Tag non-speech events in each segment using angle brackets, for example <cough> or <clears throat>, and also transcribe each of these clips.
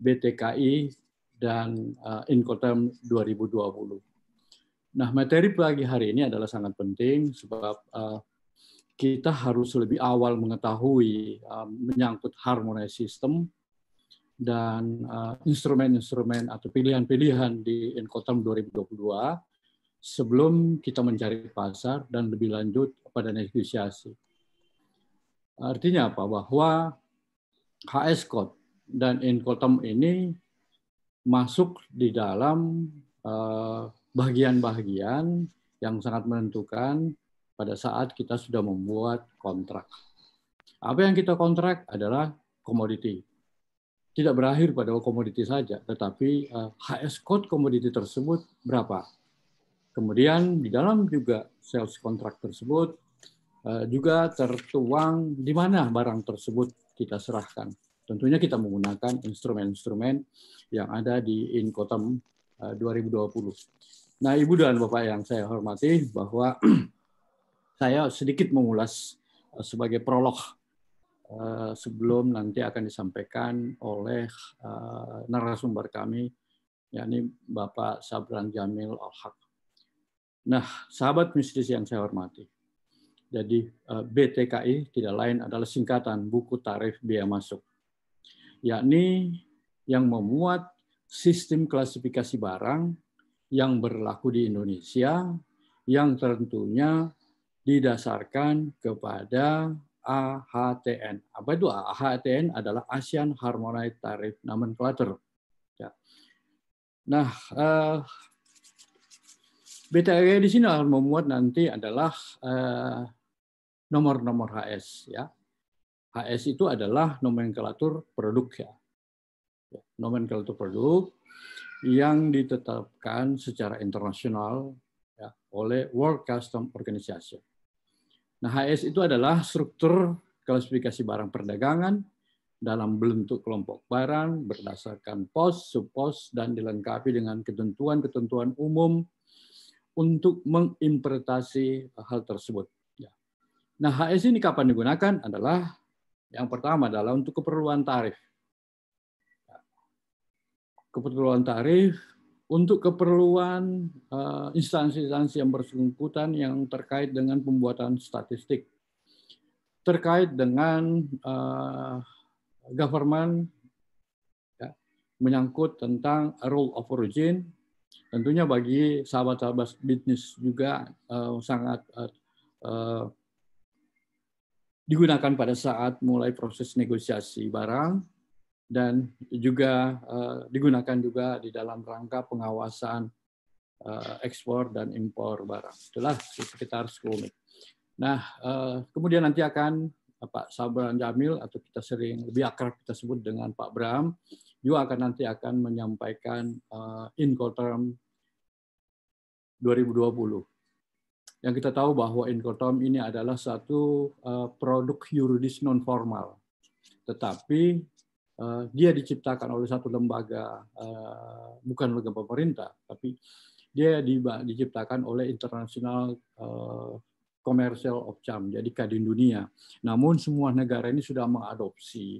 BTKI dan uh, Incoterm 2020. Nah, materi pagi hari ini adalah sangat penting sebab uh, kita harus lebih awal mengetahui uh, menyangkut harmonis sistem dan instrumen-instrumen uh, atau pilihan-pilihan di Incoterm 2022 sebelum kita mencari pasar dan lebih lanjut pada negosiasi. Artinya apa? Bahwa HS Code dan Incoterm ini masuk di dalam eh, bagian-bagian yang sangat menentukan pada saat kita sudah membuat kontrak. Apa yang kita kontrak adalah komoditi. Tidak berakhir pada komoditi saja, tetapi HS eh, code komoditi tersebut berapa. Kemudian di dalam juga sales kontrak tersebut eh, juga tertuang di mana barang tersebut kita serahkan. Tentunya kita menggunakan instrumen-instrumen yang ada di Inkotem 2020. Eh, nah, Ibu dan Bapak yang saya hormati, bahwa <clears throat> saya sedikit mengulas eh, sebagai prolog eh, sebelum nanti akan disampaikan oleh narasumber kami, yakni Bapak Sabran Jamil Al-Haq. Nah, sahabat mistis yang saya hormati, jadi BTKI tidak lain adalah singkatan buku tarif biaya masuk yakni yang memuat sistem klasifikasi barang yang berlaku di Indonesia yang tentunya didasarkan kepada AHTN. Apa itu AHTN? Adalah ASEAN Harmonized Tariff Nomenclature. Ya. Nah, uh, eh, BTRG di sini akan memuat nanti adalah eh, nomor-nomor uh, HS. Ya. HS itu adalah nomenklatur produk ya. ya. Nomenklatur produk yang ditetapkan secara internasional ya, oleh World Custom Organization. Nah, HS itu adalah struktur klasifikasi barang perdagangan dalam bentuk kelompok barang berdasarkan pos, subpos, dan dilengkapi dengan ketentuan-ketentuan umum untuk menginterpretasi hal tersebut. Ya. Nah, HS ini kapan digunakan adalah yang pertama adalah untuk keperluan tarif. Keperluan tarif untuk keperluan eh, instansi-instansi yang bersangkutan yang terkait dengan pembuatan statistik, terkait dengan eh, government ya, menyangkut tentang rule of origin, tentunya bagi sahabat-sahabat bisnis juga eh, sangat digunakan pada saat mulai proses negosiasi barang dan juga eh, digunakan juga di dalam rangka pengawasan eh, ekspor dan impor barang. Itulah sekitar skumik. Nah, eh, kemudian nanti akan Pak Sabran Jamil atau kita sering lebih akrab kita sebut dengan Pak Bram juga akan nanti akan menyampaikan uh, Incoterm 2020 yang kita tahu bahwa inkotom ini adalah satu eh, produk yuridis non formal, tetapi eh, dia diciptakan oleh satu lembaga eh, bukan lembaga pemerintah, tapi dia diciptakan oleh International Commercial of Cham, jadi Kadin Dunia. Namun semua negara ini sudah mengadopsi,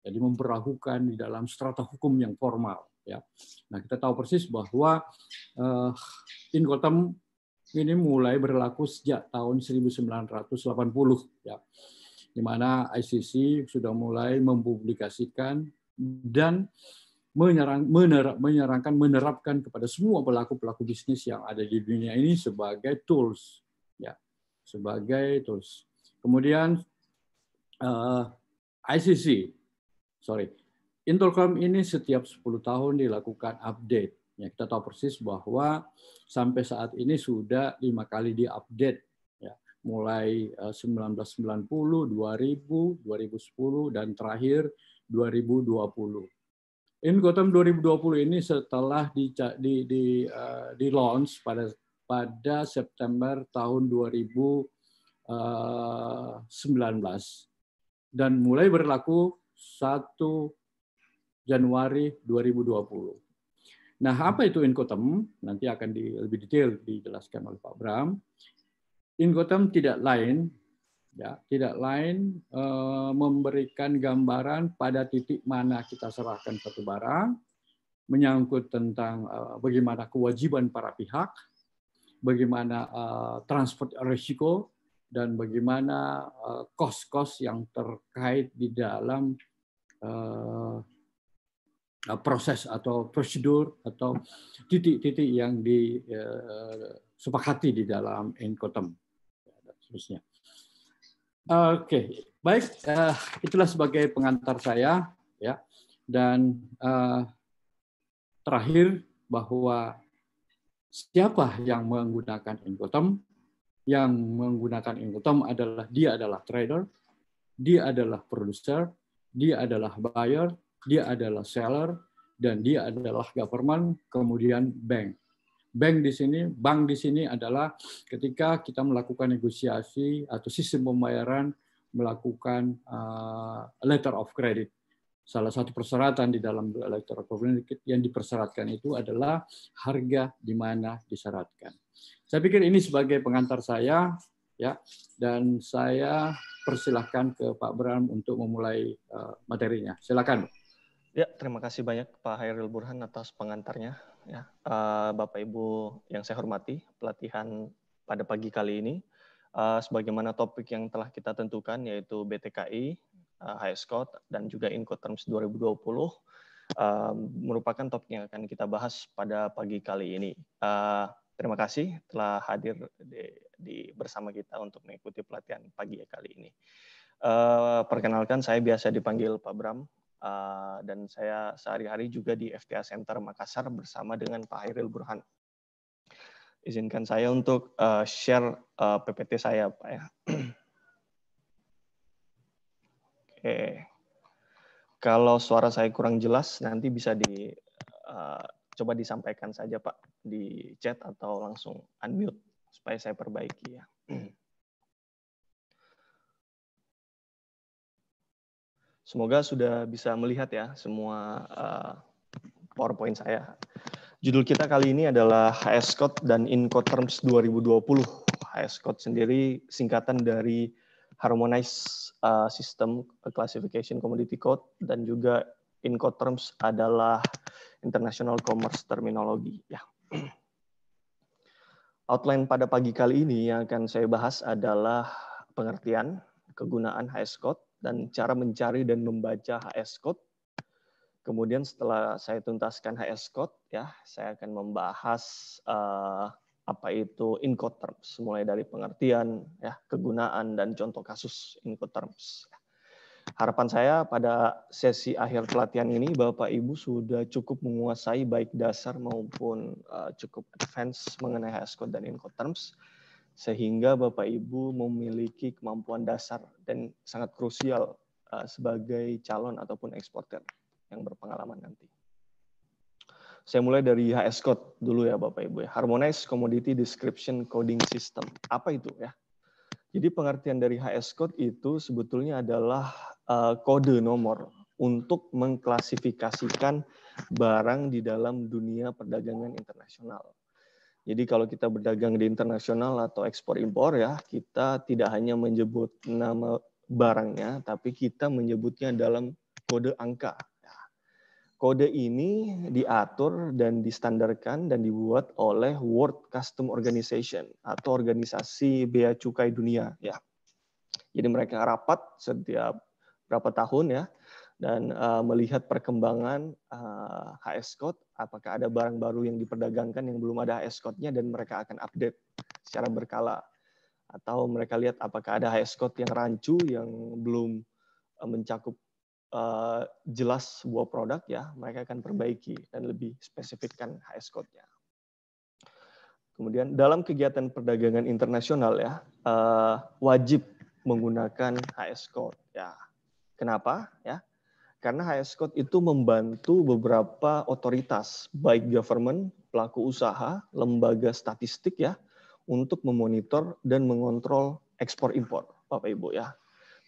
jadi memperlakukan di dalam strata hukum yang formal. Ya, nah kita tahu persis bahwa uh, ini mulai berlaku sejak tahun 1980 ya. Di mana ICC sudah mulai mempublikasikan dan menyerang, mener, menyerangkan menerapkan kepada semua pelaku-pelaku bisnis yang ada di dunia ini sebagai tools ya, sebagai tools. Kemudian uh, eh, ICC sorry Intercom ini setiap 10 tahun dilakukan update Ya, kita tahu persis bahwa sampai saat ini sudah lima kali diupdate ya, mulai 1990, 2000, 2010 dan terakhir 2020. In Gotham 2020 ini setelah di di di, uh, di launch pada pada September tahun 2019 eh, dan mulai berlaku 1 Januari 2020. Nah, apa itu Incoterm? Nanti akan di, lebih detail dijelaskan oleh Pak Bram. Incoterm tidak lain ya, tidak lain e, memberikan gambaran pada titik mana kita serahkan satu barang, menyangkut tentang e, bagaimana kewajiban para pihak, bagaimana e, eh, transfer risiko dan bagaimana kos-kos yang terkait di dalam Uh, proses atau prosedur atau titik-titik yang disepakati uh, di dalam Enkotem ya, seterusnya. Oke, baik uh, itulah sebagai pengantar saya ya dan terakhir bahwa siapa yang menggunakan Enkotem yang menggunakan Enkotem adalah dia adalah trader, dia adalah produser, dia adalah buyer, dia adalah seller, dan dia adalah government, kemudian bank. Bank di sini, bank di sini adalah ketika kita melakukan negosiasi atau sistem pembayaran melakukan eh, letter of credit. Salah satu persyaratan di dalam letter of credit yang dipersyaratkan itu adalah harga di mana disyaratkan. Saya pikir ini sebagai pengantar saya ya dan saya persilahkan ke Pak Bram untuk memulai eh, materinya. Silakan. Pak. Ya, terima kasih banyak Pak Hairil Burhan atas pengantarnya. Ya, uh, Bapak Ibu yang saya hormati, pelatihan pada pagi kali ini, uh, sebagaimana topik yang telah kita tentukan yaitu BTKI, uh, eh, Scott, dan juga Incoterms 2020 uh, merupakan topik yang akan kita bahas pada pagi kali ini. Uh, terima kasih telah hadir di, di bersama kita untuk mengikuti pelatihan pagi kali ini. Uh, perkenalkan saya biasa dipanggil Pak Bram Eh, dan saya sehari-hari juga di FTA Center Makassar bersama dengan Pak Hairil Burhan. Izinkan saya untuk uh, share uh, eh, PPT saya, Pak ya. <clears throat> Oke. Kalau suara saya kurang jelas nanti bisa di uh, coba disampaikan saja Pak di chat atau langsung unmute supaya saya perbaiki ya. <clears throat> Semoga sudah bisa melihat ya semua uh, PowerPoint saya. Judul kita kali ini adalah HS Code dan Incoterms 2020. HS Code sendiri singkatan dari Harmonized uh, eh, System Classification Commodity Code dan juga Incoterms adalah International Commerce Terminology. Ya. <clears throat> Outline pada pagi kali ini yang akan saya bahas adalah pengertian, kegunaan HS Code, dan cara mencari dan membaca HS Code. Kemudian setelah saya tuntaskan HS Code, ya, saya akan membahas uh, apa itu Incoterms, mulai dari pengertian, ya, kegunaan, dan contoh kasus Incoterms. Harapan saya pada sesi akhir pelatihan ini, Bapak Ibu sudah cukup menguasai baik dasar maupun uh, cukup advance mengenai HS Code dan Incoterms. Terms sehingga Bapak Ibu memiliki kemampuan dasar dan sangat krusial eh, sebagai calon ataupun eksporter yang berpengalaman nanti. Saya mulai dari HS Code dulu ya Bapak Ibu ya. Harmonized Commodity Description Coding System. Apa itu ya? Jadi pengertian dari HS Code itu sebetulnya adalah eh, kode nomor untuk mengklasifikasikan barang di dalam dunia perdagangan internasional. Jadi kalau kita berdagang di internasional atau ekspor impor ya, kita tidak hanya menyebut nama barangnya, tapi kita menyebutnya dalam kode angka. Kode ini diatur dan distandarkan dan dibuat oleh World Custom Organization atau organisasi bea cukai dunia ya. Jadi mereka rapat setiap berapa tahun ya dan uh, melihat perkembangan uh, eh, HS Code, apakah ada barang baru yang diperdagangkan yang belum ada HS Code-nya dan mereka akan update secara berkala. Atau mereka lihat apakah ada HS Code yang rancu, yang belum eh, mencakup uh, jelas sebuah produk, ya mereka akan perbaiki dan lebih spesifikkan HS Code-nya. Kemudian dalam kegiatan perdagangan internasional ya uh, wajib menggunakan HS Code ya. Kenapa ya? Karena HS Code itu membantu beberapa otoritas, baik government, pelaku usaha, lembaga statistik ya, untuk memonitor dan mengontrol ekspor impor, Bapak Ibu ya.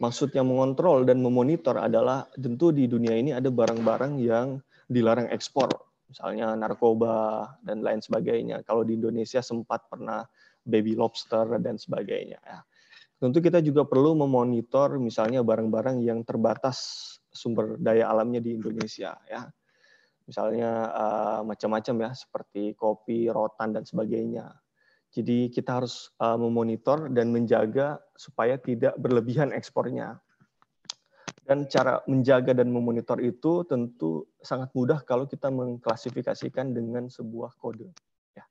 Maksudnya mengontrol dan memonitor adalah tentu di dunia ini ada barang-barang yang dilarang ekspor, misalnya narkoba dan lain sebagainya. Kalau di Indonesia sempat pernah baby lobster dan sebagainya ya. Tentu kita juga perlu memonitor misalnya barang-barang yang terbatas sumber daya alamnya di Indonesia ya misalnya eh, macam-macam ya seperti kopi, rotan dan sebagainya. Jadi kita harus eh, memonitor dan menjaga supaya tidak berlebihan ekspornya. Dan cara menjaga dan memonitor itu tentu sangat mudah kalau kita mengklasifikasikan dengan sebuah kode. Ya.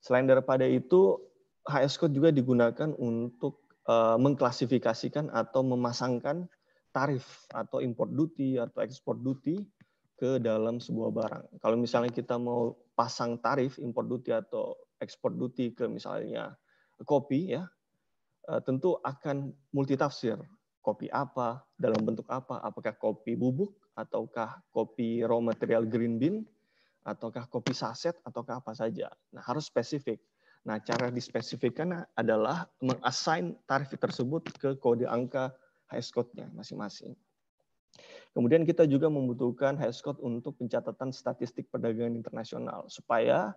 Selain daripada itu, HS Code juga digunakan untuk eh, mengklasifikasikan atau memasangkan tarif atau import duty atau export duty ke dalam sebuah barang. Kalau misalnya kita mau pasang tarif import duty atau export duty ke misalnya kopi ya, eh, tentu akan multitafsir kopi apa, dalam bentuk apa, apakah kopi bubuk ataukah kopi raw material green bean ataukah kopi saset ataukah apa saja. Nah, harus spesifik. Nah, cara dispesifikkan adalah mengassign tarif tersebut ke kode angka High code-nya masing-masing. Kemudian kita juga membutuhkan High code untuk pencatatan statistik perdagangan internasional supaya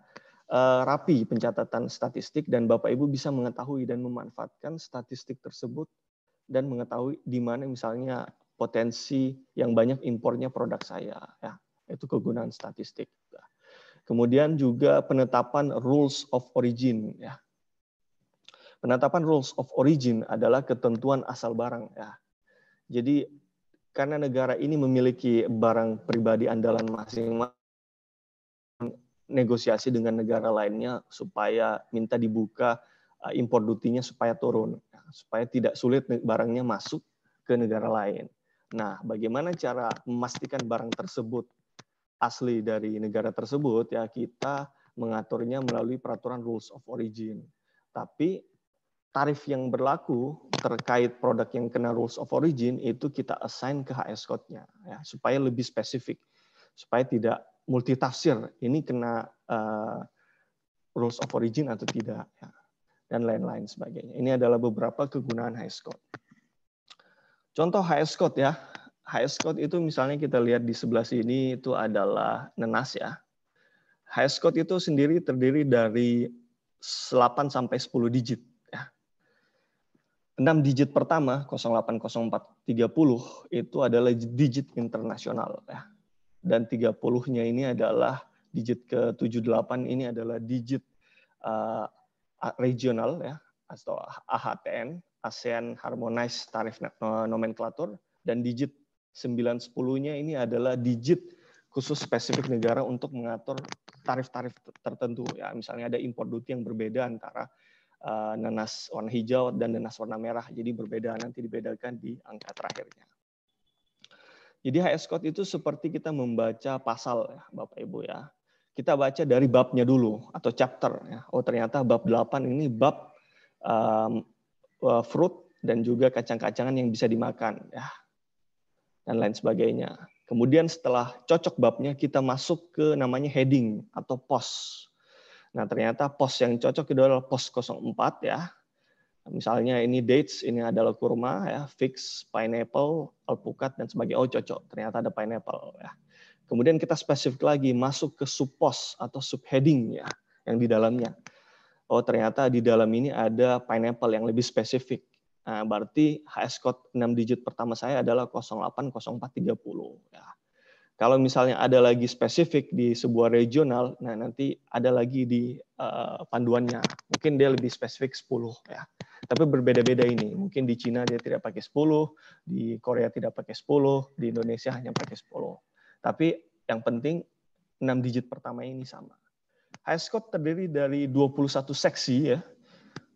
eh, rapi pencatatan statistik dan Bapak Ibu bisa mengetahui dan memanfaatkan statistik tersebut dan mengetahui di mana misalnya potensi yang banyak impornya produk saya ya itu kegunaan statistik. Kemudian juga penetapan rules of origin ya Penetapan rules of origin adalah ketentuan asal barang. Ya. Jadi karena negara ini memiliki barang pribadi andalan masing-masing, negosiasi dengan negara lainnya supaya minta dibuka eh, impor dutinya supaya turun, ya. supaya tidak sulit barangnya masuk ke negara lain. Nah, bagaimana cara memastikan barang tersebut asli dari negara tersebut? Ya, kita mengaturnya melalui peraturan rules of origin. Tapi tarif yang berlaku terkait produk yang kena rules of origin itu kita assign ke HS code-nya ya, supaya lebih spesifik supaya tidak multitafsir ini kena uh, rules of origin atau tidak ya, dan lain-lain sebagainya. Ini adalah beberapa kegunaan HS code. Contoh HS code ya. HS code itu misalnya kita lihat di sebelah sini itu adalah nenas ya. HS code itu sendiri terdiri dari 8 sampai 10 digit 6 digit pertama 080430 itu adalah digit internasional ya. Dan 30-nya ini adalah digit ke-78 ini adalah digit uh, regional ya atau AHTN, ASEAN Harmonized Tariff Nomenclature dan digit 910-nya ini adalah digit khusus spesifik negara untuk mengatur tarif-tarif tertentu ya. Misalnya ada import duty yang berbeda antara Eh, nanas warna hijau dan nanas warna merah. Jadi berbeda nanti dibedakan di angka terakhirnya. Jadi HS Code itu seperti kita membaca pasal ya, Bapak Ibu ya. Kita baca dari babnya dulu atau chapter ya. Oh ternyata bab 8 ini bab um, fruit dan juga kacang-kacangan yang bisa dimakan ya. Dan lain sebagainya. Kemudian setelah cocok babnya kita masuk ke namanya heading atau post. Nah, ternyata pos yang cocok itu adalah pos 04 ya. Misalnya ini dates, ini adalah kurma ya, fix, pineapple, alpukat dan sebagai Oh, cocok. Ternyata ada pineapple ya. Kemudian kita spesifik lagi masuk ke subpos atau subheading ya yang di dalamnya. Oh, ternyata di dalam ini ada pineapple yang lebih spesifik. Nah, berarti HS code 6 digit pertama saya adalah 080430 ya. Kalau misalnya ada lagi spesifik di sebuah regional, nah nanti ada lagi di uh, panduannya. Mungkin dia lebih spesifik 10 ya. Tapi berbeda-beda ini. Mungkin di Cina dia tidak pakai 10, di Korea tidak pakai 10, di Indonesia hanya pakai 10. Tapi yang penting 6 digit pertama ini sama. HS Code terdiri dari 21 seksi ya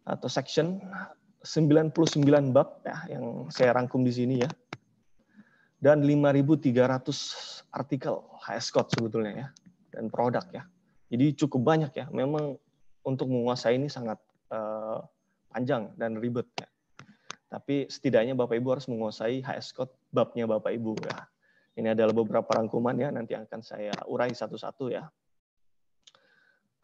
atau section 99 bab ya yang saya rangkum di sini ya dan 5.300 artikel HS Code sebetulnya ya dan produk ya. Jadi cukup banyak ya. Memang untuk menguasai ini sangat uh, panjang dan ribet ya. Tapi setidaknya Bapak Ibu harus menguasai HS Code babnya Bapak Ibu ya. Ini adalah beberapa rangkuman ya nanti akan saya urai satu-satu ya.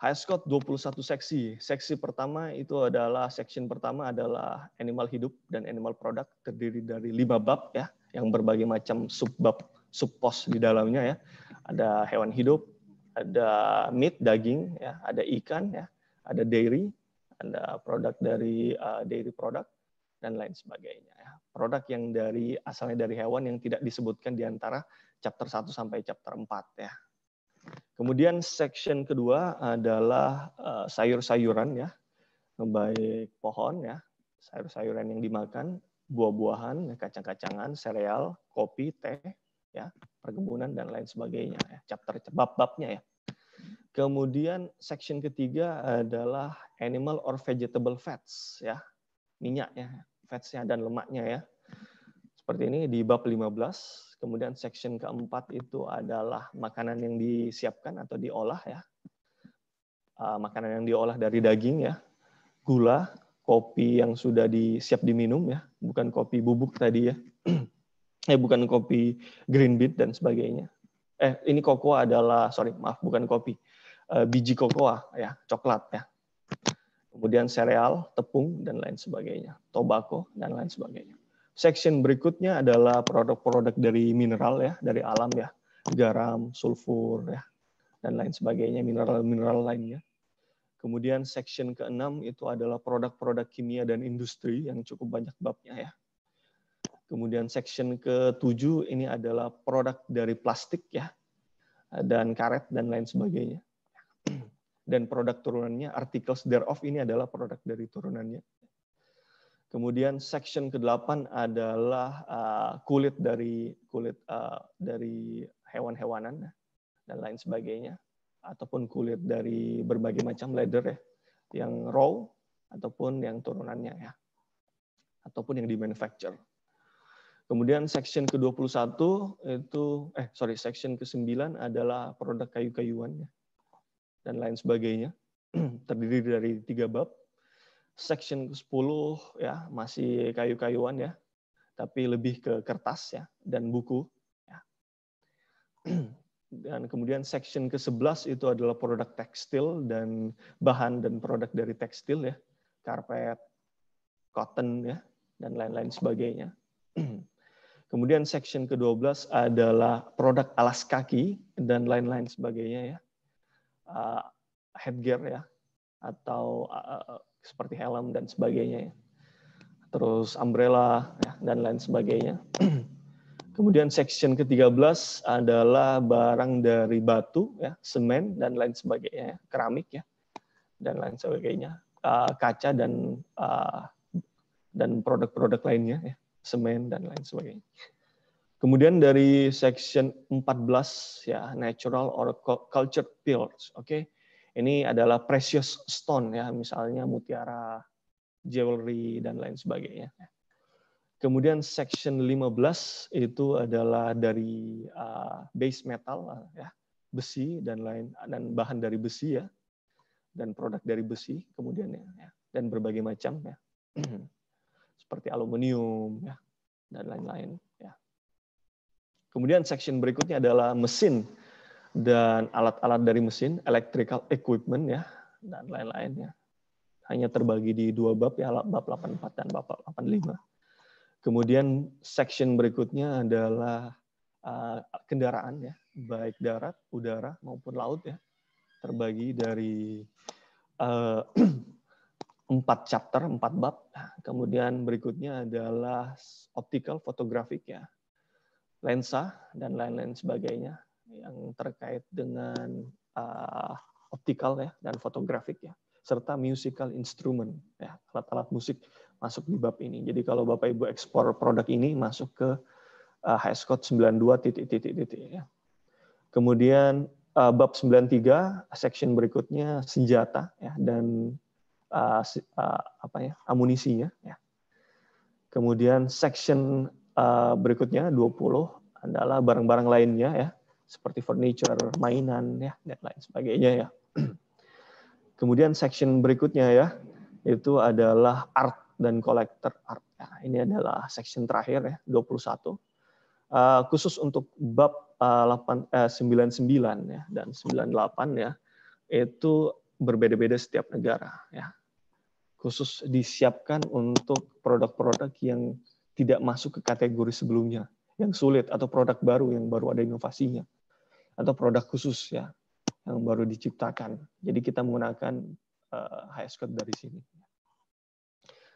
HS Code 21 seksi. Seksi pertama itu adalah section pertama adalah animal hidup dan animal product terdiri dari lima bab ya yang berbagai macam subbab subpos di dalamnya ya. Ada hewan hidup, ada meat daging ya, ada ikan ya, ada dairy, ada produk dari uh, dairy produk dan lain sebagainya ya. Produk yang dari asalnya dari hewan yang tidak disebutkan di antara chapter 1 sampai chapter 4 ya. Kemudian section kedua adalah uh, sayur-sayuran ya, baik pohon ya, sayur-sayuran yang dimakan buah-buahan, kacang-kacangan, sereal, kopi, teh, ya, perkebunan dan lain sebagainya. Ya. Chapter bab-babnya ya. Kemudian section ketiga adalah animal or vegetable fats ya, minyaknya, fatsnya dan lemaknya ya. Seperti ini di bab 15. Kemudian section keempat itu adalah makanan yang disiapkan atau diolah ya. Ah, makanan yang diolah dari daging ya, gula, kopi yang sudah disiap diminum ya, bukan kopi bubuk tadi ya. <clears throat> eh bukan kopi green bean dan sebagainya. Eh ini kokoa adalah sorry maaf bukan kopi Uh, biji kokoa ya coklat ya. Kemudian sereal, tepung dan lain sebagainya, tobacco dan lain sebagainya. Section berikutnya adalah produk-produk dari mineral ya, dari alam ya, garam, sulfur ya, dan lain sebagainya, mineral-mineral lainnya. Kemudian section ke-6 itu adalah produk-produk kimia dan industri yang cukup banyak babnya ya. Kemudian section ke-7 ini adalah produk dari plastik ya, dan karet dan lain sebagainya. Dan produk turunannya, articles thereof ini adalah produk dari turunannya. Kemudian section ke-8 adalah uh, kulit dari kulit uh, dari hewan-hewanan dan lain sebagainya ataupun kulit dari berbagai macam leather ya, yang raw ataupun yang turunannya ya, ataupun yang di manufacture. Kemudian section ke-21 itu eh sorry section ke-9 adalah produk kayu-kayuannya dan lain sebagainya. <clears throat> Terdiri dari tiga bab. Section ke-10 ya masih kayu-kayuan ya, tapi lebih ke kertas ya dan buku ya. <clears throat> dan kemudian section ke-11 itu adalah produk tekstil dan bahan dan produk dari tekstil ya, karpet, cotton ya, dan lain-lain sebagainya. <clears throat> Kemudian section ke-12 adalah produk alas kaki dan lain-lain sebagainya ya. Ah, headgear ya atau ah, ah, seperti helm dan sebagainya ya. Terus umbrella ya, dan lain sebagainya. <clears throat> Kemudian section ke-13 adalah barang dari batu, ya, semen dan lain sebagainya, ya, keramik ya, dan lain sebagainya, eh, kaca dan eh, dan produk-produk lainnya, ya, semen dan lain sebagainya. Kemudian dari section 14 ya natural or cultured pillars, oke. Okay? Ini adalah precious stone ya, misalnya mutiara, jewelry dan lain sebagainya. Ya. Kemudian section 15 itu adalah dari ah, base metal ah, ya, besi dan lain dan bahan dari besi ya dan produk dari besi kemudian ya, ya dan berbagai macam ya. <clears throat> Seperti aluminium ya dan lain-lain ya. Kemudian section berikutnya adalah mesin dan alat-alat dari mesin, electrical equipment ya dan lain-lain ya. Hanya terbagi di dua bab ya, bab 84 dan bab 85. Kemudian section berikutnya adalah eh, kendaraan ya, baik darat, udara maupun laut ya, terbagi dari eh, <clears throat> empat chapter, empat bab. Nah, kemudian berikutnya adalah optical photographic ya, lensa dan lain-lain sebagainya yang terkait dengan eh, optical ya dan fotografik ya serta musical instrument ya alat-alat musik masuk di bab ini. Jadi kalau Bapak Ibu ekspor produk ini masuk ke HS uh, code 92 titik titik titik ya. Kemudian uh, bab 93 section berikutnya senjata ya dan uh, apa ya amunisinya ya. Kemudian section uh, berikutnya 20 adalah barang-barang lainnya ya seperti furniture, mainan ya dan lain sebagainya ya. <clears throat> Kemudian section berikutnya ya itu adalah art dan collector art. Nah, ini adalah section terakhir ya, 21. Uh, eh, khusus untuk bab uh, 8, uh, 99 ya, dan 98 ya, itu berbeda-beda setiap negara ya. Khusus disiapkan untuk produk-produk yang tidak masuk ke kategori sebelumnya, yang sulit atau produk baru yang baru ada inovasinya atau produk khusus ya yang baru diciptakan. Jadi kita menggunakan uh, eh, HS code dari sini.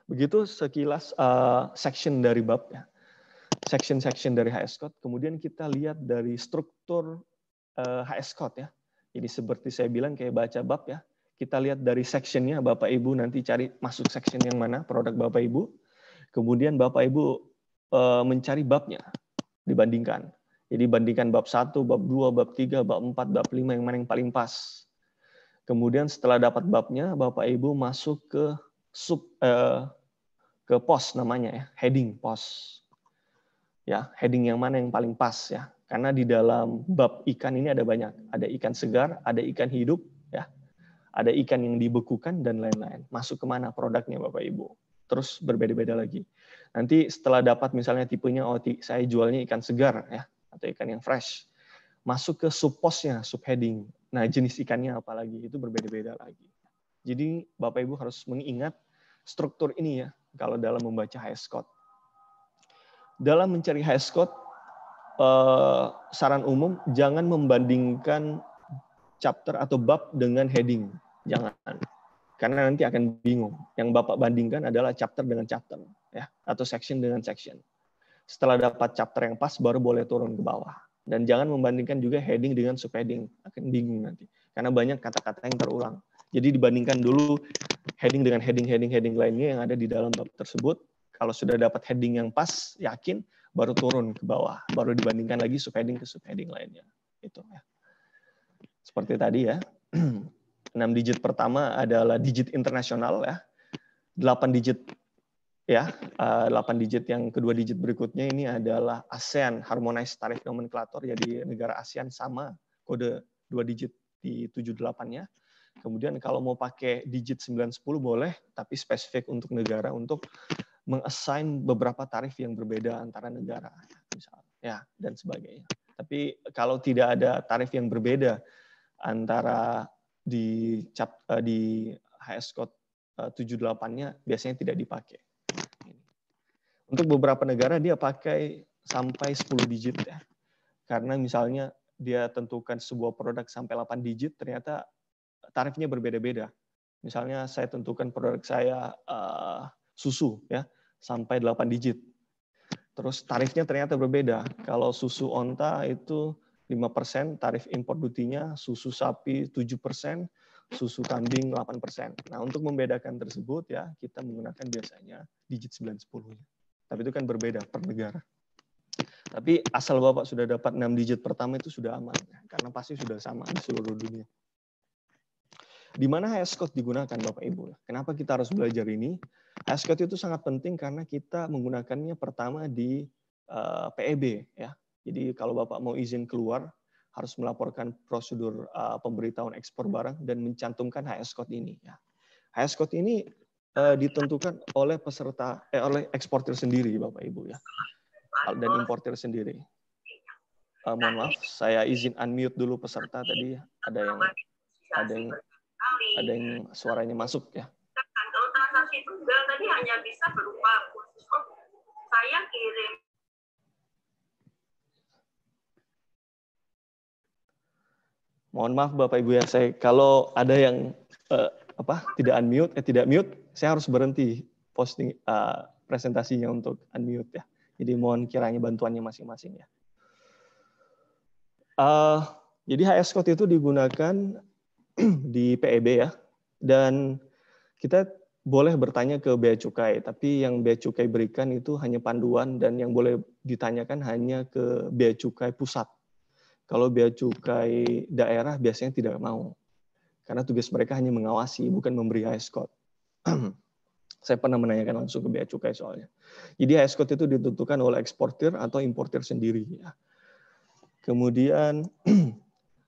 Begitu sekilas uh, section dari bab babnya. Section-section dari HS Code. Kemudian kita lihat dari struktur uh, eh, HS Code ya. Jadi seperti saya bilang kayak baca bab ya. Kita lihat dari sectionnya Bapak Ibu nanti cari masuk section yang mana produk Bapak Ibu. Kemudian Bapak Ibu uh, mencari babnya dibandingkan. Jadi bandingkan bab 1, bab 2, bab 3, bab 4, bab 5 yang mana yang paling pas. Kemudian setelah dapat babnya, Bapak Ibu masuk ke sub eh, ke pos namanya ya, heading pos. Ya, heading yang mana yang paling pas ya. Karena di dalam bab ikan ini ada banyak. Ada ikan segar, ada ikan hidup, ya. Ada ikan yang dibekukan dan lain-lain. Masuk kemana produknya Bapak Ibu? Terus berbeda-beda lagi. Nanti setelah dapat misalnya tipenya oh saya jualnya ikan segar ya atau ikan yang fresh. Masuk ke subposnya, subheading. Nah, jenis ikannya apalagi Itu berbeda-beda lagi. Jadi Bapak Ibu harus mengingat struktur ini ya, kalau dalam membaca high score. Dalam mencari high score, eh, saran umum jangan membandingkan chapter atau bab dengan heading. Jangan. Karena nanti akan bingung. Yang Bapak bandingkan adalah chapter dengan chapter ya atau section dengan section. Setelah dapat chapter yang pas baru boleh turun ke bawah. Dan jangan membandingkan juga heading dengan subheading. Akan bingung nanti. Karena banyak kata-kata yang terulang. Jadi dibandingkan dulu heading dengan heading-heading-heading lainnya yang ada di dalam bab tersebut. Kalau sudah dapat heading yang pas, yakin, baru turun ke bawah, baru dibandingkan lagi subheading ke subheading lainnya. Itu ya. Seperti tadi ya. 6 <clears throat> digit pertama adalah digit internasional ya. 8 digit ya, 8 eh, digit yang kedua digit berikutnya ini adalah ASEAN Harmonized nomenklatur Nomenclature jadi negara ASEAN sama kode dua digit di tujuh nya Kemudian kalau mau pakai digit 910 boleh, tapi spesifik untuk negara untuk mengassign beberapa tarif yang berbeda antara negara, misalnya, ya dan sebagainya. Tapi kalau tidak ada tarif yang berbeda antara di cap eh, di HS Code 78-nya eh, biasanya tidak dipakai. Untuk beberapa negara dia pakai sampai 10 digit ya. Karena misalnya dia tentukan sebuah produk sampai 8 digit ternyata tarifnya berbeda-beda. Misalnya saya tentukan produk saya uh, susu ya sampai 8 digit. Terus tarifnya ternyata berbeda. Kalau susu onta itu 5%, tarif import dutinya, susu sapi 7%, susu kambing 8%. Nah, untuk membedakan tersebut ya, kita menggunakan biasanya digit 910 nya Tapi itu kan berbeda per negara. Tapi asal Bapak sudah dapat 6 digit pertama itu sudah aman, ya. karena pasti sudah sama di seluruh dunia. Di mana HS Code digunakan Bapak Ibu? Kenapa kita harus belajar ini? HS Code itu sangat penting karena kita menggunakannya pertama di uh, eh, PEB ya. Jadi kalau Bapak mau izin keluar harus melaporkan prosedur uh, pemberitahuan ekspor barang dan mencantumkan HS Code ini ya. HS Code ini uh, ditentukan oleh peserta eh, oleh eksportir sendiri Bapak Ibu ya. Dan importir sendiri. Uh, mohon maaf, saya izin unmute dulu peserta tadi ada yang ada yang ada yang suaranya masuk ya. Kalau transaksi tunggal tadi hanya bisa berupa oh, saya kirim. Mohon maaf Bapak Ibu ya, saya kalau ada yang eh, apa tidak unmute, eh tidak mute, saya harus berhenti posting eh, presentasinya untuk unmute ya. Jadi mohon kiranya bantuannya masing-masing ya. Uh, jadi HS Code itu digunakan <clears throat> di PEB ya. Dan kita boleh bertanya ke bea cukai, tapi yang bea cukai berikan itu hanya panduan dan yang boleh ditanyakan hanya ke bea cukai pusat. Kalau bea cukai daerah biasanya tidak mau. Karena tugas mereka hanya mengawasi, bukan memberi high <clears throat> Saya pernah menanyakan langsung ke bea cukai soalnya. Jadi high itu ditentukan oleh eksportir atau importir sendiri ya. Kemudian <clears throat>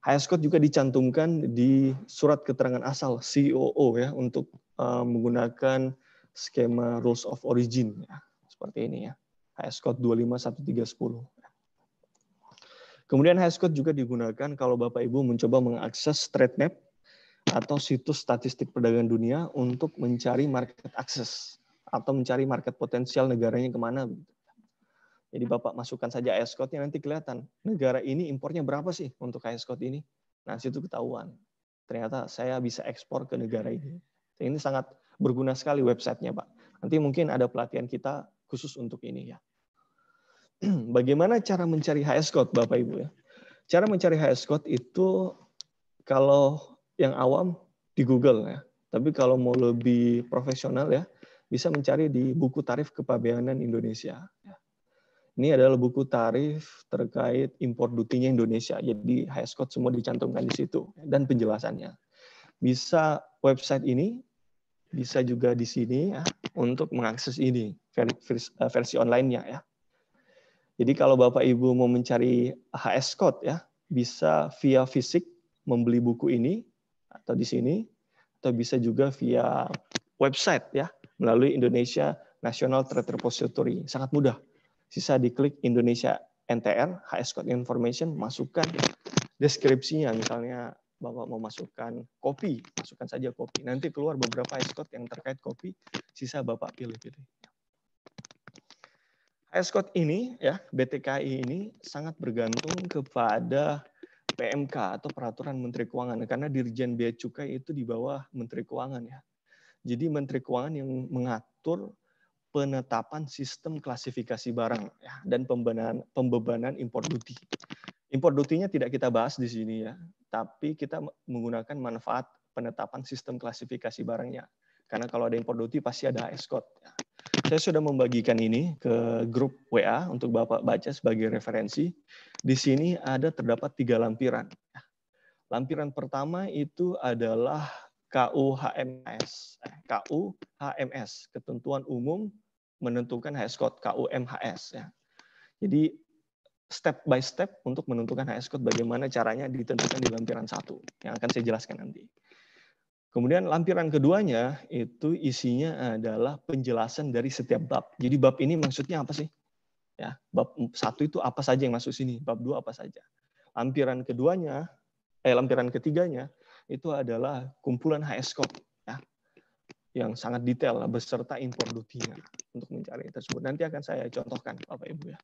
HS Code juga dicantumkan di surat keterangan asal COO ya untuk eh, menggunakan skema rules of origin ya. seperti ini ya. HS Code 251310. Kemudian HS Code juga digunakan kalau Bapak Ibu mencoba mengakses Trade Map atau situs statistik perdagangan dunia untuk mencari market access atau mencari market potensial negaranya kemana begitu. Jadi Bapak masukkan saja ice code-nya nanti kelihatan negara ini impornya berapa sih untuk ice code ini. Nah, situ ketahuan. Ternyata saya bisa ekspor ke negara ini. Ini sangat berguna sekali websitenya, Pak. Nanti mungkin ada pelatihan kita khusus untuk ini ya. <clears throat> Bagaimana cara mencari HS code, Bapak Ibu ya? Cara mencari HS code itu kalau yang awam di Google ya. Tapi kalau mau lebih profesional ya, bisa mencari di buku tarif kepabeanan Indonesia. Ini adalah buku tarif terkait impor dutinya Indonesia. Jadi HS code semua dicantumkan di situ dan penjelasannya. Bisa website ini, bisa juga di sini ya untuk mengakses ini eh, versi online-nya ya. Jadi kalau Bapak Ibu mau mencari HS code ya, bisa via fisik membeli buku ini atau di sini atau bisa juga via website ya melalui Indonesia National Trade Repository. Sangat mudah. Sisa diklik Indonesia NTR, HS Code Information, masukkan deskripsinya. Misalnya Bapak mau masukkan kopi, masukkan saja kopi. Nanti keluar beberapa HS Code yang terkait kopi, sisa Bapak pilih-pilih. HS Code ini, ya BTKI ini sangat bergantung kepada PMK atau Peraturan Menteri Keuangan karena Dirjen Bea Cukai itu di bawah Menteri Keuangan ya. Jadi Menteri Keuangan yang mengatur penetapan sistem klasifikasi barang ya, dan pembenahan, pembebanan impor duty. Impor duty-nya tidak kita bahas di sini ya, tapi kita menggunakan manfaat penetapan sistem klasifikasi barangnya. Karena kalau ada impor duty pasti ada HS code. Ya. Saya sudah membagikan ini ke grup WA untuk Bapak baca sebagai referensi. Di sini ada terdapat tiga lampiran. Ya. Lampiran pertama itu adalah KUHMS, eh, KUHMS, Ketentuan Umum menentukan HS code KUMHS ya. Jadi step by step untuk menentukan HS code bagaimana caranya ditentukan di lampiran satu yang akan saya jelaskan nanti. Kemudian lampiran keduanya itu isinya adalah penjelasan dari setiap bab. Jadi bab ini maksudnya apa sih? Ya, bab satu itu apa saja yang masuk sini, bab dua apa saja. Lampiran keduanya, eh lampiran ketiganya itu adalah kumpulan HS code yang sangat detail nah, beserta impor introduksinya untuk mencari tersebut. Nanti akan saya contohkan Bapak Ibu ya.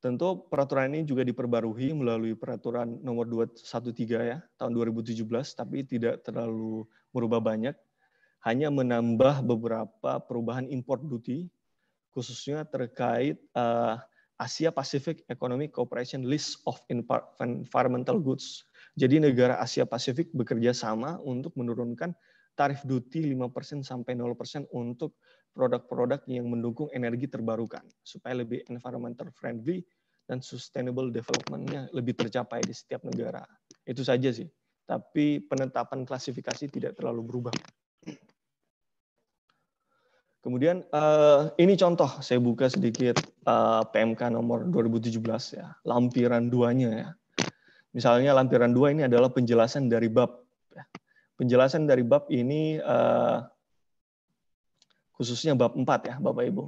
Tentu peraturan ini juga diperbarui melalui peraturan nomor 213 ya tahun 2017 tapi tidak terlalu merubah banyak hanya menambah beberapa perubahan import duty khususnya terkait eh, Asia Pacific Economic Cooperation List of Environmental Goods. Jadi negara Asia Pasifik bekerja sama untuk menurunkan tarif duty 5% sampai 0% untuk produk-produk yang mendukung energi terbarukan supaya lebih environmental friendly dan sustainable development-nya lebih tercapai di setiap negara. Itu saja sih. Tapi penetapan klasifikasi tidak terlalu berubah. Kemudian eh, ini contoh saya buka sedikit eh, PMK nomor 2017 ya, lampiran duanya ya. Misalnya lampiran dua ini adalah penjelasan dari bab penjelasan dari bab ini eh, khususnya bab 4 ya Bapak Ibu.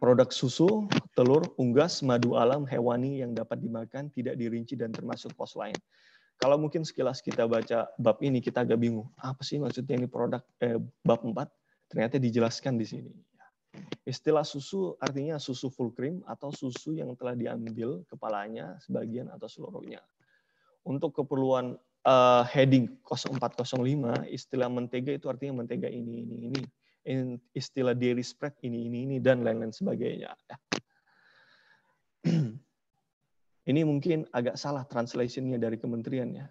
Produk susu, telur, unggas, madu alam, hewani yang dapat dimakan tidak dirinci dan termasuk pos lain. Kalau mungkin sekilas kita baca bab ini kita agak bingung. Apa sih maksudnya ini produk eh, bab 4? Ternyata dijelaskan di sini. Istilah susu artinya susu full cream atau susu yang telah diambil kepalanya, sebagian atau seluruhnya. Untuk keperluan uh, heading 0405 istilah mentega itu artinya mentega ini ini ini istilah dairy spread ini ini ini dan lain-lain sebagainya <clears throat> ini mungkin agak salah translationnya dari kementerian kementeriannya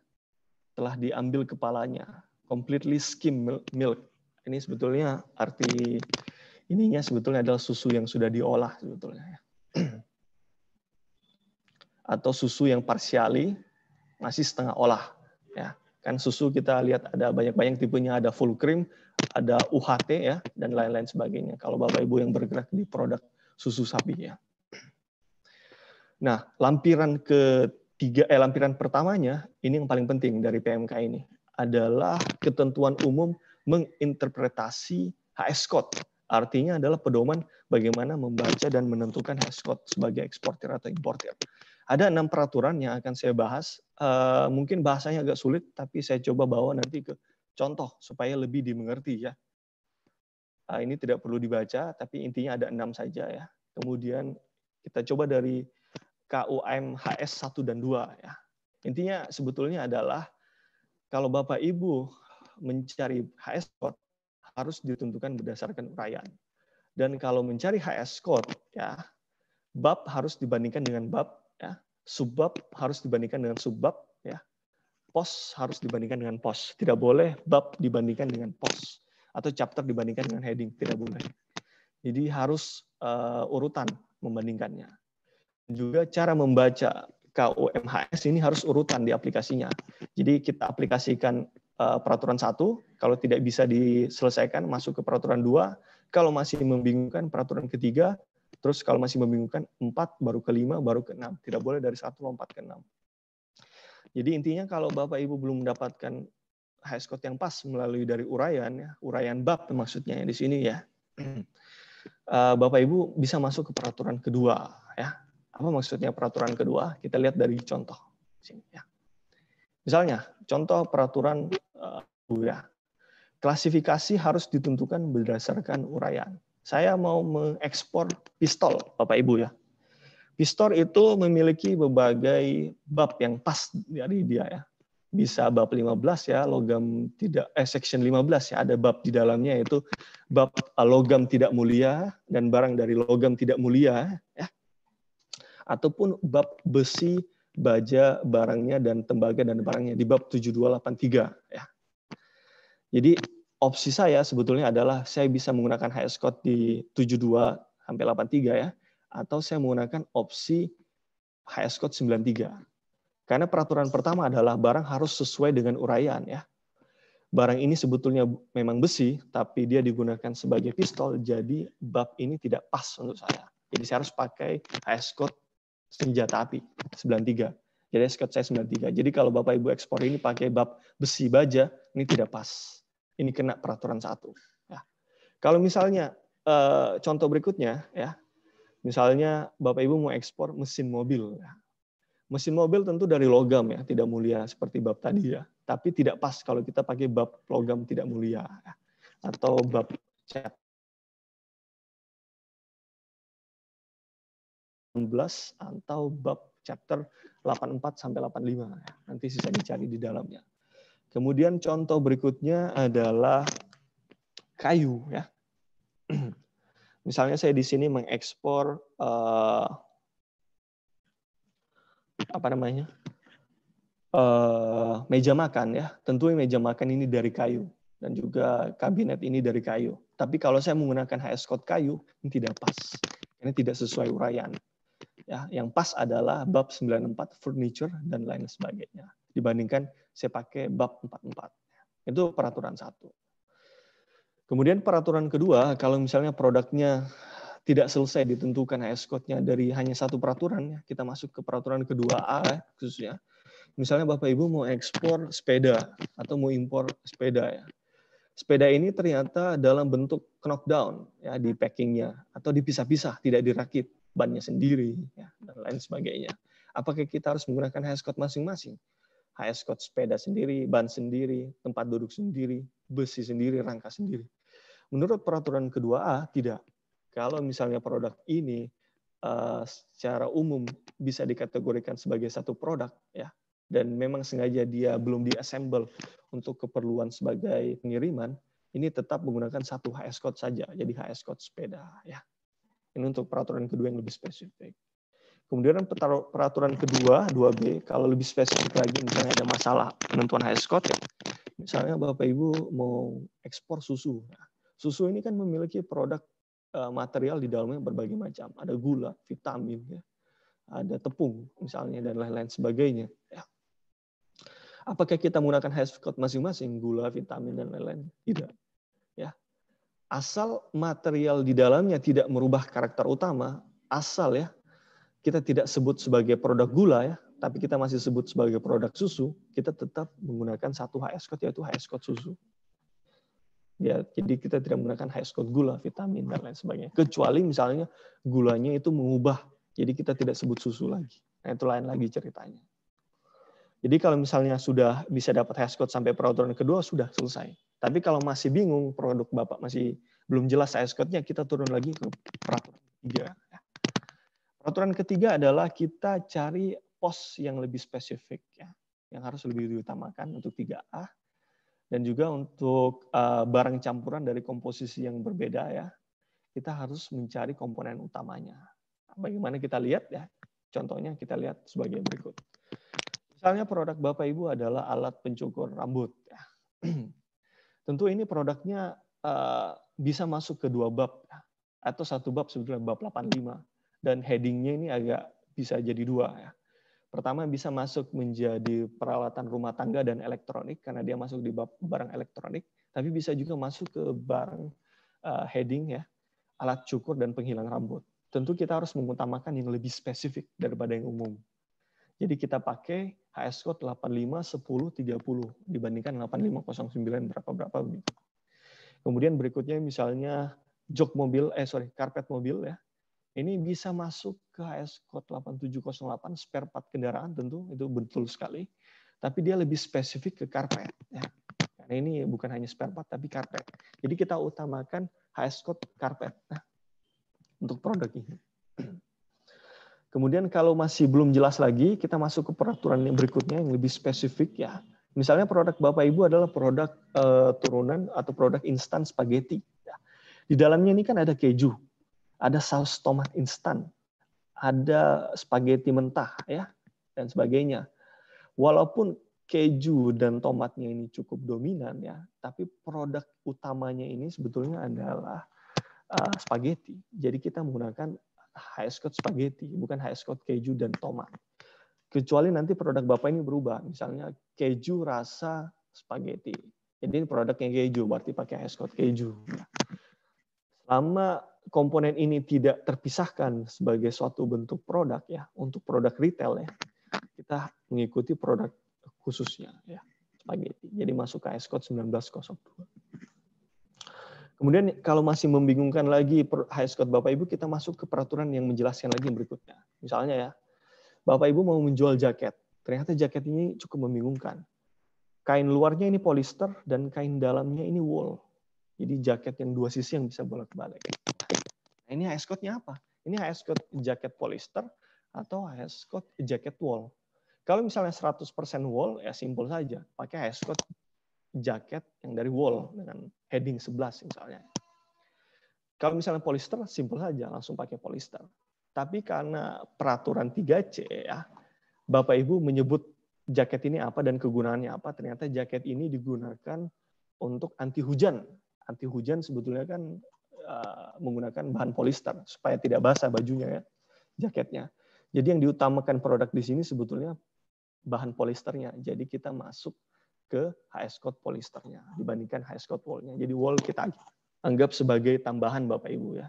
telah diambil kepalanya completely skim milk ini sebetulnya arti ininya sebetulnya adalah susu yang sudah diolah sebetulnya ya. <clears throat> atau susu yang parsiali masih setengah olah ya kan susu kita lihat ada banyak-banyak tipenya ada full cream ada UHT ya dan lain-lain sebagainya kalau bapak ibu yang bergerak di produk susu sapi ya nah lampiran ketiga eh lampiran pertamanya ini yang paling penting dari PMK ini adalah ketentuan umum menginterpretasi HS code artinya adalah pedoman bagaimana membaca dan menentukan HS code sebagai eksportir atau importir ada enam peraturan yang akan saya bahas Eh, mungkin bahasanya agak sulit, tapi saya coba bawa nanti ke contoh supaya lebih dimengerti ya. Uh, ini tidak perlu dibaca, tapi intinya ada enam saja ya. Kemudian kita coba dari KUM HS 1 dan 2 ya. Intinya sebetulnya adalah kalau Bapak Ibu mencari HS code harus ditentukan berdasarkan uraian. Dan kalau mencari HS code ya, bab harus dibandingkan dengan bab Subbab harus dibandingkan dengan subbab, ya. Pos harus dibandingkan dengan pos. Tidak boleh bab dibandingkan dengan pos atau chapter dibandingkan dengan heading, tidak boleh. Jadi harus uh, urutan membandingkannya. Juga cara membaca KOMHS ini harus urutan di aplikasinya. Jadi kita aplikasikan uh, peraturan satu, kalau tidak bisa diselesaikan masuk ke peraturan dua, kalau masih membingungkan peraturan ketiga, Terus kalau masih membingungkan, 4, baru ke 5, baru ke 6. Tidak boleh dari 1 lompat ke 6. Jadi intinya kalau Bapak Ibu belum mendapatkan high score yang pas melalui dari uraian, ya, uraian bab maksudnya ya, di sini ya. <clears throat> Eh, Bapak Ibu bisa masuk ke peraturan kedua ya. Apa maksudnya peraturan kedua? Kita lihat dari contoh sini ya. Misalnya contoh peraturan uh, ya. Klasifikasi harus ditentukan berdasarkan uraian saya mau mengekspor pistol, Bapak Ibu ya. Pistol itu memiliki berbagai bab yang pas dari dia ya. Bisa bab 15 ya, logam tidak eh section 15 ya, ada bab di dalamnya yaitu bab eh, logam tidak mulia dan barang dari logam tidak mulia ya. Ataupun bab besi, baja, barangnya dan tembaga dan barangnya di bab 7283 ya. Jadi opsi saya sebetulnya adalah saya bisa menggunakan HS code di 72 sampai 83 ya, atau saya menggunakan opsi HS code 93. Karena peraturan pertama adalah barang harus sesuai dengan uraian ya. Barang ini sebetulnya memang besi, tapi dia digunakan sebagai pistol, jadi bab ini tidak pas untuk saya. Jadi saya harus pakai HS code senjata api 93. Jadi HS code saya 93. Jadi kalau Bapak Ibu ekspor ini pakai bab besi baja, ini tidak pas ini kena peraturan satu. Ya. Kalau misalnya eh, contoh berikutnya ya, misalnya Bapak Ibu mau ekspor mesin mobil. Ya. Mesin mobil tentu dari logam ya, tidak mulia seperti bab tadi ya. Tapi tidak pas kalau kita pakai bab logam tidak mulia ya. atau bab cat 16 atau bab chapter 84 sampai 85. Ya. Nanti sisa dicari di dalamnya. Kemudian contoh berikutnya adalah kayu ya. <clears throat> Misalnya saya di sini mengekspor eh, apa namanya eh, meja makan ya. Tentu meja makan ini dari kayu dan juga kabinet ini dari kayu. Tapi kalau saya menggunakan HS code kayu ini tidak pas. Ini tidak sesuai uraian. Ya, yang pas adalah bab 94 furniture dan lain sebagainya dibandingkan saya pakai bab 44. Itu peraturan satu. Kemudian peraturan kedua, kalau misalnya produknya tidak selesai ditentukan HS code-nya dari hanya satu peraturan, ya, kita masuk ke peraturan kedua A ya, khususnya. Misalnya Bapak Ibu mau ekspor sepeda atau mau impor sepeda ya. Sepeda ini ternyata dalam bentuk knockdown ya di packingnya atau dipisah-pisah, tidak dirakit bannya sendiri ya, dan lain sebagainya. Apakah kita harus menggunakan HS code masing-masing? HS Coach sepeda sendiri, ban sendiri, tempat duduk sendiri, besi sendiri, rangka sendiri. Menurut peraturan kedua A, tidak. Kalau misalnya produk ini eh, secara umum bisa dikategorikan sebagai satu produk, ya, dan memang sengaja dia belum diassemble untuk keperluan sebagai pengiriman, ini tetap menggunakan satu HS Code saja, jadi HS Code sepeda. ya. Ini untuk peraturan kedua yang lebih spesifik. Kemudian peraturan kedua, 2B, kalau lebih spesifik lagi misalnya ada masalah penentuan high code Misalnya Bapak Ibu mau ekspor susu. Nah, susu ini kan memiliki produk eh, material di dalamnya berbagai macam. Ada gula, vitamin, ya. ada tepung misalnya, dan lain-lain sebagainya. Ya. Apakah kita menggunakan high code masing-masing, gula, vitamin, dan lain-lain? Tidak. Ya. Asal material di dalamnya tidak merubah karakter utama, asal ya kita tidak sebut sebagai produk gula ya, tapi kita masih sebut sebagai produk susu, kita tetap menggunakan satu HS code yaitu HS code susu. Ya, jadi kita tidak menggunakan HS code gula, vitamin dan lain sebagainya. Kecuali misalnya gulanya itu mengubah, jadi kita tidak sebut susu lagi. Nah, itu lain lagi ceritanya. Jadi kalau misalnya sudah bisa dapat HS code sampai peraturan kedua sudah selesai. Tapi kalau masih bingung produk Bapak masih belum jelas HS code-nya, kita turun lagi ke peraturan tiga. Peraturan ketiga adalah kita cari pos yang lebih spesifik ya, yang harus lebih diutamakan untuk 3A dan juga untuk uh, barang campuran dari komposisi yang berbeda ya. Kita harus mencari komponen utamanya. Bagaimana kita lihat ya? Contohnya kita lihat sebagai berikut. Misalnya produk Bapak Ibu adalah alat pencukur rambut ya. <clears throat> Tentu ini produknya uh, bisa masuk ke dua bab ya. atau satu bab sebetulnya bab 85 dan headingnya ini agak bisa jadi dua ya. Pertama bisa masuk menjadi peralatan rumah tangga dan elektronik karena dia masuk di barang elektronik, tapi bisa juga masuk ke barang uh, heading ya, alat cukur dan penghilang rambut. Tentu kita harus mengutamakan yang lebih spesifik daripada yang umum. Jadi kita pakai HS code 85 10 30 dibandingkan 8509 berapa berapa begitu. Kemudian berikutnya misalnya jok mobil eh sorry karpet mobil ya ini bisa masuk ke HS code 8708 spare part kendaraan tentu itu betul sekali. Tapi dia lebih spesifik ke karpet ya. Karena ini bukan hanya spare part tapi karpet. Jadi kita utamakan HS code karpet. Nah, untuk produk ini. <clears throat> Kemudian kalau masih belum jelas lagi, kita masuk ke peraturan yang berikutnya yang lebih spesifik ya. Misalnya produk Bapak Ibu adalah produk uh, turunan atau produk instan spaghetti. Ya. Di dalamnya ini kan ada keju ada saus tomat instan, ada spaghetti mentah ya dan sebagainya. Walaupun keju dan tomatnya ini cukup dominan ya, tapi produk utamanya ini sebetulnya adalah uh, spaghetti. Jadi kita menggunakan high scott spaghetti, bukan high scott keju dan tomat. Kecuali nanti produk Bapak ini berubah, misalnya keju rasa spaghetti. Jadi ini produknya keju, berarti pakai high scott keju. Selama komponen ini tidak terpisahkan sebagai suatu bentuk produk ya untuk produk retail ya kita mengikuti produk khususnya ya spaghetti jadi masuk ke S-code 1902 kemudian kalau masih membingungkan lagi HS-code Bapak Ibu kita masuk ke peraturan yang menjelaskan lagi yang berikutnya misalnya ya Bapak Ibu mau menjual jaket ternyata jaket ini cukup membingungkan kain luarnya ini polister dan kain dalamnya ini wool jadi jaket yang dua sisi yang bisa bolak-balik ini HS code-nya apa? Ini HS code jaket polyester atau HS code jaket wool. Kalau misalnya 100% wool, ya simpel saja. Pakai HS code jaket yang dari wool dengan heading 11 misalnya. Kalau misalnya polyester, simpel saja. Langsung pakai polyester. Tapi karena peraturan 3C, ya, Bapak Ibu menyebut jaket ini apa dan kegunaannya apa. Ternyata jaket ini digunakan untuk anti hujan. Anti hujan sebetulnya kan Eh, menggunakan bahan polyester supaya tidak basah bajunya ya, jaketnya. Jadi yang diutamakan produk di sini sebetulnya bahan polisternya. Jadi kita masuk ke HS code polisternya dibandingkan HS code wallnya. Jadi wall kita anggap sebagai tambahan Bapak Ibu ya.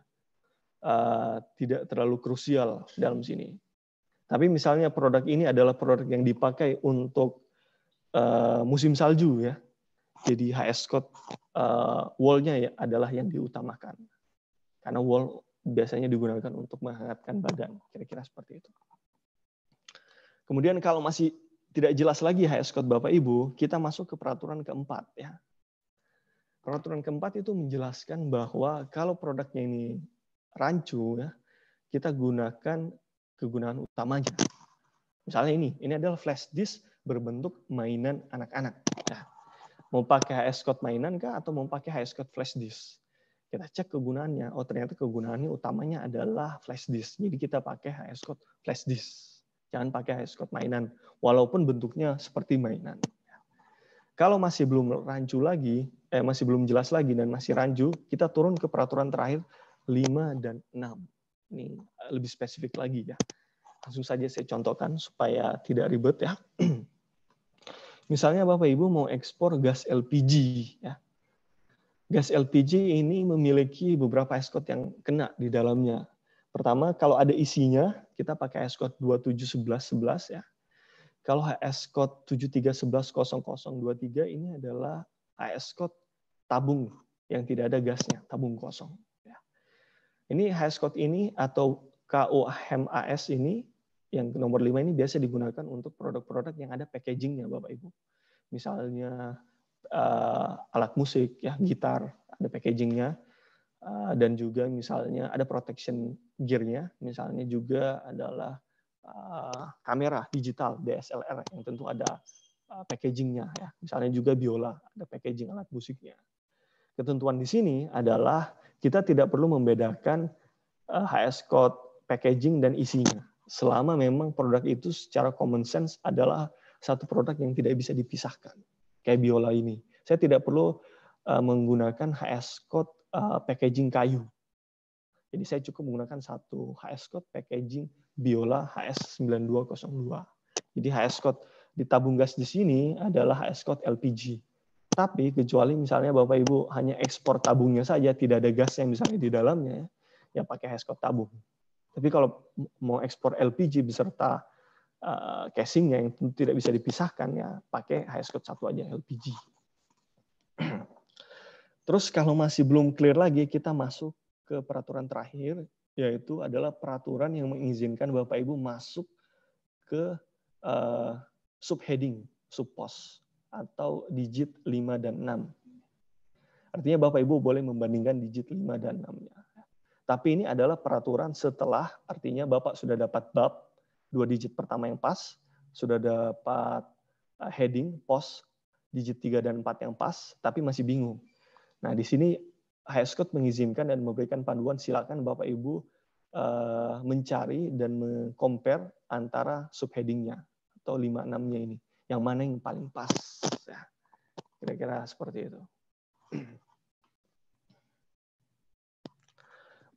Uh, tidak terlalu krusial dalam sini. Tapi misalnya produk ini adalah produk yang dipakai untuk uh, musim salju ya. Jadi HS Code uh, wall-nya ya adalah yang diutamakan. Karena wall biasanya digunakan untuk menghangatkan badan, kira-kira seperti itu. Kemudian kalau masih tidak jelas lagi HS Code Bapak Ibu, kita masuk ke peraturan keempat ya. Peraturan keempat itu menjelaskan bahwa kalau produknya ini rancu ya, kita gunakan kegunaan utamanya. Misalnya ini, ini adalah flash disk berbentuk mainan anak-anak. Mau pakai HS Code mainan kah atau mau pakai HS Code flash disk? Kita cek kegunaannya. Oh ternyata kegunaannya utamanya adalah flash disk. Jadi kita pakai HS Code flash disk. Jangan pakai HS Code mainan, walaupun bentuknya seperti mainan. Kalau masih belum rancu lagi, eh, masih belum jelas lagi dan masih rancu, kita turun ke peraturan terakhir 5 dan 6. Ini eh, lebih spesifik lagi ya. Langsung saja saya contohkan supaya tidak ribet ya. <clears throat> Misalnya Bapak Ibu mau ekspor gas LPG ya. Gas LPG ini memiliki beberapa eskot yang kena di dalamnya. Pertama, kalau ada isinya, kita pakai eskot 271111 ya. Kalau HS code 73110023 ini adalah AS tabung yang tidak ada gasnya, tabung kosong. Ya. Ini HS code ini atau KOHMAS ini yang nomor lima ini biasa digunakan untuk produk-produk yang ada packagingnya, Bapak Ibu. Misalnya uh, alat musik, ya gitar, ada packagingnya, uh, dan juga misalnya ada protection gearnya, misalnya juga adalah uh, kamera digital DSLR yang tentu ada uh, packagingnya, ya. Misalnya juga biola, ada packaging alat musiknya. Ketentuan di sini adalah kita tidak perlu membedakan HS code packaging dan isinya selama memang produk itu secara common sense adalah satu produk yang tidak bisa dipisahkan. Kayak biola ini. Saya tidak perlu eh, menggunakan HS code eh, packaging kayu. Jadi saya cukup menggunakan satu HS code packaging biola HS9202. Jadi HS code di tabung gas di sini adalah HS code LPG. Tapi kecuali misalnya Bapak Ibu hanya ekspor tabungnya saja, tidak ada gas yang misalnya di dalamnya, ya pakai HS code tabung. Tapi kalau mau ekspor LPG beserta eh, casingnya yang tidak bisa dipisahkan ya pakai high scope satu aja LPG. <clears throat> Terus kalau masih belum clear lagi kita masuk ke peraturan terakhir yaitu adalah peraturan yang mengizinkan Bapak Ibu masuk ke eh, subheading, subpos atau digit 5 dan 6. Artinya Bapak Ibu boleh membandingkan digit 5 dan 6 nya tapi ini adalah peraturan setelah artinya Bapak sudah dapat bab dua digit pertama yang pas, sudah dapat eh, heading, pos, digit tiga dan empat yang pas, tapi masih bingung. Nah, di sini HS Code mengizinkan dan memberikan panduan silakan Bapak Ibu eh, mencari dan mengcompare antara subheadingnya atau lima enamnya nya ini. Yang mana yang paling pas. Ya, kira-kira seperti itu.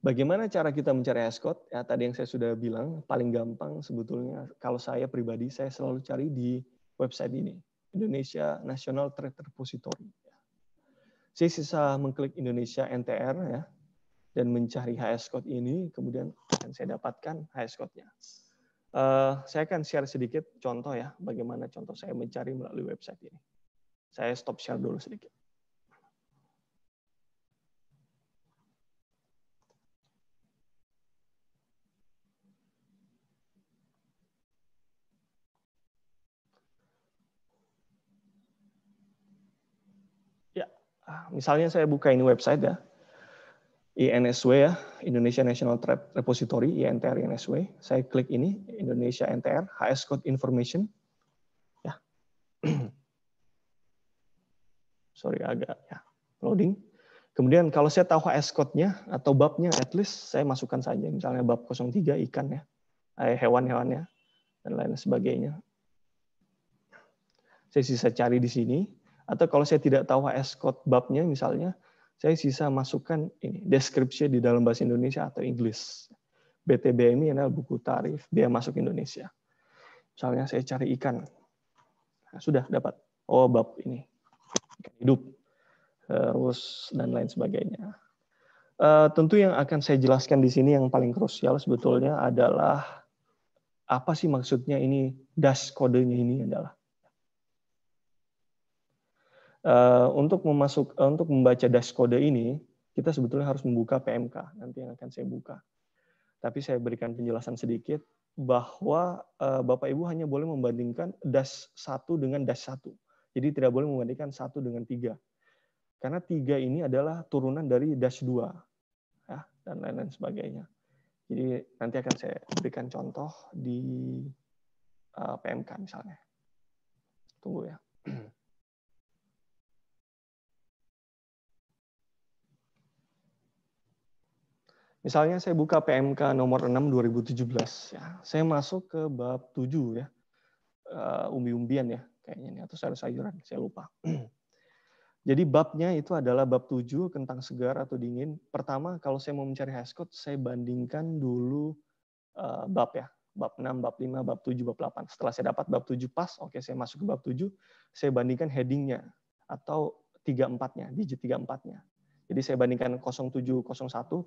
Bagaimana cara kita mencari escort? Ya, tadi yang saya sudah bilang, paling gampang sebetulnya kalau saya pribadi, saya selalu cari di website ini, Indonesia National Trade Repository. Saya sisa mengklik Indonesia NTR ya, dan mencari HS code ini, kemudian akan saya dapatkan HS code-nya. Uh, saya akan share sedikit contoh ya, bagaimana contoh saya mencari melalui website ini. Saya stop share dulu sedikit. misalnya saya buka ini website ya, INSW ya, Indonesia National Repository, INTR INSW. Saya klik ini, Indonesia NTR, HS Code Information. Ya. <clears throat> Sorry, agak ya, loading. Kemudian kalau saya tahu HS code-nya atau babnya, at least saya masukkan saja. Misalnya bab 03 ikan ya, eh, hewan-hewannya, dan lain sebagainya. Saya bisa cari di sini atau kalau saya tidak tahu HS code babnya misalnya, saya sisa masukkan ini deskripsi di dalam bahasa Indonesia atau Inggris. BTBM ini adalah buku tarif biaya masuk Indonesia. Misalnya saya cari ikan. Nah, sudah dapat. Oh, bab ini. Ikan hidup. Terus dan lain sebagainya. Eh, tentu yang akan saya jelaskan di sini yang paling krusial sebetulnya adalah apa sih maksudnya ini dash kodenya ini adalah Eh, untuk memasuk eh, untuk membaca dash kode ini kita sebetulnya harus membuka PMK nanti yang akan saya buka. Tapi saya berikan penjelasan sedikit bahwa eh, Bapak Ibu hanya boleh membandingkan dash 1 dengan dash 1. Jadi tidak boleh membandingkan satu dengan tiga. Karena tiga ini adalah turunan dari dash 2 ya, dan lain-lain sebagainya. Jadi nanti akan saya berikan contoh di PMK misalnya. Tunggu ya. <clears throat> Misalnya saya buka PMK nomor 6 2017 ya. Saya masuk ke bab 7 ya. Eh, umbi-umbian ya kayaknya ini atau sayur-sayuran, saya lupa. <clears throat> Jadi babnya itu adalah bab 7 kentang segar atau dingin. Pertama kalau saya mau mencari hashcode saya bandingkan dulu uh, bab ya. Bab 6, bab 5, bab 7, bab 8. Setelah saya dapat bab 7 pas, oke okay, saya masuk ke bab 7, saya bandingkan headingnya atau 34-nya, digit 34-nya. Jadi saya bandingkan 0701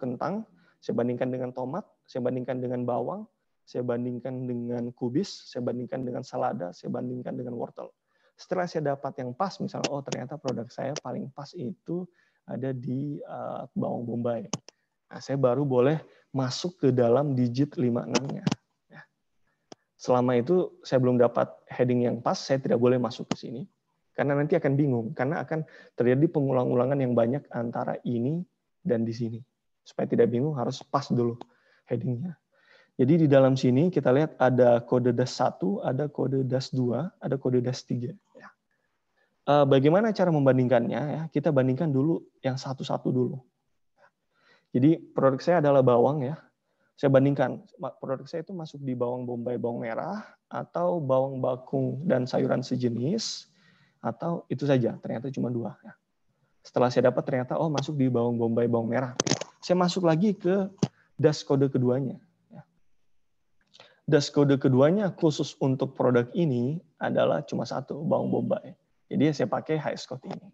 kentang saya bandingkan dengan tomat, saya bandingkan dengan bawang, saya bandingkan dengan kubis, saya bandingkan dengan salada, saya bandingkan dengan wortel. Setelah saya dapat yang pas, misalnya, oh ternyata produk saya paling pas itu ada di uh, bawang bombay. Nah, saya baru boleh masuk ke dalam digit 56-nya. Ya. Selama itu saya belum dapat heading yang pas, saya tidak boleh masuk ke sini karena nanti akan bingung karena akan terjadi pengulang-ulangan yang banyak antara ini dan di sini supaya tidak bingung harus pas dulu headingnya. Jadi di dalam sini kita lihat ada kode das 1, ada kode das 2, ada kode das 3. Ya. Eh, bagaimana cara membandingkannya? Ya? kita bandingkan dulu yang satu-satu dulu. Jadi produk saya adalah bawang ya. Saya bandingkan produk saya itu masuk di bawang bombay, bawang merah, atau bawang bakung dan sayuran sejenis, atau itu saja. Ternyata cuma dua. Ya. Setelah saya dapat ternyata oh masuk di bawang bombay, bawang merah. Saya masuk lagi ke das kode keduanya. Das kode keduanya khusus untuk produk ini adalah cuma satu, bawang bombay. Jadi saya pakai high score ini.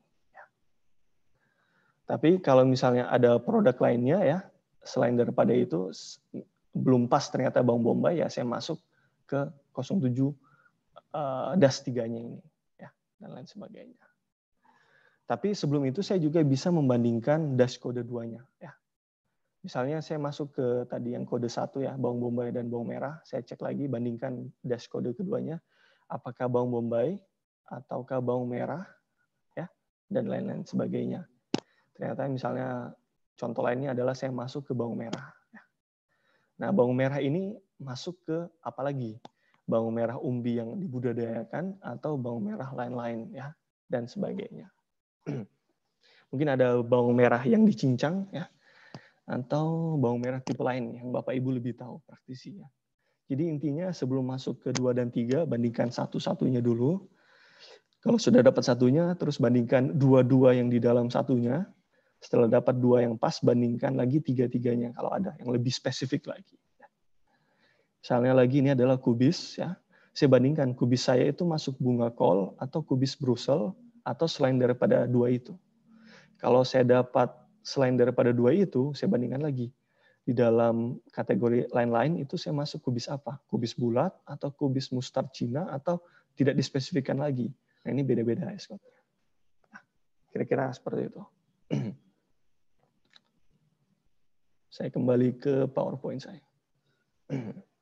Tapi kalau misalnya ada produk lainnya ya, selain daripada itu belum pas ternyata bawang bombay ya saya masuk ke 07 uh, eh, das tiganya ini ya dan lain sebagainya. Tapi sebelum itu saya juga bisa membandingkan das kode duanya ya. Misalnya saya masuk ke tadi yang kode satu ya, bawang bombay dan bawang merah. Saya cek lagi, bandingkan dash kode keduanya. Apakah bawang bombay ataukah bawang merah ya dan lain-lain sebagainya. Ternyata misalnya contoh lainnya adalah saya masuk ke bawang merah. Ya. Nah, bawang merah ini masuk ke apa lagi? Bawang merah umbi yang dibudidayakan atau bawang merah lain-lain ya dan sebagainya. <clears throat> Mungkin ada bawang merah yang dicincang ya atau bawang merah tipe lain yang Bapak Ibu lebih tahu praktisinya. Jadi intinya sebelum masuk ke 2 dan 3 bandingkan satu-satunya dulu. Kalau sudah dapat satunya terus bandingkan dua-dua yang di dalam satunya. Setelah dapat dua yang pas bandingkan lagi tiga-tiganya kalau ada yang lebih spesifik lagi. Misalnya lagi ini adalah kubis ya. Saya bandingkan kubis saya itu masuk bunga kol atau kubis Brussel atau selain daripada dua itu. Kalau saya dapat selain daripada dua itu, saya bandingkan lagi. Di dalam kategori lain-lain itu saya masuk kubis apa? Kubis bulat atau kubis mustard Cina atau tidak dispesifikkan lagi. Nah, ini beda-beda ya, nah, Kira-kira seperti itu. <clears throat> saya kembali ke PowerPoint saya. <clears throat>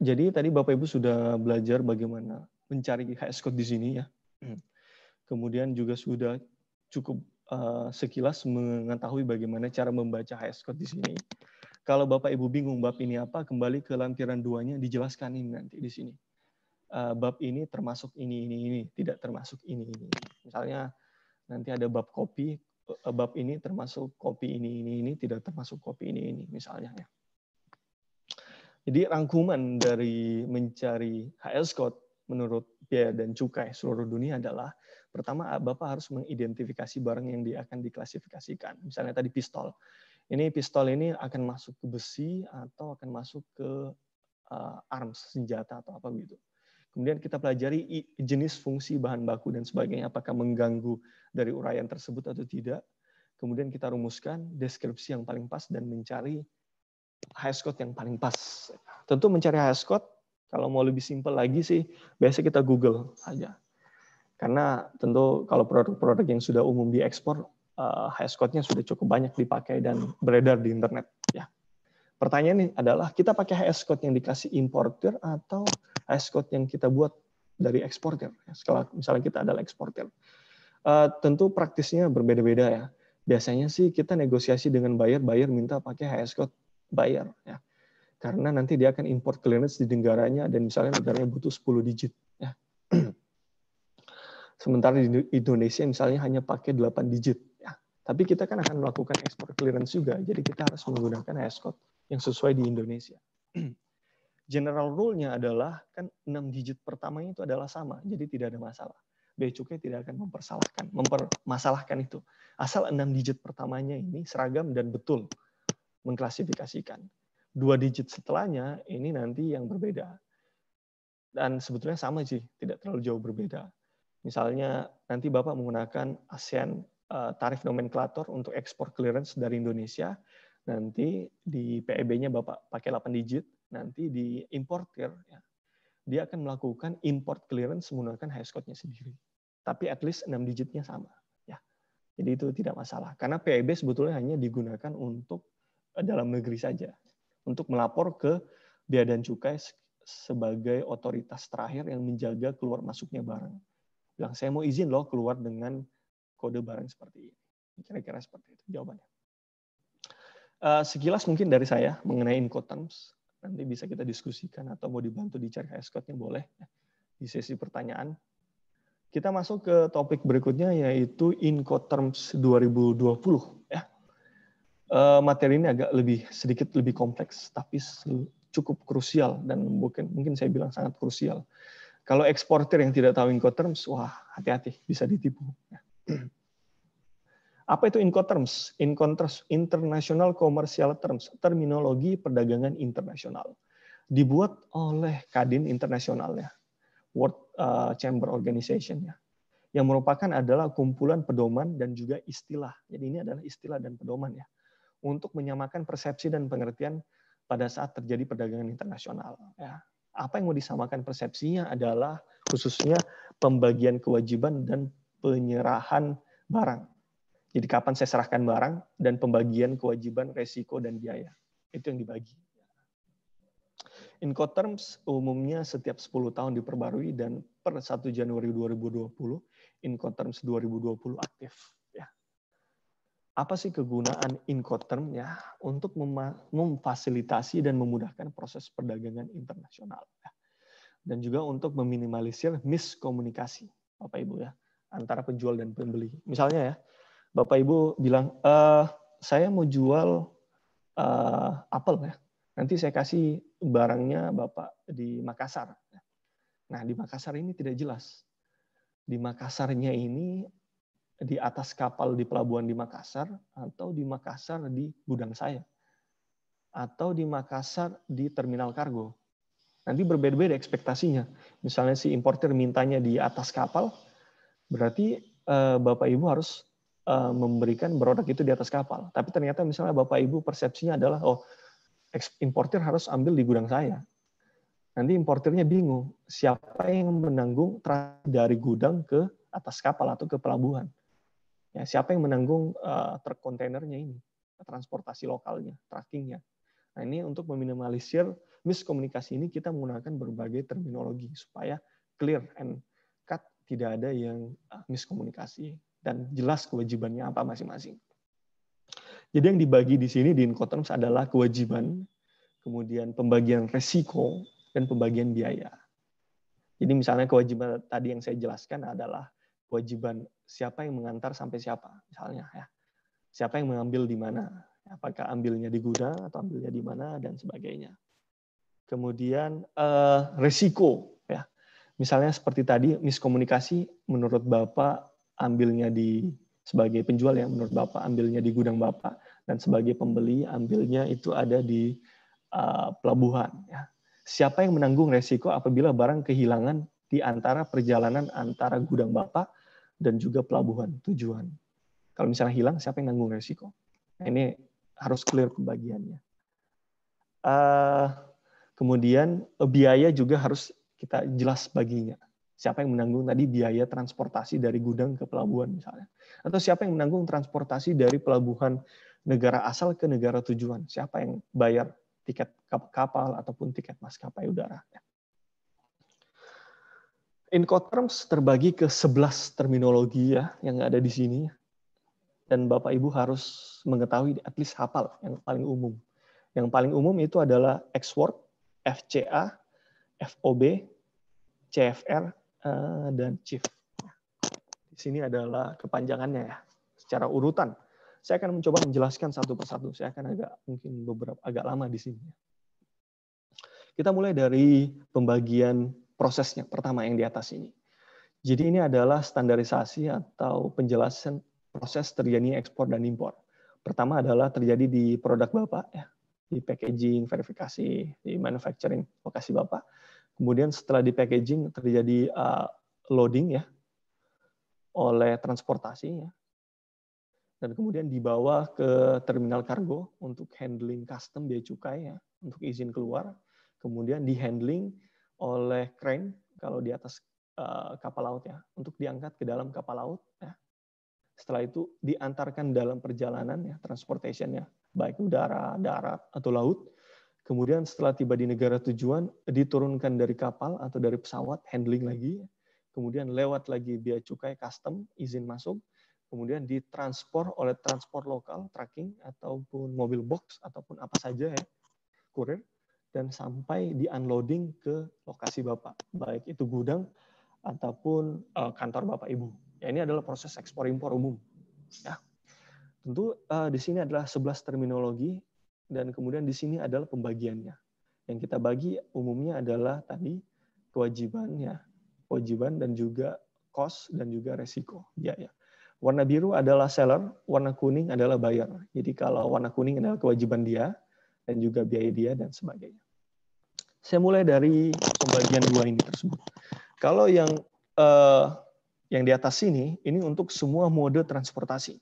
Jadi tadi Bapak Ibu sudah belajar bagaimana mencari HS code di sini ya. Hmm. Kemudian juga sudah cukup eh, sekilas mengetahui bagaimana cara membaca HS code di sini. Kalau Bapak Ibu bingung bab ini apa, kembali ke lampiran duanya dijelaskan ini nanti di sini. Eh, bab ini termasuk ini ini ini, tidak termasuk ini ini. Misalnya nanti ada bab kopi, eh, bab ini termasuk kopi ini ini ini, tidak termasuk kopi ini ini misalnya ya. Jadi rangkuman dari mencari HL Scott menurut biaya dan cukai seluruh dunia adalah pertama Bapak harus mengidentifikasi barang yang dia akan diklasifikasikan. Misalnya tadi pistol. Ini pistol ini akan masuk ke besi atau akan masuk ke uh, arms senjata atau apa gitu. Kemudian kita pelajari jenis fungsi bahan baku dan sebagainya apakah mengganggu dari uraian tersebut atau tidak. Kemudian kita rumuskan deskripsi yang paling pas dan mencari high score yang paling pas. Tentu mencari high score, kalau mau lebih simple lagi sih biasa kita Google aja. Karena tentu kalau produk-produk yang sudah umum diekspor eh, high score nya sudah cukup banyak dipakai dan beredar di internet ya. pertanyaan Pertanyaannya adalah kita pakai high score yang dikasih importer atau high score yang kita buat dari eksportir. Kalau misalnya kita adalah eksportir. Eh, tentu praktisnya berbeda-beda ya. Biasanya sih kita negosiasi dengan buyer, buyer minta pakai high score bayar ya. Karena nanti dia akan import clearance di negaranya dan misalnya negaranya butuh 10 digit ya. <clears throat> Sementara di Indonesia misalnya hanya pakai 8 digit ya. Tapi kita kan akan melakukan ekspor clearance juga, jadi kita harus menggunakan HS code yang sesuai di Indonesia. <clears throat> General rule-nya adalah kan 6 digit pertamanya itu adalah sama, jadi tidak ada masalah bea cukai tidak akan mempersalahkan, mempermasalahkan itu. Asal enam digit pertamanya ini seragam dan betul mengklasifikasikan. Dua digit setelahnya ini nanti yang berbeda. Dan sebetulnya sama sih, tidak terlalu jauh berbeda. Misalnya nanti Bapak menggunakan ASEAN eh, tarif nomenklator untuk ekspor clearance dari Indonesia, nanti di PEB-nya Bapak pakai 8 digit, nanti di importer ya, dia akan melakukan import clearance menggunakan high code-nya sendiri. Tapi at least 6 digitnya sama. ya. Jadi itu tidak masalah. Karena PEB sebetulnya hanya digunakan untuk Eh, dalam negeri saja untuk melapor ke Bea dan Cukai sebagai otoritas terakhir yang menjaga keluar masuknya barang. Bilang, saya mau izin loh keluar dengan kode barang seperti ini. Kira-kira seperti itu jawabannya. Eh, sekilas mungkin dari saya mengenai Incoterms. Nanti bisa kita diskusikan atau mau dibantu dicari HS nya boleh ya, di sesi pertanyaan. Kita masuk ke topik berikutnya yaitu Incoterms 2020 ya. Eh, materi ini agak lebih sedikit lebih kompleks, tapi cukup krusial dan mungkin mungkin saya bilang sangat krusial. Kalau eksportir yang tidak tahu Incoterms, wah hati-hati bisa ditipu. Ya. <clears throat> Apa itu Incoterms? Incoterms International Commercial Terms, terminologi perdagangan internasional. Dibuat oleh Kadin Internasional ya, World eh, Chamber Organization ya yang merupakan adalah kumpulan pedoman dan juga istilah. Jadi ini adalah istilah dan pedoman ya untuk menyamakan persepsi dan pengertian pada saat terjadi perdagangan internasional. Ya. Apa yang mau disamakan persepsinya adalah khususnya pembagian kewajiban dan penyerahan barang. Jadi kapan saya serahkan barang dan pembagian kewajiban, resiko, dan biaya. Itu yang dibagi. Incoterms umumnya setiap 10 tahun diperbarui dan per 1 Januari 2020 Incoterms 2020 aktif apa sih kegunaan Incoterm ya untuk memfasilitasi dan memudahkan proses perdagangan internasional ya. dan juga untuk meminimalisir miskomunikasi Bapak Ibu ya antara penjual dan pembeli. Misalnya ya Bapak Ibu bilang e, saya mau jual uh, apel ya nanti saya kasih barangnya Bapak di Makassar. Nah di Makassar ini tidak jelas di Makassarnya ini di atas kapal di pelabuhan di Makassar atau di Makassar di gudang saya atau di Makassar di terminal kargo. Nanti berbeda-beda ekspektasinya. Misalnya si importer mintanya di atas kapal, berarti eh, Bapak Ibu harus eh, memberikan produk itu di atas kapal. Tapi ternyata misalnya Bapak Ibu persepsinya adalah oh importer harus ambil di gudang saya. Nanti importernya bingung siapa yang menanggung dari gudang ke atas kapal atau ke pelabuhan. Ya, siapa yang menanggung uh, truk kontainernya ini, transportasi lokalnya, trackingnya? Nah ini untuk meminimalisir miskomunikasi ini kita menggunakan berbagai terminologi supaya clear and cut tidak ada yang eh, miskomunikasi dan jelas kewajibannya apa masing-masing. Jadi yang dibagi di sini di Incoterms adalah kewajiban, kemudian pembagian resiko, dan pembagian biaya. Jadi misalnya kewajiban tadi yang saya jelaskan adalah kewajiban siapa yang mengantar sampai siapa misalnya ya siapa yang mengambil di mana apakah ambilnya di gudang atau ambilnya di mana dan sebagainya kemudian eh, resiko ya misalnya seperti tadi miskomunikasi menurut bapak ambilnya di sebagai penjual ya menurut bapak ambilnya di gudang bapak dan sebagai pembeli ambilnya itu ada di uh, pelabuhan ya siapa yang menanggung resiko apabila barang kehilangan di antara perjalanan antara gudang bapak dan juga pelabuhan tujuan. Kalau misalnya hilang, siapa yang nanggung resiko? Nah, ini harus clear pembagiannya. Uh, kemudian eh, biaya juga harus kita jelas baginya. Siapa yang menanggung tadi biaya transportasi dari gudang ke pelabuhan misalnya, atau siapa yang menanggung transportasi dari pelabuhan negara asal ke negara tujuan? Siapa yang bayar tiket kapal ataupun tiket maskapai udara? Ya Incoterms terbagi ke 11 terminologi ya yang ada di sini. Dan Bapak Ibu harus mengetahui at least hafal yang paling umum. Yang paling umum itu adalah Ex-Work, FCA, FOB, CFR, eh, dan CIF. Di sini adalah kepanjangannya ya, secara urutan. Saya akan mencoba menjelaskan satu persatu. Saya akan agak mungkin beberapa agak lama di sini. Kita mulai dari pembagian prosesnya pertama yang di atas ini. Jadi ini adalah standarisasi atau penjelasan proses terjadinya ekspor dan impor. Pertama adalah terjadi di produk Bapak, ya, di packaging, verifikasi, di manufacturing, lokasi Bapak. Kemudian setelah di packaging terjadi eh, loading ya oleh transportasi ya. Dan kemudian dibawa ke terminal kargo untuk handling custom biaya cukai ya, untuk izin keluar. Kemudian di handling oleh crane kalau di atas eh, kapal laut ya untuk diangkat ke dalam kapal laut ya. setelah itu diantarkan dalam perjalanan ya transportationnya baik udara darat atau laut kemudian setelah tiba di negara tujuan diturunkan dari kapal atau dari pesawat handling lagi kemudian lewat lagi biaya cukai custom izin masuk kemudian ditransport oleh transport lokal, tracking, ataupun mobil box, ataupun apa saja ya, kurir, dan sampai di unloading ke lokasi Bapak, baik itu gudang ataupun eh, kantor Bapak Ibu. Ya, ini adalah proses ekspor impor umum. Ya. Tentu uh, di sini adalah 11 terminologi dan kemudian di sini adalah pembagiannya. Yang kita bagi umumnya adalah tadi kewajibannya, kewajiban dan juga cost dan juga resiko biaya. Ya. Warna biru adalah seller, warna kuning adalah buyer. Jadi kalau warna kuning adalah kewajiban dia, dan juga biaya dia dan sebagainya. Saya mulai dari pembagian dua ini tersebut. Kalau yang eh, yang di atas sini ini untuk semua mode transportasi,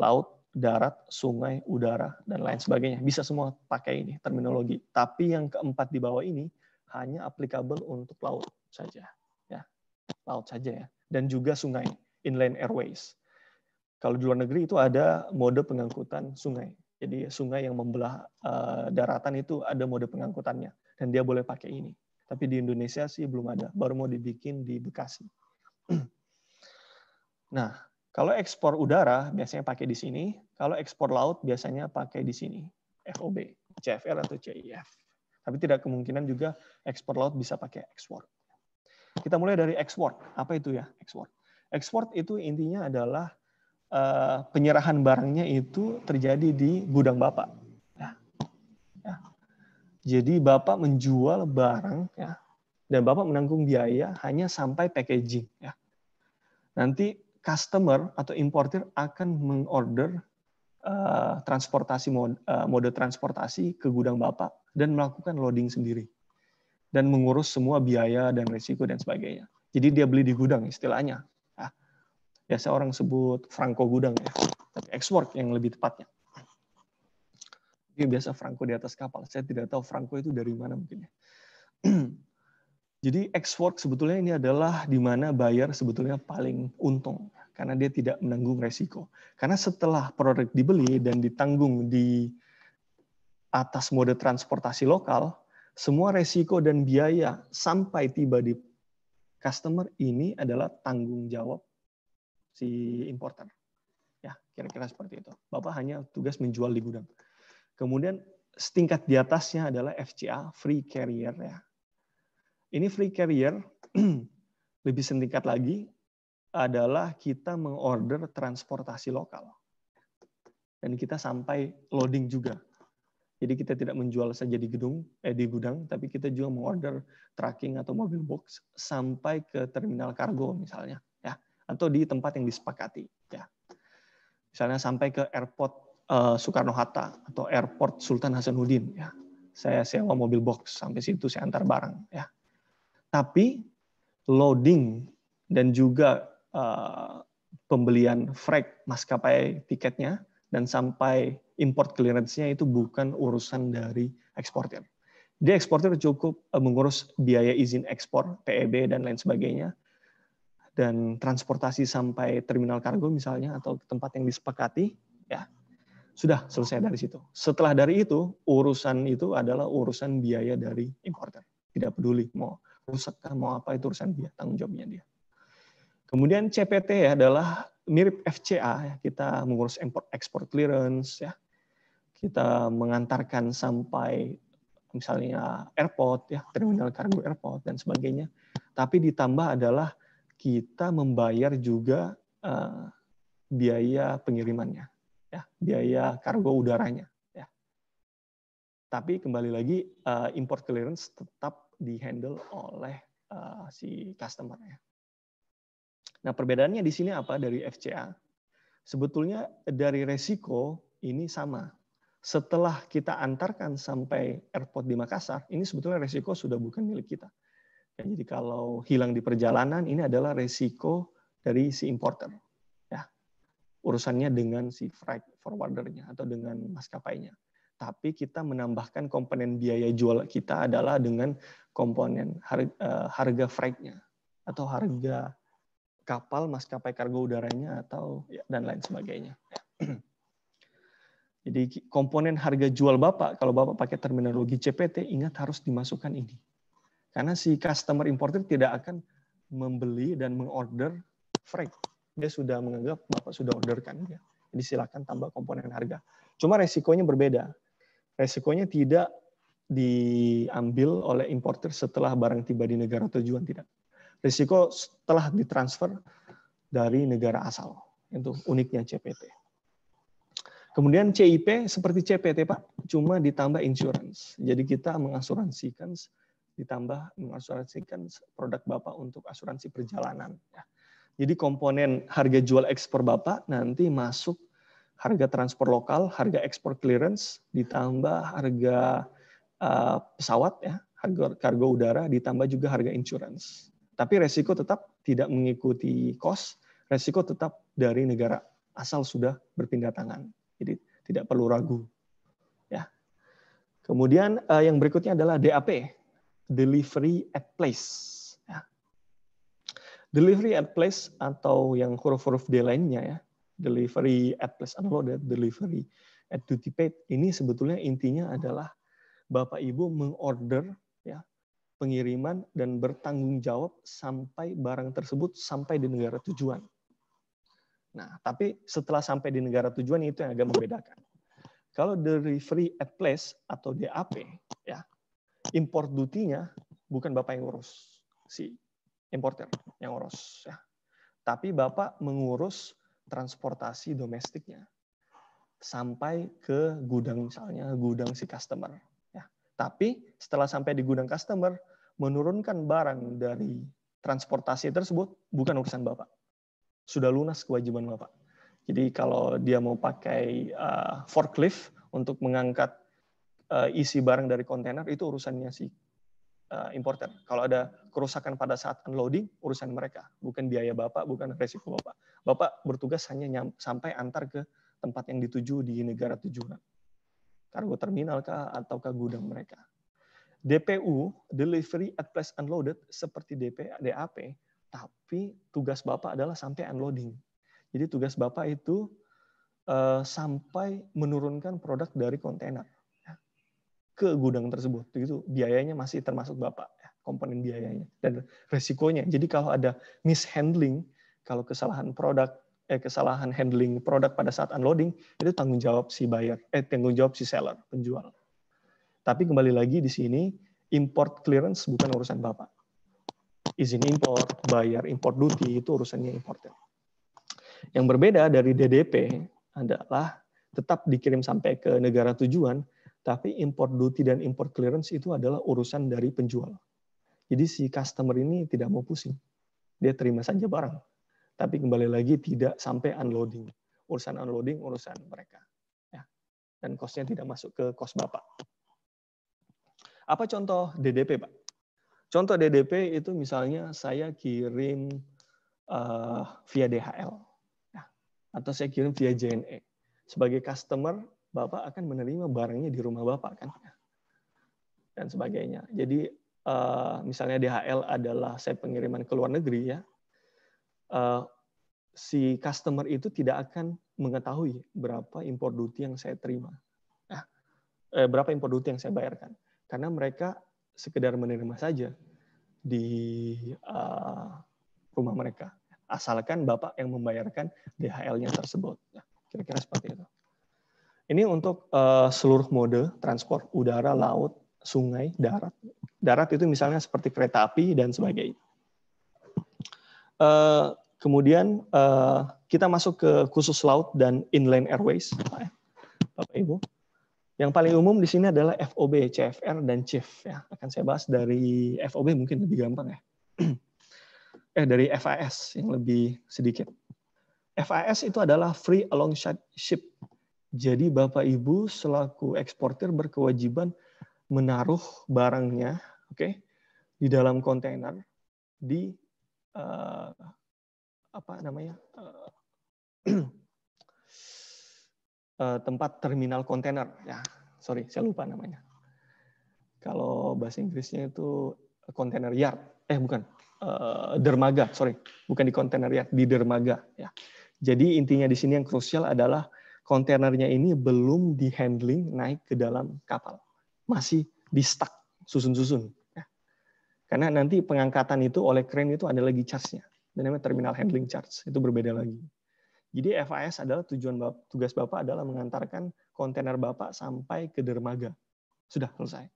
laut, darat, sungai, udara dan lain sebagainya. Bisa semua pakai ini terminologi. Tapi yang keempat di bawah ini hanya applicable untuk laut saja, ya laut saja ya, dan juga sungai, inland airways. Kalau di luar negeri itu ada mode pengangkutan sungai, jadi sungai yang membelah uh, daratan itu ada mode pengangkutannya dan dia boleh pakai ini. Tapi di Indonesia sih belum ada, baru mau dibikin di Bekasi. <clears throat> nah, kalau ekspor udara biasanya pakai di sini, kalau ekspor laut biasanya pakai di sini, FOB, CFR atau CIF. Tapi tidak kemungkinan juga ekspor laut bisa pakai ekspor. Kita mulai dari ekspor. Apa itu ya ekspor? Ekspor itu intinya adalah uh, penyerahan barangnya itu terjadi di gudang Bapak. Ya. Ya. Jadi Bapak menjual barang ya, dan Bapak menanggung biaya hanya sampai packaging. Ya. Nanti customer atau importer akan mengorder uh, transportasi mode, uh, mode transportasi ke gudang Bapak dan melakukan loading sendiri dan mengurus semua biaya dan risiko dan sebagainya. Jadi dia beli di gudang istilahnya biasa orang sebut franco gudang ya, tapi x work yang lebih tepatnya. Dia biasa franco di atas kapal. Saya tidak tahu franco itu dari mana mungkin ya. <clears throat> Jadi x work sebetulnya ini adalah di mana buyer sebetulnya paling untung karena dia tidak menanggung resiko. Karena setelah produk dibeli dan ditanggung di atas mode transportasi lokal, semua resiko dan biaya sampai tiba di customer ini adalah tanggung jawab si importer. Ya, kira-kira seperti itu. Bapak hanya tugas menjual di gudang. Kemudian setingkat di atasnya adalah FCA, free carrier ya. Ini free carrier <clears throat> lebih setingkat lagi adalah kita mengorder transportasi lokal. Dan kita sampai loading juga. Jadi kita tidak menjual saja di gedung, eh di gudang, tapi kita juga mengorder tracking atau mobil box sampai ke terminal kargo misalnya atau di tempat yang disepakati. Ya. Misalnya sampai ke airport uh, Soekarno Hatta atau airport Sultan Hasanuddin. Ya. Saya sewa mobil box sampai situ saya antar barang. Ya. Tapi loading dan juga uh, pembelian freight maskapai tiketnya dan sampai import clearance-nya itu bukan urusan dari eksportir. Dia eksportir cukup eh, mengurus biaya izin ekspor, PEB dan lain sebagainya, dan transportasi sampai terminal kargo misalnya atau tempat yang disepakati ya sudah selesai dari situ. Setelah dari itu, urusan itu adalah urusan biaya dari importer. Tidak peduli mau rusak mau apa itu urusan dia, tanggung jawabnya dia. Kemudian CPT ya adalah mirip FCA, ya, kita mengurus import export clearance ya. Kita mengantarkan sampai misalnya airport ya, terminal kargo airport dan sebagainya. Tapi ditambah adalah kita membayar juga uh, biaya pengirimannya, ya, biaya kargo udaranya. Ya. Tapi kembali lagi uh, import clearance tetap dihandle oleh uh, si customer ya. Nah perbedaannya di sini apa dari FCA? Sebetulnya dari resiko ini sama. Setelah kita antarkan sampai airport di Makassar, ini sebetulnya resiko sudah bukan milik kita Ya, jadi kalau hilang di perjalanan ini adalah resiko dari si importer. Ya. Urusannya dengan si freight forwardernya atau dengan maskapainya. Tapi kita menambahkan komponen biaya jual kita adalah dengan komponen harga, eh, harga freightnya atau harga kapal maskapai kargo udaranya atau ya, dan lain sebagainya. Ya. Jadi komponen harga jual Bapak, kalau Bapak pakai terminologi CPT, ingat harus dimasukkan ini. Karena si customer importer tidak akan membeli dan mengorder freight. Dia sudah menganggap Bapak sudah orderkan. Ya. Jadi silakan tambah komponen harga. Cuma resikonya berbeda. Resikonya tidak diambil oleh importer setelah barang tiba di negara tujuan tidak. Risiko setelah ditransfer dari negara asal. Itu uniknya CPT. Kemudian CIP seperti CPT Pak, cuma ditambah insurance. Jadi kita mengasuransikan ditambah mengasuransikan produk Bapak untuk asuransi perjalanan. Ya. Jadi komponen harga jual ekspor Bapak nanti masuk harga transport lokal, harga ekspor clearance, ditambah harga uh, pesawat, ya, harga kargo udara, ditambah juga harga insurance. Tapi resiko tetap tidak mengikuti cost, resiko tetap dari negara asal sudah berpindah tangan. Jadi tidak perlu ragu. Ya. Kemudian eh, yang berikutnya adalah DAP, delivery at place. Ya. Delivery at place atau yang huruf-huruf D lainnya ya, delivery at place analog delivery at duty paid ini sebetulnya intinya adalah Bapak Ibu mengorder ya pengiriman dan bertanggung jawab sampai barang tersebut sampai di negara tujuan. Nah, tapi setelah sampai di negara tujuan itu yang agak membedakan. Kalau delivery at place atau DAP import duty-nya bukan Bapak yang urus, si importer yang urus. Ya. Tapi Bapak mengurus transportasi domestiknya sampai ke gudang misalnya, gudang si customer. Ya. Tapi setelah sampai di gudang customer, menurunkan barang dari transportasi tersebut bukan urusan Bapak. Sudah lunas kewajiban Bapak. Jadi kalau dia mau pakai uh, forklift untuk mengangkat uh, isi barang dari kontainer itu urusannya si uh, importer. Kalau ada kerusakan pada saat unloading, urusan mereka, bukan biaya Bapak, bukan resiko Bapak. Bapak bertugas hanya nyam, sampai antar ke tempat yang dituju di negara tujuan. Kargo terminal kah atau ke gudang mereka. DPU, delivery at place unloaded seperti DP, DAP, tapi tugas Bapak adalah sampai unloading. Jadi tugas Bapak itu uh, sampai menurunkan produk dari kontainer ke gudang tersebut. Begitu biayanya masih termasuk Bapak ya, komponen biayanya dan resikonya. Jadi kalau ada mishandling, kalau kesalahan produk eh, kesalahan handling produk pada saat unloading itu tanggung jawab si buyer, eh tanggung jawab si seller, penjual. Tapi kembali lagi di sini import clearance bukan urusan Bapak. Izin import, bayar import duty itu urusannya importer. Yang berbeda dari DDP adalah tetap dikirim sampai ke negara tujuan, tapi import duty dan import clearance itu adalah urusan dari penjual. Jadi si customer ini tidak mau pusing. Dia terima saja barang. Tapi kembali lagi tidak sampai unloading. Urusan unloading urusan mereka. Ya. Dan cost tidak masuk ke cost Bapak. Apa contoh DDP, Pak? Contoh DDP itu misalnya saya kirim uh, via DHL Ya. atau saya kirim via JNE. Sebagai customer, Bapak akan menerima barangnya di rumah Bapak kan. Dan sebagainya. Jadi eh, misalnya DHL adalah saya pengiriman ke luar negeri ya. Eh, si customer itu tidak akan mengetahui berapa impor duty yang saya terima. Nah, eh, berapa impor duty yang saya bayarkan. Karena mereka sekedar menerima saja di rumah mereka. Asalkan Bapak yang membayarkan DHL-nya tersebut. Nah, kira-kira seperti itu. Ini untuk uh, seluruh mode transport udara, laut, sungai, darat. Darat itu misalnya seperti kereta api dan sebagainya. Uh, kemudian uh, kita masuk ke khusus laut dan inland airways, ya. Bapak Ibu. Yang paling umum di sini adalah FOB, CFR, dan CIF. Ya, akan saya bahas dari FOB mungkin lebih gampang ya. <clears throat> eh dari FIS yang lebih sedikit. FIS itu adalah Free Alongside Ship jadi Bapak Ibu selaku eksportir berkewajiban menaruh barangnya, oke, okay, di dalam kontainer di uh, apa namanya uh, uh, <clears throat> tempat terminal kontainer ya sorry saya lupa namanya kalau bahasa Inggrisnya itu kontainer yard eh bukan uh, dermaga sorry bukan di kontainer yard di dermaga ya jadi intinya di sini yang krusial adalah kontainernya ini belum dihandling naik ke dalam kapal. Masih di stuck, susun-susun. Ya. Karena nanti pengangkatan itu oleh crane itu ada lagi charge-nya. Dan namanya terminal handling charge. Itu berbeda lagi. Jadi FAS adalah tujuan tugas Bapak adalah mengantarkan kontainer Bapak sampai ke dermaga. Sudah selesai.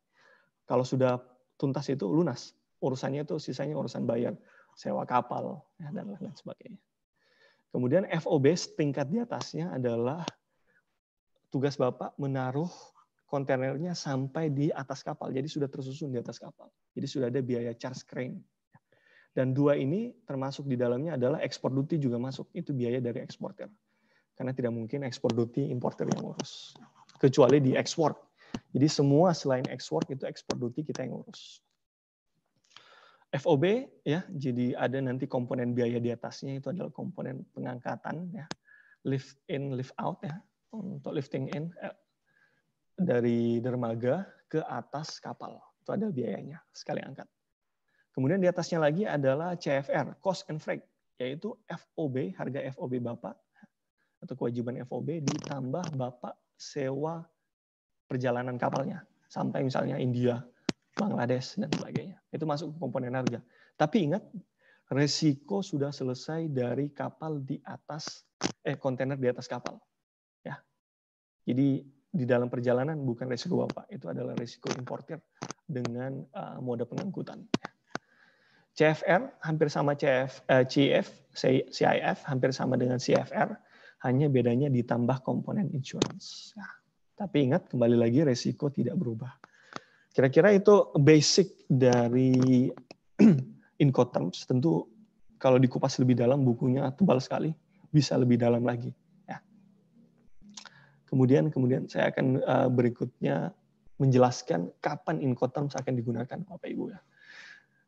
Kalau sudah tuntas itu lunas. Urusannya itu sisanya urusan bayar sewa kapal ya, dan lain-lain sebagainya. Kemudian FOB tingkat di atasnya adalah tugas Bapak menaruh kontainernya sampai di atas kapal. Jadi sudah tersusun di atas kapal. Jadi sudah ada biaya charge crane. Dan dua ini termasuk di dalamnya adalah ekspor duty juga masuk. Itu biaya dari eksportir. Karena tidak mungkin ekspor duty importer yang ngurus. Kecuali di ekspor. Jadi semua selain ekspor itu ekspor duty kita yang ngurus. FOB ya, jadi ada nanti komponen biaya di atasnya itu adalah komponen pengangkatan ya, lift in, lift out ya, untuk lifting in eh, dari dermaga ke atas kapal itu ada biayanya sekali angkat. Kemudian di atasnya lagi adalah CFR, cost and freight, yaitu FOB, harga FOB Bapak atau kewajiban FOB ditambah Bapak sewa perjalanan kapalnya sampai misalnya India, Bangladesh dan sebagainya. Itu masuk ke komponen harga. Tapi ingat, resiko sudah selesai dari kapal di atas, eh kontainer di atas kapal. Ya. Jadi di dalam perjalanan bukan resiko Bapak, itu adalah resiko importer dengan uh, moda pengangkutan. CFR hampir sama CF, eh, CIF, CIF hampir sama dengan CFR, hanya bedanya ditambah komponen insurance. Ya. Tapi ingat kembali lagi resiko tidak berubah. Kira-kira itu basic dari <clears throat> Incoterms tentu kalau dikupas lebih dalam bukunya tebal sekali, bisa lebih dalam lagi. Ya. Kemudian kemudian saya akan uh, berikutnya menjelaskan kapan Incoterms akan digunakan Bapak Ibu ya.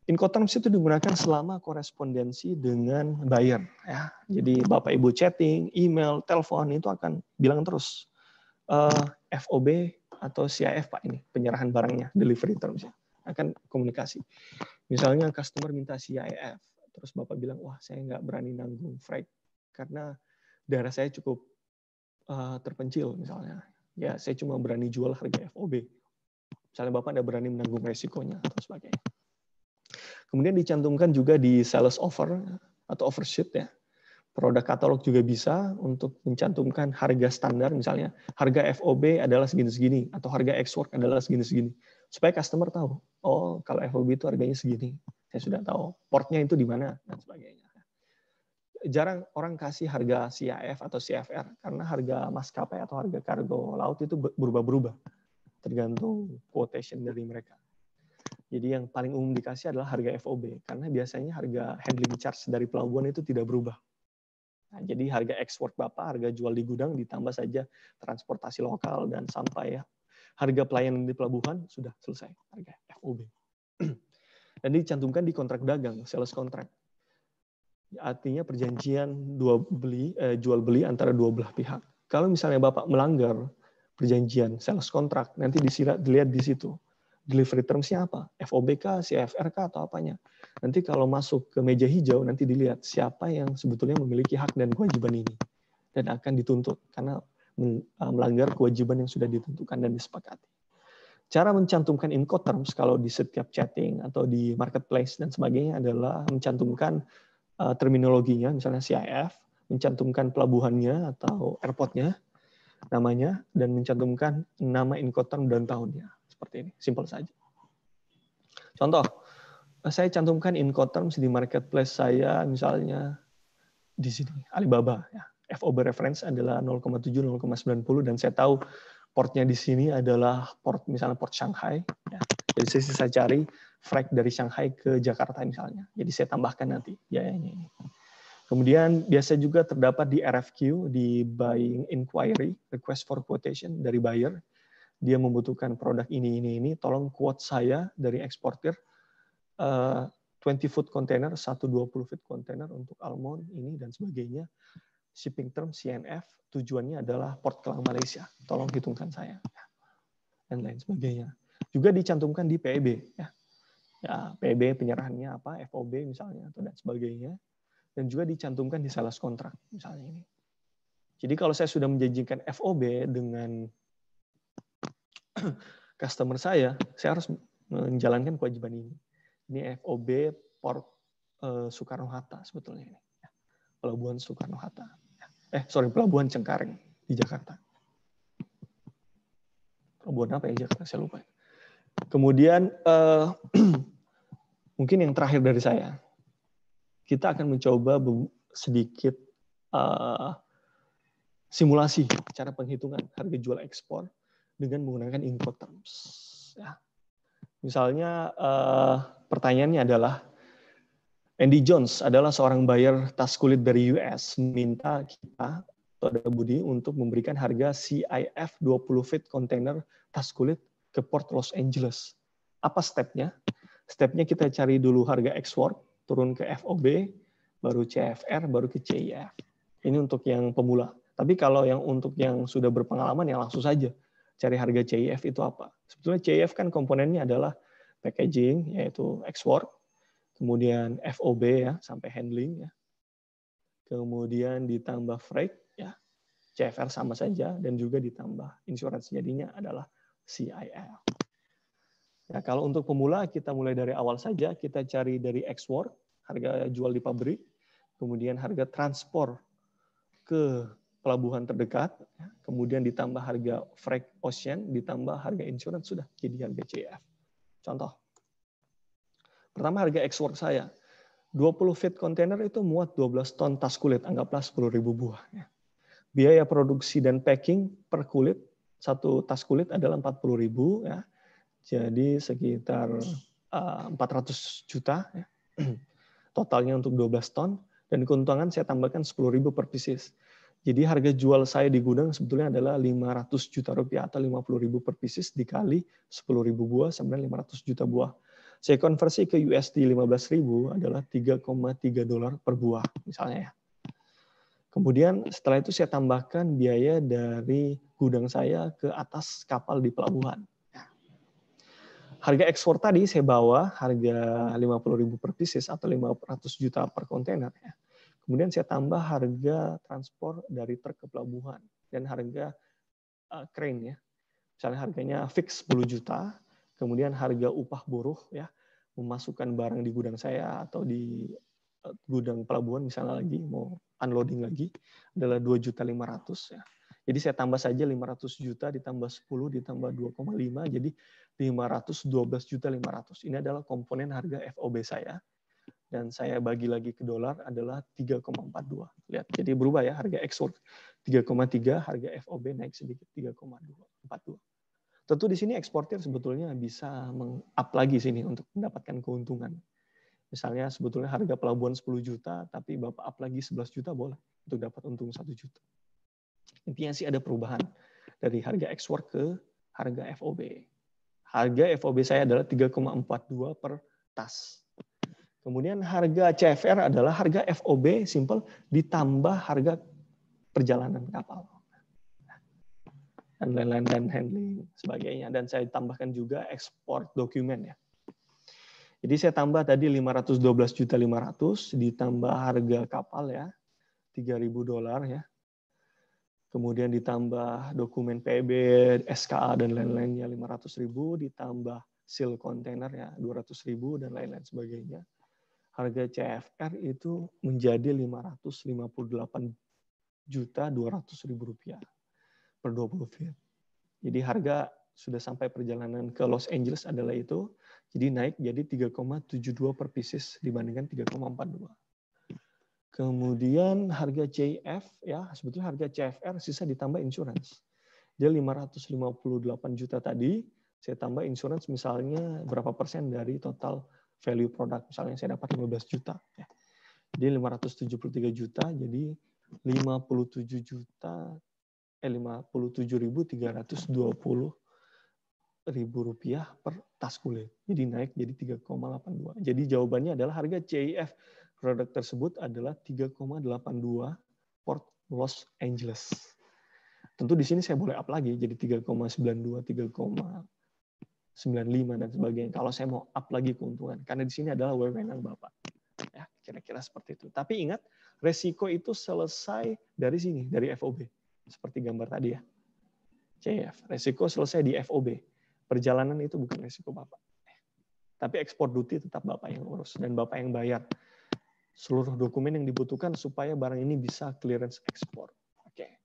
Incoterms itu digunakan selama korespondensi dengan buyer ya. Jadi Bapak Ibu chatting, email, telepon itu akan bilang terus uh, eh, FOB atau CIF Pak ini penyerahan barangnya, delivery terms ya akan komunikasi. Misalnya customer minta CIF, terus Bapak bilang, wah saya nggak berani nanggung freight karena daerah saya cukup uh, terpencil misalnya. Ya saya cuma berani jual harga FOB. Misalnya Bapak nggak berani menanggung resikonya atau sebagainya. Kemudian dicantumkan juga di sales offer atau overshoot ya. Produk katalog juga bisa untuk mencantumkan harga standar misalnya harga FOB adalah segini-segini atau harga ex work adalah segini-segini supaya customer tahu oh kalau FOB itu harganya segini, saya sudah tahu portnya itu di mana dan sebagainya. Jarang orang kasih harga CIF atau CFR karena harga maskapai atau harga kargo laut itu berubah-berubah tergantung quotation dari mereka. Jadi yang paling umum dikasih adalah harga FOB karena biasanya harga handling charge dari pelabuhan itu tidak berubah. Nah, jadi harga ekspor Bapak, harga jual di gudang ditambah saja transportasi lokal dan sampai ya harga pelayanan di pelabuhan sudah selesai, harga FOB. <clears throat> Dan dicantumkan di kontrak dagang, sales contract. Artinya perjanjian dua beli, eh, jual beli antara dua belah pihak. Kalau misalnya Bapak melanggar perjanjian sales contract, nanti disirat, dilihat di situ. Delivery term siapa? apa? FOBK, CFRK, atau apanya. Nanti kalau masuk ke meja hijau, nanti dilihat siapa yang sebetulnya memiliki hak dan kewajiban ini. Dan akan dituntut. Karena Ah, melanggar kewajiban yang sudah ditentukan dan disepakati. Cara mencantumkan Incoterms kalau di setiap chatting atau di marketplace dan sebagainya adalah mencantumkan ah, terminologinya, misalnya CIF, mencantumkan pelabuhannya atau airportnya, namanya, dan mencantumkan nama term dan tahunnya. Seperti ini, simple saja. Contoh, eh, saya cantumkan Incoterms di marketplace saya, misalnya di sini Alibaba ya FOB reference adalah 0,7, 0,90 dan saya tahu portnya di sini adalah port misalnya port Shanghai. Ya. Jadi saya sisa cari freight dari Shanghai ke Jakarta misalnya. Jadi saya tambahkan nanti biayanya Kemudian biasa juga terdapat di RFQ, di buying inquiry, request for quotation dari buyer. Dia membutuhkan produk ini, ini, ini. Tolong quote saya dari eksportir uh, eh, 20 foot container, 120 feet container untuk almond ini dan sebagainya shipping term CNF tujuannya adalah Port Kelang Malaysia. Tolong hitungkan saya ya. dan lain sebagainya. Juga dicantumkan di PEB ya. Ya, PEB penyerahannya apa, FOB misalnya atau dan sebagainya. Dan juga dicantumkan di sales kontrak misalnya ini. Jadi kalau saya sudah menjanjikan FOB dengan <clears throat> customer saya, saya harus menjalankan kewajiban ini. Ini FOB Port eh, Soekarno Hatta sebetulnya ini. Pelabuhan Soekarno Hatta. Eh sorry Pelabuhan Cengkareng di Jakarta. Pelabuhan apa ya Jakarta? Saya lupa. Kemudian eh, <clears throat> mungkin yang terakhir dari saya, kita akan mencoba sedikit eh, simulasi cara penghitungan harga jual ekspor dengan menggunakan terms. Ya. Misalnya eh, pertanyaannya adalah Andy Jones adalah seorang buyer tas kulit dari US, minta kita atau ada Budi untuk memberikan harga CIF 20 feet container tas kulit ke Port Los Angeles. Apa stepnya? Stepnya kita cari dulu harga ekspor, turun ke FOB, baru CFR, baru ke CIF. Ini untuk yang pemula. Tapi kalau yang untuk yang sudah berpengalaman, yang langsung saja cari harga CIF itu apa. Sebetulnya CIF kan komponennya adalah packaging, yaitu ekspor, kemudian FOB ya sampai handling ya. Kemudian ditambah freight ya. CFR sama saja dan juga ditambah insurance jadinya adalah CIL. Ya, kalau untuk pemula kita mulai dari awal saja, kita cari dari export, harga jual di pabrik, kemudian harga transport ke pelabuhan terdekat, ya. kemudian ditambah harga freight ocean, ditambah harga insurance sudah jadi harga CF. Contoh Pertama harga ex-work saya. 20 feet kontainer itu muat 12 ton tas kulit, anggaplah 10 ribu buah. Ya. Biaya produksi dan packing per kulit, satu tas kulit adalah 40 ribu ya. Jadi sekitar 400 eh, juta ya. <clears throat> Totalnya untuk 12 ton dan keuntungan saya tambahkan 10 ribu per pieces. Jadi harga jual saya di gudang sebetulnya adalah 500 juta rupiah atau 50 ribu per pieces dikali 10 ribu buah sebenarnya 500 juta buah. Saya konversi ke USD 15.000 adalah 3,3 dolar per buah misalnya ya. Kemudian setelah itu saya tambahkan biaya dari gudang saya ke atas kapal di pelabuhan. Harga ekspor tadi saya bawa harga 50.000 per pieces atau 500 juta per kontainer. Ya. Kemudian saya tambah harga transport dari truk ke pelabuhan dan harga eh, crane ya. Misalnya harganya fix 10 juta, kemudian harga upah buruh ya memasukkan barang di gudang saya atau di eh, gudang pelabuhan misalnya lagi mau unloading lagi adalah 2.500 ya. Jadi saya tambah saja 500 juta ditambah 10 ditambah 2,5 jadi juta 512.500. Ini adalah komponen harga FOB saya dan saya bagi lagi ke dolar adalah 3,42. Lihat, jadi berubah ya harga ekspor 3,3, harga FOB naik sedikit 3,42. Tentu di sini eksportir sebetulnya bisa meng-up lagi sini untuk mendapatkan keuntungan. Misalnya sebetulnya harga pelabuhan 10 juta, tapi Bapak up lagi 11 juta boleh untuk dapat untung 1 juta. Intinya sih ada perubahan dari harga ekspor ke harga FOB. Harga FOB saya adalah 3,42 per tas. Kemudian harga CFR adalah harga FOB simple ditambah harga perjalanan kapal handling dan handling sebagainya. Dan saya tambahkan juga ekspor dokumen ya. Jadi saya tambah tadi 512 juta 500 ditambah harga kapal ya 3000 dolar ya. Kemudian ditambah dokumen PB, SKA dan lain-lainnya ratus ribu, ditambah seal container ya ratus ribu dan lain-lain sebagainya. Harga CFR itu menjadi 558 juta 200 ribu rupiah per 20 feet. Jadi harga sudah sampai perjalanan ke Los Angeles adalah itu. Jadi naik jadi 3,72 per pieces dibandingkan 3,42. Kemudian harga CF ya, sebetulnya harga CFR sisa ditambah insurance. Dia 558 juta tadi, saya tambah insurance misalnya berapa persen dari total value produk. Misalnya saya dapat 15 juta ya. Jadi 573 juta jadi 57 juta eh, 57.320 rupiah per tas kulit. Jadi naik jadi 3,82. Jadi jawabannya adalah harga CIF produk tersebut adalah 3,82 Port Los Angeles. Tentu di sini saya boleh up lagi jadi 3,92, 3,95 dan sebagainya. Kalau saya mau up lagi keuntungan karena di sini adalah wewenang Bapak. Ya, kira-kira seperti itu. Tapi ingat resiko itu selesai dari sini, dari FOB. Seperti gambar tadi ya. CF, resiko selesai di FOB. Perjalanan itu bukan resiko Bapak. Tapi ekspor duty tetap Bapak yang urus dan Bapak yang bayar. Seluruh dokumen yang dibutuhkan supaya barang ini bisa clearance ekspor. Oke.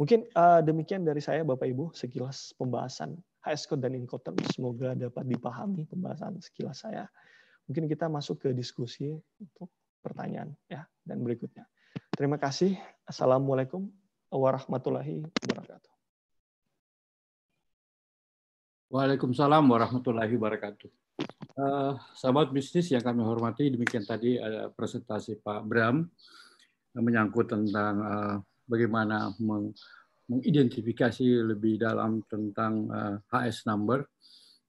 Mungkin uh, demikian dari saya Bapak Ibu sekilas pembahasan HS Code dan Incoterm. Semoga dapat dipahami pembahasan sekilas saya. Mungkin kita masuk ke diskusi untuk pertanyaan ya dan berikutnya. Terima kasih. Assalamualaikum warahmatullahi wabarakatuh. Waalaikumsalam warahmatullahi wabarakatuh. Uh, sahabat bisnis yang kami hormati, demikian tadi ada presentasi Pak Bram menyangkut tentang uh, bagaimana meng mengidentifikasi lebih dalam tentang uh, eh, HS number.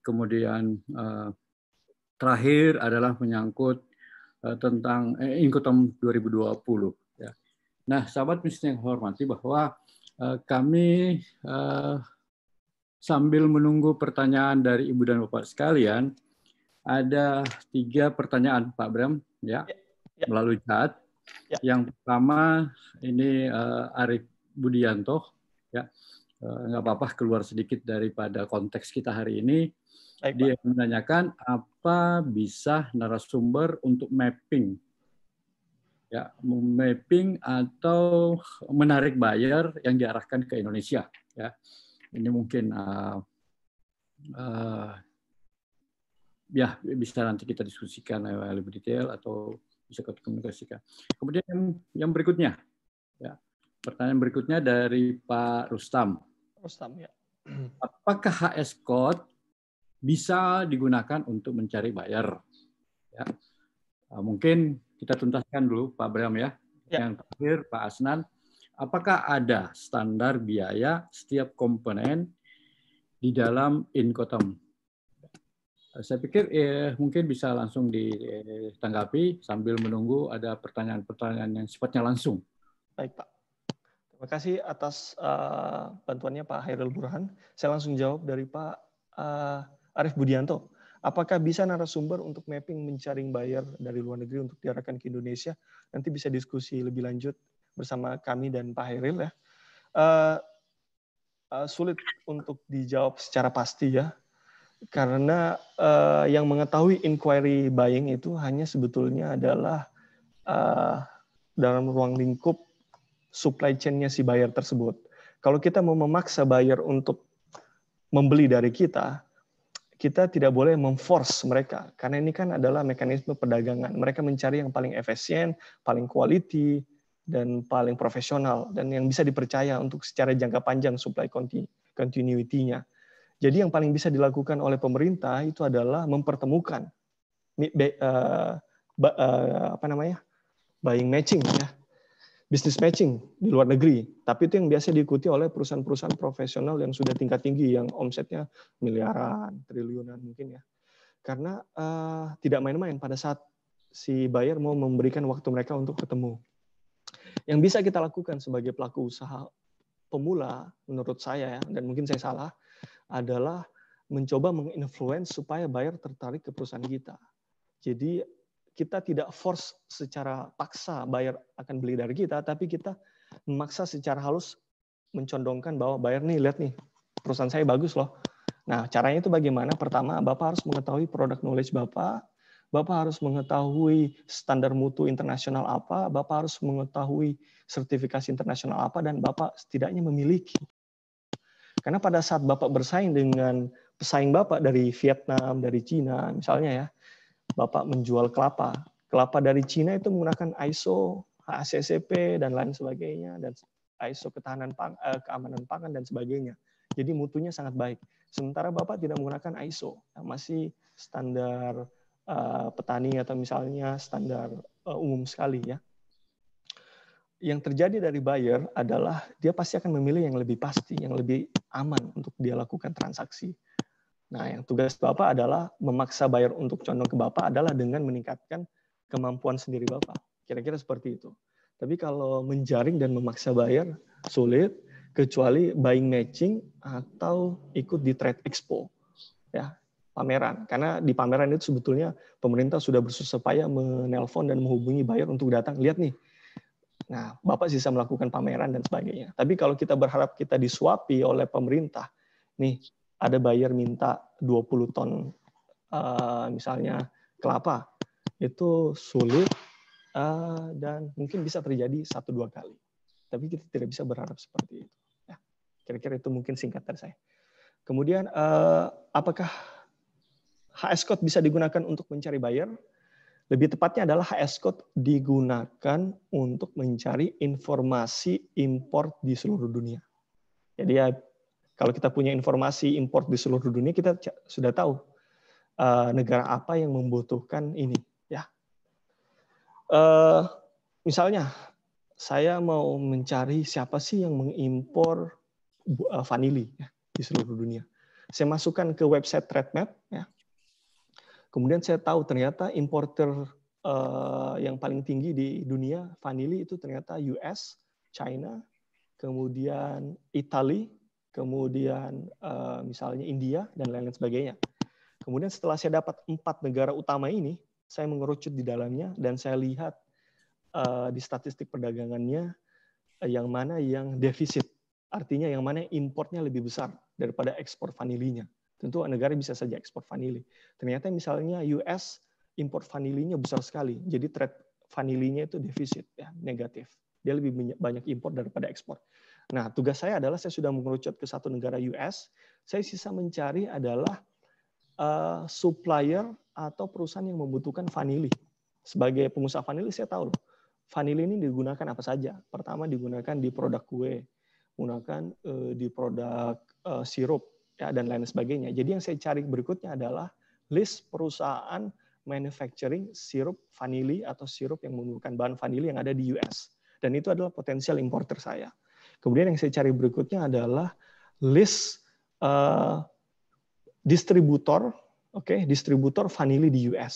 Kemudian uh, terakhir adalah menyangkut uh, tentang eh, Inkotom 2020. Nah, sahabat misi yang hormati bahwa eh, kami eh, sambil menunggu pertanyaan dari Ibu dan Bapak sekalian, ada tiga pertanyaan Pak Bram ya, ya. ya. melalui chat. Ya. Yang pertama ini eh, Arif Budianto ya. Eh, nggak apa-apa keluar sedikit daripada konteks kita hari ini. Baik, Dia menanyakan apa bisa narasumber untuk mapping ya mapping atau menarik buyer yang diarahkan ke Indonesia ya ini mungkin uh, uh, ya bisa nanti kita diskusikan lebih detail atau bisa kita komunikasikan kemudian yang, yang berikutnya ya pertanyaan berikutnya dari Pak Rustam Rustam ya apakah HS code bisa digunakan untuk mencari buyer ya uh, mungkin kita tuntaskan dulu Pak Bram ya. ya. Yang terakhir Pak Asnan, apakah ada standar biaya setiap komponen di dalam Incoterm? Saya pikir eh, mungkin bisa langsung ditanggapi sambil menunggu ada pertanyaan-pertanyaan yang sifatnya langsung. Baik Pak. Terima kasih atas uh, bantuannya Pak Hairul Burhan. Saya langsung jawab dari Pak uh, Arief Budianto. Apakah bisa narasumber untuk mapping mencari buyer dari luar negeri untuk diarahkan ke Indonesia? Nanti bisa diskusi lebih lanjut bersama kami dan Pak Heril ya. Uh, uh, sulit untuk dijawab secara pasti ya, karena uh, yang mengetahui inquiry buying itu hanya sebetulnya adalah uh, dalam ruang lingkup supply chain-nya si buyer tersebut. Kalau kita mau memaksa buyer untuk membeli dari kita, kita tidak boleh memforce mereka karena ini kan adalah mekanisme perdagangan. Mereka mencari yang paling efisien, paling quality dan paling profesional dan yang bisa dipercaya untuk secara jangka panjang supply continuity-nya. Jadi yang paling bisa dilakukan oleh pemerintah itu adalah mempertemukan eh, eh, apa namanya? buying matching ya bisnis matching di luar negeri, tapi itu yang biasa diikuti oleh perusahaan-perusahaan profesional yang sudah tingkat tinggi, yang omsetnya miliaran, triliunan mungkin ya. Karena uh, tidak main-main pada saat si buyer mau memberikan waktu mereka untuk ketemu. Yang bisa kita lakukan sebagai pelaku usaha pemula, menurut saya ya, dan mungkin saya salah, adalah mencoba menginfluence supaya buyer tertarik ke perusahaan kita. Jadi kita tidak force secara paksa bayar akan beli dari kita, tapi kita memaksa secara halus mencondongkan bahwa bayar nih lihat nih perusahaan saya bagus loh. Nah caranya itu bagaimana? Pertama bapak harus mengetahui produk knowledge bapak, bapak harus mengetahui standar mutu internasional apa, bapak harus mengetahui sertifikasi internasional apa, dan bapak setidaknya memiliki. Karena pada saat bapak bersaing dengan pesaing bapak dari Vietnam, dari Cina misalnya ya, Bapak menjual kelapa. Kelapa dari Cina itu menggunakan ISO, HACCP, dan lain sebagainya, dan ISO ketahanan pang, eh, keamanan pangan, dan sebagainya. Jadi mutunya sangat baik. Sementara Bapak tidak menggunakan ISO, masih standar eh, petani atau misalnya standar eh, umum sekali ya. Yang terjadi dari buyer adalah dia pasti akan memilih yang lebih pasti, yang lebih aman untuk dia lakukan transaksi Nah, yang tugas Bapak adalah memaksa buyer untuk condong ke Bapak adalah dengan meningkatkan kemampuan sendiri Bapak. Kira-kira seperti itu. Tapi kalau menjaring dan memaksa buyer sulit kecuali buying matching atau ikut di trade expo. Ya, pameran. Karena di pameran itu sebetulnya pemerintah sudah bersusah payah menelpon dan menghubungi buyer untuk datang. Lihat nih, Nah, Bapak sisa melakukan pameran dan sebagainya. Tapi kalau kita berharap kita disuapi oleh pemerintah, nih ada buyer minta 20 ton uh, misalnya kelapa itu sulit uh, dan mungkin bisa terjadi satu dua kali tapi kita tidak bisa berharap seperti itu kira ya. kira-kira itu mungkin singkat dari saya kemudian uh, apakah HS code bisa digunakan untuk mencari buyer lebih tepatnya adalah HS code digunakan untuk mencari informasi import di seluruh dunia jadi ya kalau kita punya informasi import di seluruh dunia, kita sudah tahu eh, negara apa yang membutuhkan ini. Ya, eh, misalnya saya mau mencari siapa sih yang mengimpor eh, vanili ya, di seluruh dunia. Saya masukkan ke website map Ya. Kemudian saya tahu ternyata importer yang paling tinggi di dunia vanili itu ternyata US, China, kemudian Italia, kemudian uh, misalnya India dan lain-lain sebagainya. Kemudian setelah saya dapat empat negara utama ini, saya mengerucut di dalamnya dan saya lihat uh, di statistik perdagangannya uh, yang mana yang defisit, artinya yang mana importnya lebih besar daripada ekspor vanilinya. Tentu negara bisa saja ekspor vanili. Ternyata misalnya US import vanilinya besar sekali, jadi trade vanilinya itu defisit ya negatif. Dia lebih banyak import daripada ekspor. Nah, tugas saya adalah saya sudah mengerucut ke satu negara US, saya sisa mencari adalah uh, supplier atau perusahaan yang membutuhkan vanili. Sebagai pengusaha vanili, saya tahu loh, vanili ini digunakan apa saja. Pertama digunakan di produk kue, gunakan uh, di produk uh, sirup, ya, dan lain sebagainya. Jadi yang saya cari berikutnya adalah list perusahaan manufacturing sirup vanili atau sirup yang menggunakan bahan vanili yang ada di US. Dan itu adalah potensial importer saya. Kemudian yang saya cari berikutnya adalah list uh, distributor, oke, okay, distributor vanili di US.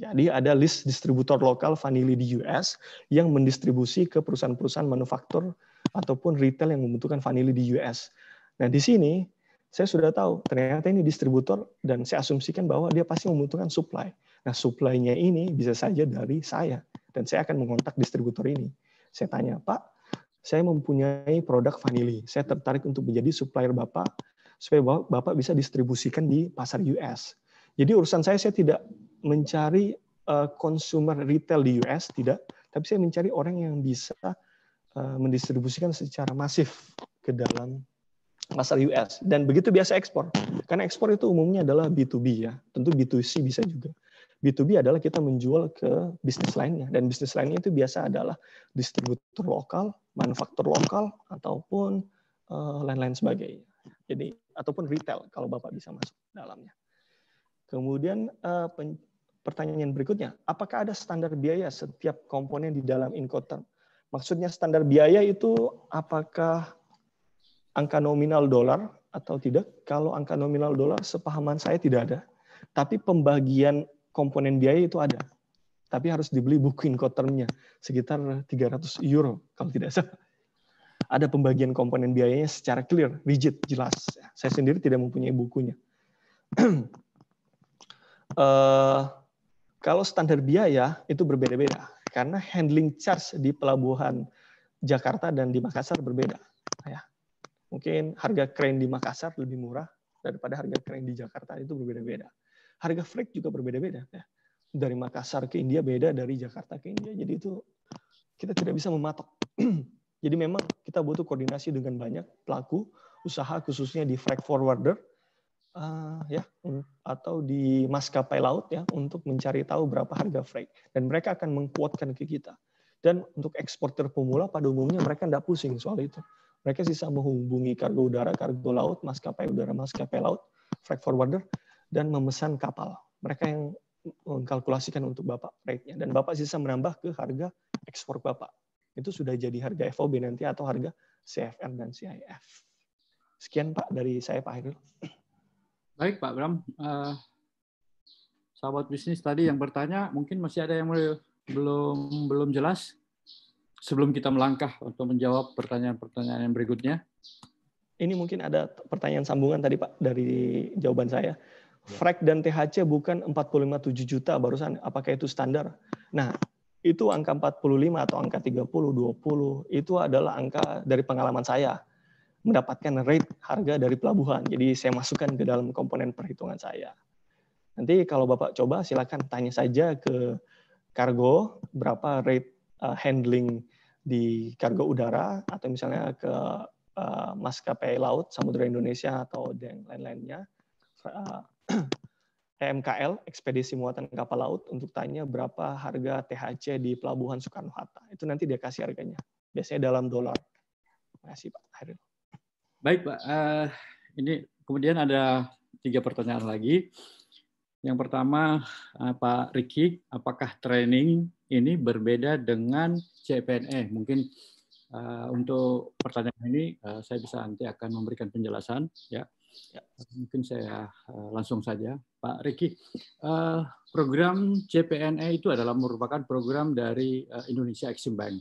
Jadi ada list distributor lokal vanili di US yang mendistribusi ke perusahaan-perusahaan manufaktur ataupun retail yang membutuhkan vanili di US. Nah, di sini saya sudah tahu ternyata ini distributor dan saya asumsikan bahwa dia pasti membutuhkan supply. Nah, supply-nya ini bisa saja dari saya dan saya akan mengontak distributor ini. Saya tanya, "Pak, saya mempunyai produk vanili. Saya tertarik untuk menjadi supplier Bapak supaya Bapak bisa distribusikan di pasar US. Jadi urusan saya saya tidak mencari eh, consumer retail di US tidak, tapi saya mencari orang yang bisa eh, mendistribusikan secara masif ke dalam pasar US dan begitu biasa ekspor. Karena ekspor itu umumnya adalah B2B ya. Tentu B2C bisa juga. B2B adalah kita menjual ke bisnis lainnya dan bisnis lainnya itu biasa adalah distributor lokal, manufaktur lokal ataupun eh, lain-lain uh, sebagainya. Jadi ataupun retail kalau Bapak bisa masuk dalamnya. Kemudian uh, pen, pertanyaan berikutnya, apakah ada standar biaya setiap komponen di dalam inkoter? Maksudnya standar biaya itu apakah angka nominal dolar atau tidak? Kalau angka nominal dolar sepahaman saya tidak ada. Tapi pembagian komponen biaya itu ada. Tapi harus dibeli buku incotermnya sekitar 300 euro kalau tidak salah. Ada pembagian komponen biayanya secara clear, rigid, jelas. Saya sendiri tidak mempunyai bukunya. uh, <clears throat> kalau standar biaya itu berbeda-beda karena handling charge di pelabuhan Jakarta dan di Makassar berbeda. Ya. Mungkin harga keren di Makassar lebih murah daripada harga keren di Jakarta itu berbeda-beda harga freight juga berbeda-beda. Ya. Dari Makassar ke India beda, dari Jakarta ke India. Jadi itu kita tidak bisa mematok. <clears throat> Jadi memang kita butuh koordinasi dengan banyak pelaku usaha khususnya di freight forwarder uh, ya atau di maskapai laut ya untuk mencari tahu berapa harga freight dan mereka akan mengkuatkan ke kita. Dan untuk eksporter pemula pada umumnya mereka tidak pusing soal itu. Mereka sisa menghubungi kargo udara, kargo laut, maskapai udara, maskapai laut, freight forwarder dan memesan kapal. Mereka yang mengkalkulasikan untuk Bapak rate-nya. Dan Bapak sisa menambah ke harga ekspor Bapak. Itu sudah jadi harga FOB nanti atau harga CFR dan CIF. Sekian Pak dari saya Pak Hairul. Baik Pak Bram. Uh, sahabat bisnis tadi yang bertanya, mungkin masih ada yang belum belum jelas sebelum kita melangkah untuk menjawab pertanyaan-pertanyaan yang berikutnya. Ini mungkin ada pertanyaan sambungan tadi Pak dari jawaban saya. Ya. Frek dan THC bukan 457 juta barusan, apakah itu standar? Nah, itu angka 45 atau angka 30, 20, itu adalah angka dari pengalaman saya mendapatkan rate harga dari pelabuhan. Jadi saya masukkan ke dalam komponen perhitungan saya. Nanti kalau Bapak coba silakan tanya saja ke kargo berapa rate eh, handling di kargo udara atau misalnya ke eh, maskapai laut Samudera Indonesia atau yang lain-lainnya eh, TMKL <clears throat> Ekspedisi Muatan Kapal Laut, untuk tanya berapa harga THC di Pelabuhan Soekarno-Hatta. Itu nanti dia kasih harganya. Biasanya dalam dolar. Terima kasih Pak Haril. Baik Pak, uh, ini kemudian ada tiga pertanyaan lagi. Yang pertama, eh, Pak Riki, apakah training ini berbeda dengan CPNE? Mungkin uh, untuk pertanyaan ini uh, saya bisa nanti akan memberikan penjelasan ya. Ya. Mungkin saya eh, langsung saja, Pak Riki. Eh, program CPNE itu adalah merupakan program dari eh, Indonesia Exim Bank.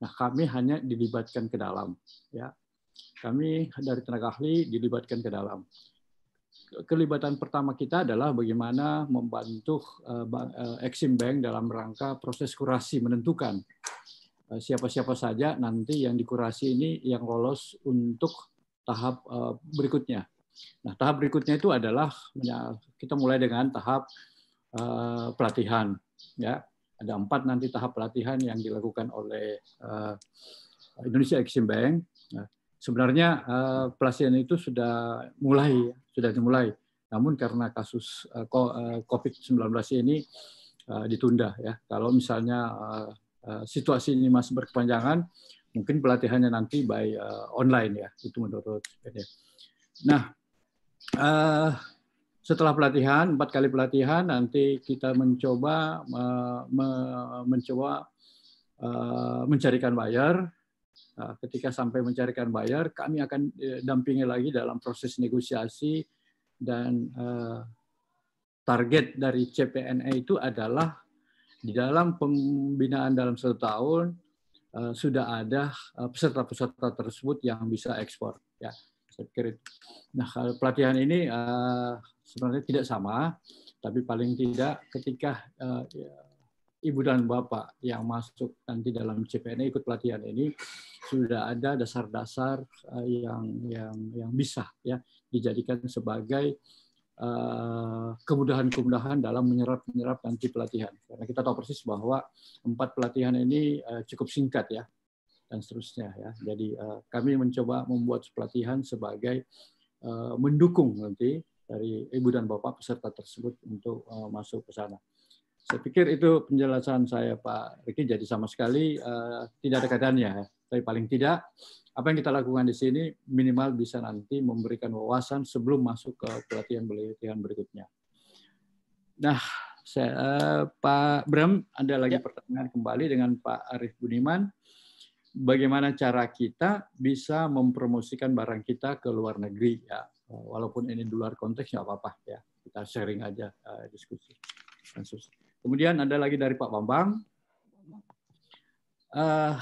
Nah, kami hanya dilibatkan ke dalam. Ya, kami dari tenaga ahli dilibatkan ke dalam. Kelibatan pertama kita adalah bagaimana membantu Exim Bank dalam rangka proses kurasi menentukan siapa-siapa saja nanti yang dikurasi ini yang lolos untuk tahap eh, berikutnya. Nah, tahap berikutnya itu adalah kita mulai dengan tahap eh, pelatihan. Ya, ada empat nanti tahap pelatihan yang dilakukan oleh eh, Indonesia Exim Bank. Ya. sebenarnya pelatihan itu sudah mulai, ya, sudah dimulai. Namun karena kasus COVID-19 ini ditunda ya. Kalau misalnya situasi ini masih berkepanjangan, Mungkin pelatihannya nanti by uh, online ya, itu menurut PDF. Nah, uh, setelah pelatihan empat kali pelatihan nanti kita mencoba uh, me, mencoba uh, mencarikan buyer. Nah, ketika sampai mencarikan buyer, kami akan eh, dampingi lagi dalam proses negosiasi dan uh, target dari CPNA itu adalah di dalam pembinaan dalam satu tahun Eh, sudah ada eh, peserta-peserta tersebut yang bisa ekspor. Ya, saya Nah, pelatihan ini eh, sebenarnya tidak sama, tapi paling tidak ketika ibu dan bapak yang masuk nanti dalam CPN ikut pelatihan ini sudah ada dasar-dasar yang yang yang bisa ya dijadikan sebagai Eh, kemudahan-kemudahan dalam menyerap-menyerap nanti pelatihan. Karena kita tahu persis bahwa empat pelatihan ini eh, cukup singkat ya, dan seterusnya ya. Jadi eh, kami mencoba membuat pelatihan sebagai mendukung nanti dari ibu dan bapak peserta tersebut untuk masuk ke sana. Saya pikir itu penjelasan saya Pak Riki jadi sama sekali tidak ada kaitannya. Ya. Tapi paling tidak apa yang kita lakukan di sini minimal bisa nanti memberikan wawasan sebelum masuk ke pelatihan-pelatihan berikutnya. Nah, saya, uh, Pak Bram, ada lagi ya. pertanyaan kembali dengan Pak Arif Budiman. Bagaimana cara kita bisa mempromosikan barang kita ke luar negeri ya? Eh, walaupun ini di luar konteks nggak apa-apa ya. Kita sharing aja uh, diskusi. Kemudian ada lagi dari Pak Bambang. Uh,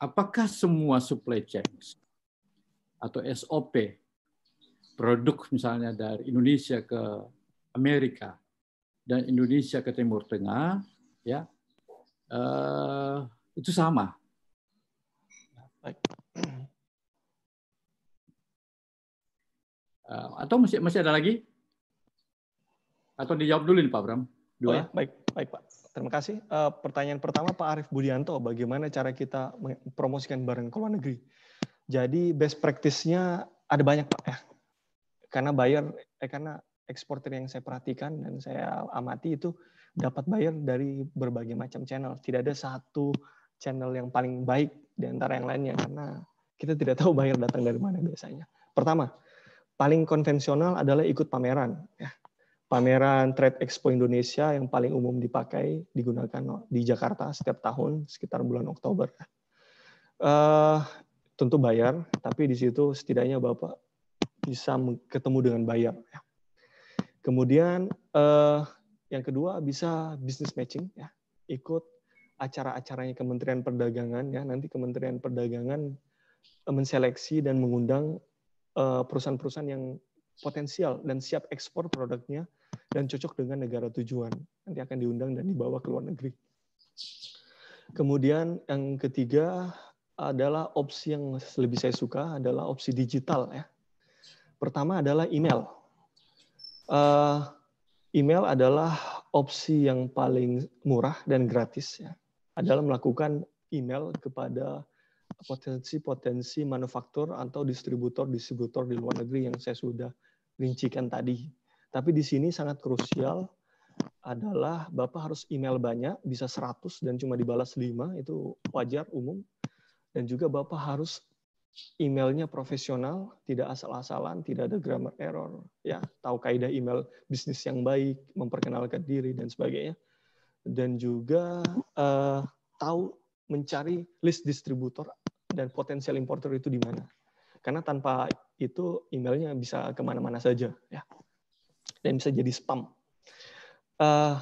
apakah semua supply chain atau SOP produk misalnya dari Indonesia ke Amerika dan Indonesia ke Timur Tengah ya eh, itu sama. Eh, atau masih masih ada lagi? Atau dijawab dulu nih Pak Bram? Dua. Oh ya, baik, baik Pak terima kasih. Uh, pertanyaan pertama Pak Arief Budianto, bagaimana cara kita mempromosikan barang ke luar negeri? Jadi best practice-nya ada banyak Pak. Eh, karena buyer, eh, karena eksportir yang saya perhatikan dan saya amati itu dapat buyer dari berbagai macam channel. Tidak ada satu channel yang paling baik di antara yang lainnya karena kita tidak tahu buyer datang dari mana biasanya. Pertama, paling konvensional adalah ikut pameran. Ya, pameran Trade Expo Indonesia yang paling umum dipakai digunakan di Jakarta setiap tahun sekitar bulan Oktober. Uh, tentu bayar, tapi di situ setidaknya Bapak bisa ketemu dengan bayar. Ya. Kemudian uh, yang kedua bisa business matching, ya. ikut acara-acaranya Kementerian Perdagangan ya nanti Kementerian Perdagangan eh, menseleksi dan mengundang perusahaan-perusahaan yang potensial dan siap ekspor produknya dan cocok dengan negara tujuan. Nanti akan diundang dan dibawa ke luar negeri. Kemudian yang ketiga adalah opsi yang lebih saya suka adalah opsi digital ya. Pertama adalah email. Eh, email adalah opsi yang paling murah dan gratis ya. Adalah melakukan email kepada potensi-potensi manufaktur atau distributor-distributor di luar negeri yang saya sudah rincikan tadi tapi di sini sangat krusial adalah Bapak harus email banyak, bisa 100 dan cuma dibalas 5, itu wajar umum. Dan juga Bapak harus emailnya profesional, tidak asal-asalan, tidak ada grammar error, ya, tahu kaidah email bisnis yang baik, memperkenalkan diri dan sebagainya. Dan juga uh, tahu mencari list distributor dan potensial importer itu di mana. Karena tanpa itu emailnya bisa kemana-mana saja, ya dan bisa jadi spam. Uh,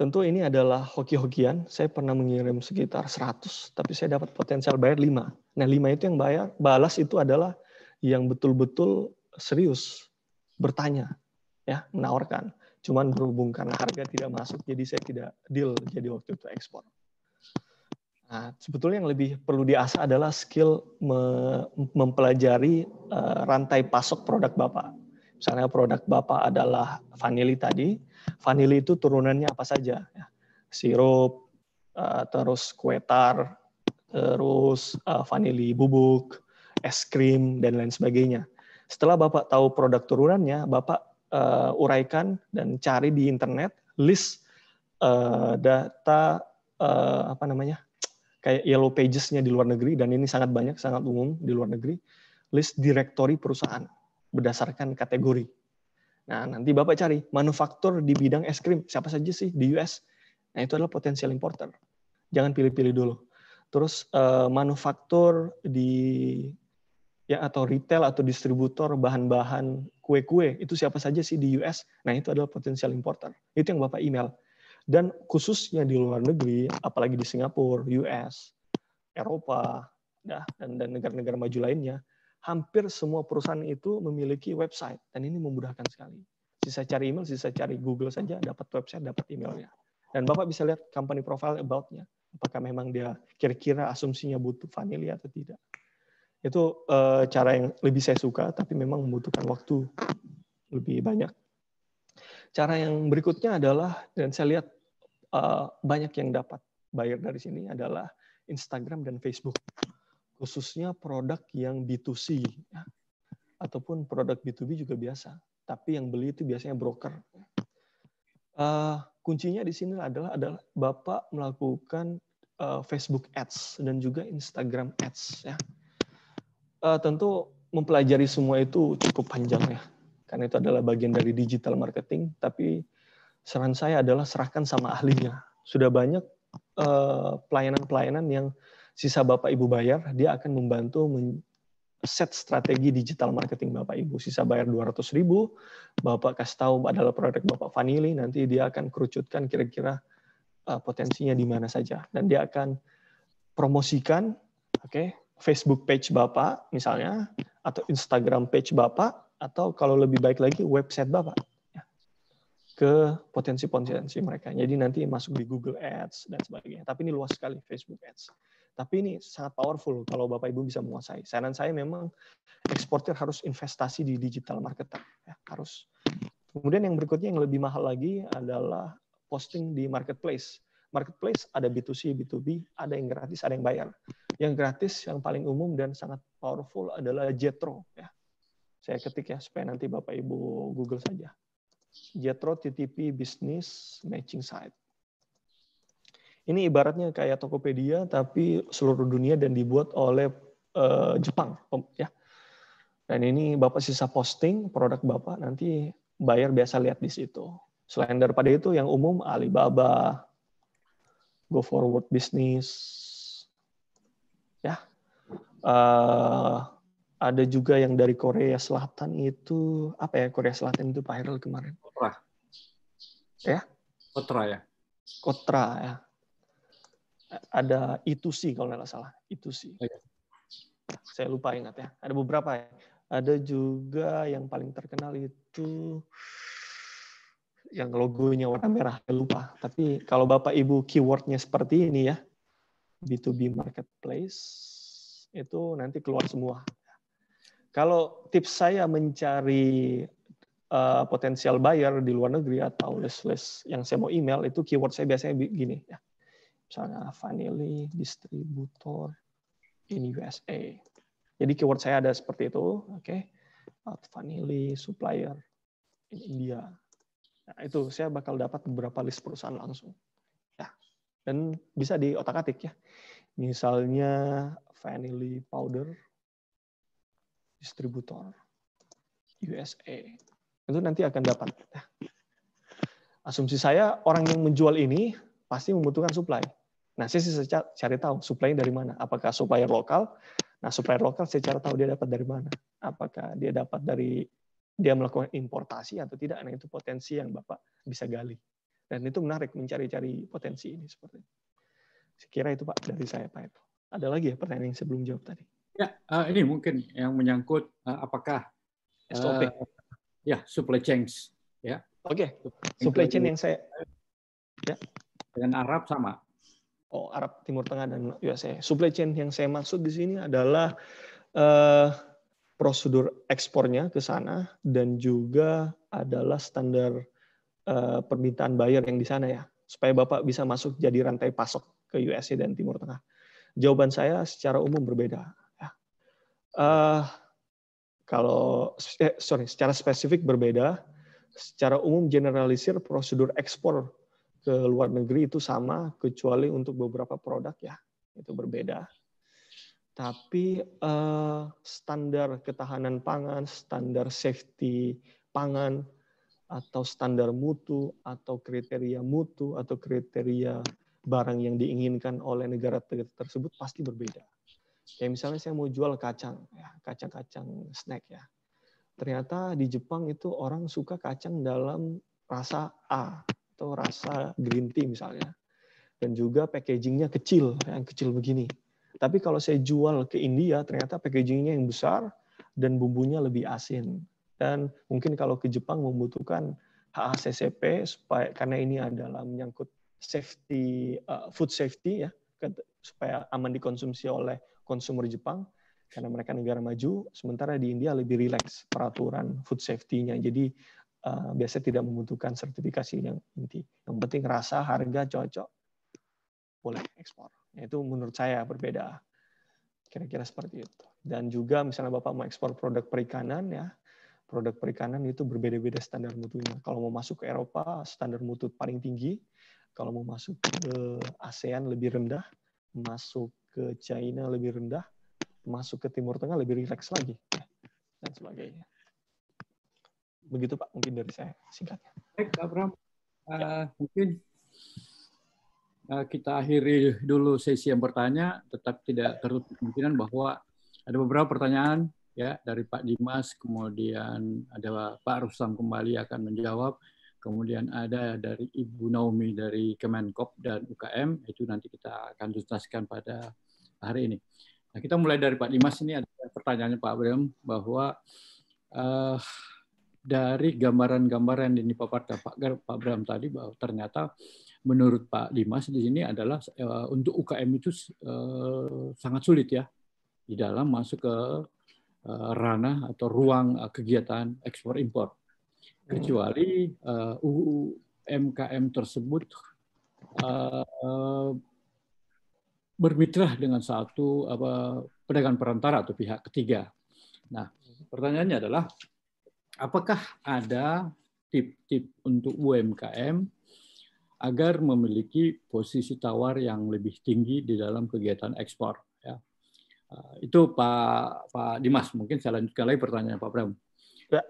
tentu ini adalah hoki-hokian. Saya pernah mengirim sekitar 100, tapi saya dapat potensial bayar 5. Nah, 5 itu yang bayar, balas itu adalah yang betul-betul serius bertanya, ya, menawarkan. Cuman berhubung karena harga tidak masuk, jadi saya tidak deal jadi waktu itu ekspor. Nah, sebetulnya yang lebih perlu diasah adalah skill mempelajari eh, rantai pasok produk Bapak. Misalnya produk Bapak adalah vanili tadi. Vanili itu turunannya apa saja? Ya. Sirup, eh, terus kue tar, terus eh, vanili bubuk, es krim, dan lain sebagainya. Setelah Bapak tahu produk turunannya, Bapak uh, uraikan dan cari di internet list uh, data uh, apa namanya kayak yellow pages-nya di luar negeri dan ini sangat banyak sangat umum di luar negeri list direktori perusahaan berdasarkan kategori. Nah, nanti Bapak cari manufaktur di bidang es krim, siapa saja sih di US? Nah, itu adalah potensial importer. Jangan pilih-pilih dulu. Terus uh, manufaktur di ya atau retail atau distributor bahan-bahan kue-kue itu siapa saja sih di US? Nah, itu adalah potensial importer. Itu yang Bapak email. Dan khususnya di luar negeri, apalagi di Singapura, US, Eropa, dan negara-negara maju lainnya, hampir semua perusahaan itu memiliki website dan ini memudahkan sekali. Sisa cari email, sisa cari Google saja dapat website, dapat emailnya. Dan Bapak bisa lihat company profile about-nya. Apakah memang dia kira-kira asumsinya butuh vanilla atau tidak. Itu e, cara yang lebih saya suka, tapi memang membutuhkan waktu lebih banyak. Cara yang berikutnya adalah, dan saya lihat e, banyak yang dapat bayar dari sini adalah Instagram dan Facebook khususnya produk yang B2C ataupun produk B2B juga biasa, tapi yang beli itu biasanya broker. Uh, kuncinya di sini adalah adalah Bapak melakukan uh, Facebook Ads dan juga Instagram Ads ya. Uh, tentu mempelajari semua itu cukup panjang ya. Karena itu adalah bagian dari digital marketing, tapi saran saya adalah serahkan sama ahlinya. Sudah banyak pelayanan-pelayanan uh, yang sisa Bapak Ibu bayar, dia akan membantu men set strategi digital marketing Bapak Ibu. Sisa bayar 200 ribu, Bapak kasih tahu adalah produk Bapak Vanili, nanti dia akan kerucutkan kira-kira uh, potensinya di mana saja. Dan dia akan promosikan oke okay, Facebook page Bapak misalnya, atau Instagram page Bapak, atau kalau lebih baik lagi website Bapak ya, ke potensi-potensi mereka. Jadi nanti masuk di Google Ads dan sebagainya. Tapi ini luas sekali Facebook Ads. Tapi ini sangat powerful kalau Bapak Ibu bisa menguasai. Saran saya memang eksportir harus investasi di digital marketer. Ya, harus. Kemudian yang berikutnya yang lebih mahal lagi adalah posting di marketplace. Marketplace ada B2C, B2B, ada yang gratis, ada yang bayar. Yang gratis yang paling umum dan sangat powerful adalah Jetro. Ya. Saya ketik ya supaya nanti Bapak Ibu Google saja. Jetro TTP Business Matching Site. Ini ibaratnya kayak Tokopedia tapi seluruh dunia dan dibuat oleh uh, Jepang ya. Dan ini Bapak sisa posting produk Bapak nanti bayar biasa lihat di situ. Selain daripada itu yang umum Alibaba, Go Forward Business, ya. Uh, ada juga yang dari Korea Selatan itu apa ya Korea Selatan itu viral kemarin. Kotra. Ya. Kotra ya. Kotra ya ada itu sih kalau nggak salah itu sih oh, iya. saya lupa ingat ya ada beberapa ya. ada juga yang paling terkenal itu yang logonya warna merah saya lupa tapi kalau bapak ibu keywordnya seperti ini ya B2B marketplace itu nanti keluar semua kalau tips saya mencari uh, potensial buyer di luar negeri atau list-list yang saya mau email itu keyword saya biasanya begini ya misalnya vanili, distributor iya. in USA. Jadi keyword saya ada seperti itu, oke. Okay. Vanili, supplier in India. Nah, itu saya bakal dapat beberapa list perusahaan langsung. Ya. Dan bisa di otak-atik ya. Misalnya vanili powder distributor USA. Itu nanti akan dapat. Ya. Asumsi saya orang yang menjual ini pasti membutuhkan supply Nah, saya cari tahu supply dari mana. Apakah supplier lokal? Nah, supplier lokal saya cari tahu dia dapat dari mana. Apakah dia dapat dari dia melakukan importasi atau tidak? Nah, itu potensi yang Bapak bisa gali. Dan itu menarik mencari-cari potensi ini seperti itu. Sekira itu Pak dari saya Pak itu. Ada lagi ya pertanyaan yang sebelum jawab tadi? Ya, uh, ini mungkin yang menyangkut uh, apakah uh, ya, supply chains ya. Oke. Okay. Supply chain yang saya ya. Dengan Arab sama oh, Arab Timur Tengah dan USA. Supply chain yang saya maksud di sini adalah uh, prosedur ekspornya ke sana dan juga adalah standar uh, permintaan buyer yang di sana ya, supaya Bapak bisa masuk jadi rantai pasok ke USA dan Timur Tengah. Jawaban saya secara umum berbeda. Ya. Eh, kalau eh, sorry, secara spesifik berbeda, secara umum generalisir prosedur ekspor ke luar negeri itu sama kecuali untuk beberapa produk ya itu berbeda tapi uh, standar ketahanan pangan standar safety pangan atau standar mutu atau kriteria mutu atau kriteria barang yang diinginkan oleh negara tersebut pasti berbeda kayak misalnya saya mau jual kacang ya kacang-kacang snack ya ternyata di Jepang itu orang suka kacang dalam rasa A atau rasa green tea misalnya. Dan juga packagingnya kecil, yang kecil begini. Tapi kalau saya jual ke India, ternyata packagingnya yang besar dan bumbunya lebih asin. Dan mungkin kalau ke Jepang membutuhkan HACCP supaya karena ini adalah menyangkut safety uh, food safety ya kan, supaya aman dikonsumsi oleh konsumer Jepang karena mereka negara maju sementara di India lebih rileks peraturan food safety-nya jadi Eh, biasa tidak membutuhkan sertifikasi yang inti. Yang penting rasa, harga cocok, boleh ekspor. Nah, itu menurut saya berbeda. Kira-kira seperti itu. Dan juga misalnya Bapak mau ekspor produk perikanan ya, produk perikanan itu berbeda-beda standar mutunya. Kalau mau masuk ke Eropa, standar mutu paling tinggi. Kalau mau masuk ke ASEAN lebih rendah, masuk ke China lebih rendah, masuk ke Timur Tengah lebih rileks lagi, ya, dan sebagainya. Begitu Pak, mungkin dari saya singkatnya. Baik, Pak Bram, Ya. Uh, mungkin uh, kita akhiri dulu sesi yang bertanya, tetap tidak tertutup kemungkinan bahwa ada beberapa pertanyaan ya dari Pak Dimas, kemudian ada Pak Rustam kembali akan menjawab, kemudian ada dari Ibu Naomi dari Kemenkop dan UKM, itu nanti kita akan tuntaskan pada hari ini. Nah, kita mulai dari Pak Dimas ini ada pertanyaannya Pak Abraham bahwa uh, dari gambaran-gambaran yang dipaparkan Pak, Pak Bram tadi bahwa ternyata menurut Pak Dimas di sini adalah eh, untuk UKM itu eh, sangat sulit ya di dalam masuk ke eh, ranah atau ruang kegiatan ekspor impor kecuali UMKM tersebut uh, bermitra dengan satu pedagang perantara atau pihak ketiga. Nah, pertanyaannya adalah apakah ada tip-tip untuk UMKM agar memiliki posisi tawar yang lebih tinggi di dalam kegiatan ekspor? Ya. Eh, itu Pak Pak Dimas, mungkin saya lanjutkan lagi pertanyaan Pak Pram. Ya.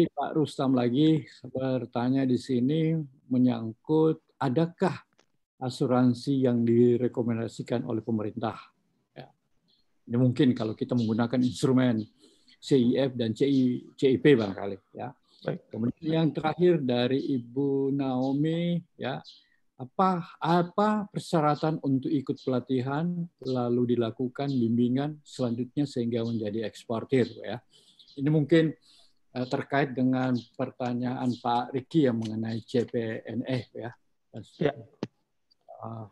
Eh, Pak Rustam lagi bertanya di sini menyangkut adakah asuransi yang direkomendasikan oleh pemerintah? Ya. Ini mungkin kalau kita menggunakan instrumen CIF dan CI, CIP barangkali ya. Kemudian yang terakhir dari Ibu Naomi ya apa apa persyaratan untuk ikut pelatihan lalu dilakukan bimbingan selanjutnya sehingga menjadi eksportir ya. Ini mungkin eh, terkait dengan pertanyaan Pak Riki yang mengenai CPNE ya. ya. Eh,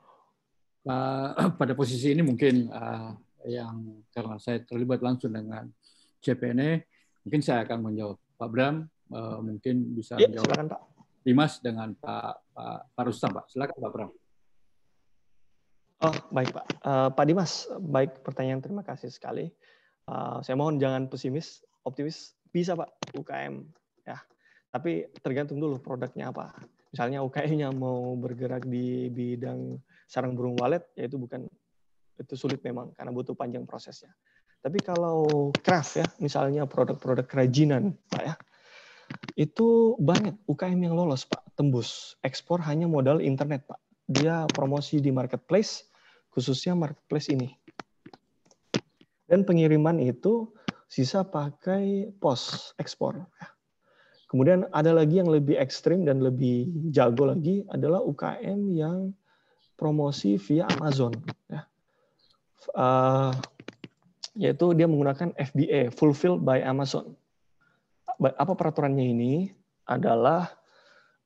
<clears throat> pada posisi ini mungkin eh, yang karena saya terlibat langsung dengan CPNE. Mungkin saya akan menjawab. Pak Bram eh, mungkin bisa ya, menjawab. Silakan, Pak. Dimas dengan Pak Pak, Pak Rustam, Pak. Silakan Pak Bram. Oh, baik Pak. Uh, Pak Dimas, baik pertanyaan. Terima kasih sekali. Uh, saya mohon jangan pesimis, optimis bisa Pak UKM ya. Tapi tergantung dulu produknya apa. Misalnya UKM-nya mau bergerak di bidang sarang burung walet, yaitu bukan itu sulit memang karena butuh panjang prosesnya. Tapi kalau craft ya, misalnya produk-produk kerajinan, Pak ya, itu banyak UKM yang lolos Pak, tembus. Ekspor hanya modal internet Pak. Dia promosi di marketplace, khususnya marketplace ini. Dan pengiriman itu sisa pakai pos ekspor. Ya. Kemudian ada lagi yang lebih ekstrim dan lebih jago lagi adalah UKM yang promosi via Amazon. Ya. Eh, yaitu dia menggunakan FBA, Fulfilled by Amazon. Apa peraturannya ini? Adalah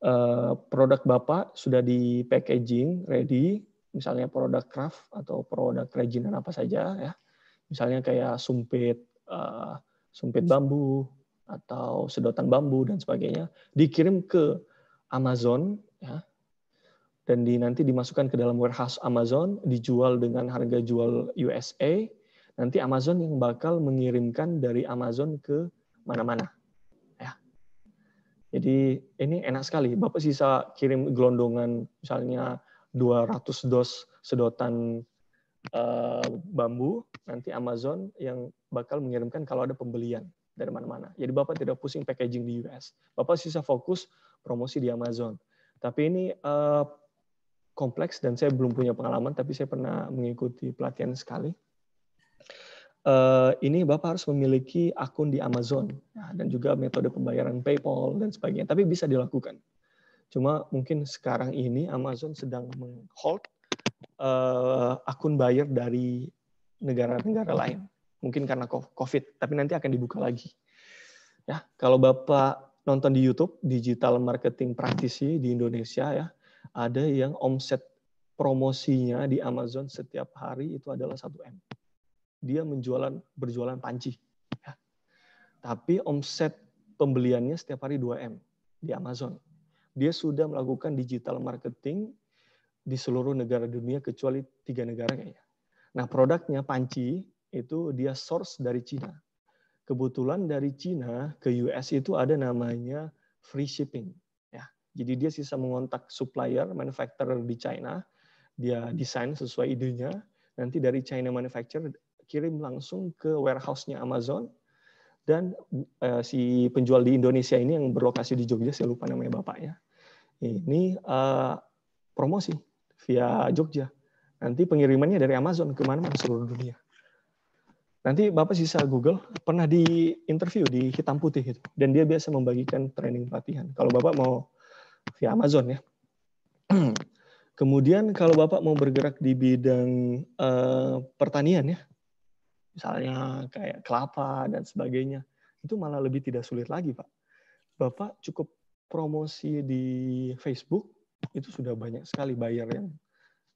eh, produk Bapak sudah di packaging, ready, misalnya produk craft atau produk kerajinan apa saja ya. Misalnya kayak sumpit, eh, sumpit bambu, atau sedotan bambu dan sebagainya, dikirim ke Amazon ya, dan di, nanti dimasukkan ke dalam warehouse Amazon, dijual dengan harga jual USA, nanti Amazon yang bakal mengirimkan dari Amazon ke mana-mana. Ya. Jadi ini enak sekali. Bapak sisa kirim gelondongan misalnya 200 dos sedotan uh, bambu, nanti Amazon yang bakal mengirimkan kalau ada pembelian dari mana-mana. Jadi Bapak tidak pusing packaging di US. Bapak sisa fokus promosi di Amazon. Tapi ini uh, kompleks dan saya belum punya pengalaman, tapi saya pernah mengikuti pelatihan sekali Eh, ini Bapak harus memiliki akun di Amazon nah, dan juga metode pembayaran PayPal dan sebagainya. Tapi bisa dilakukan. Cuma mungkin sekarang ini Amazon sedang menghold uh, akun buyer dari negara-negara lain. Mungkin karena COVID, tapi nanti akan dibuka lagi. Ya, kalau Bapak nonton di YouTube digital marketing praktisi di Indonesia ya, ada yang omset promosinya di Amazon setiap hari itu adalah 1 M dia menjualan berjualan panci. Ya. Tapi omset pembeliannya setiap hari 2M di Amazon. Dia sudah melakukan digital marketing di seluruh negara dunia kecuali tiga negara kayaknya. Nah produknya panci itu dia source dari Cina. Kebetulan dari Cina ke US itu ada namanya free shipping. Ya. Jadi dia sisa mengontak supplier, manufacturer di China, dia desain sesuai idenya, nanti dari China manufacturer kirim langsung ke warehouse-nya Amazon dan uh, si penjual di Indonesia ini yang berlokasi di Jogja saya lupa namanya bapaknya ini uh, promosi via Jogja nanti pengirimannya dari Amazon kemana mana seluruh dunia nanti bapak sisa Google pernah di interview di hitam putih itu dan dia biasa membagikan training pelatihan kalau bapak mau via Amazon ya <clears throat> kemudian kalau bapak mau bergerak di bidang uh, pertanian ya misalnya kayak kelapa dan sebagainya, itu malah lebih tidak sulit lagi, Pak. Bapak cukup promosi di Facebook, itu sudah banyak sekali buyer yang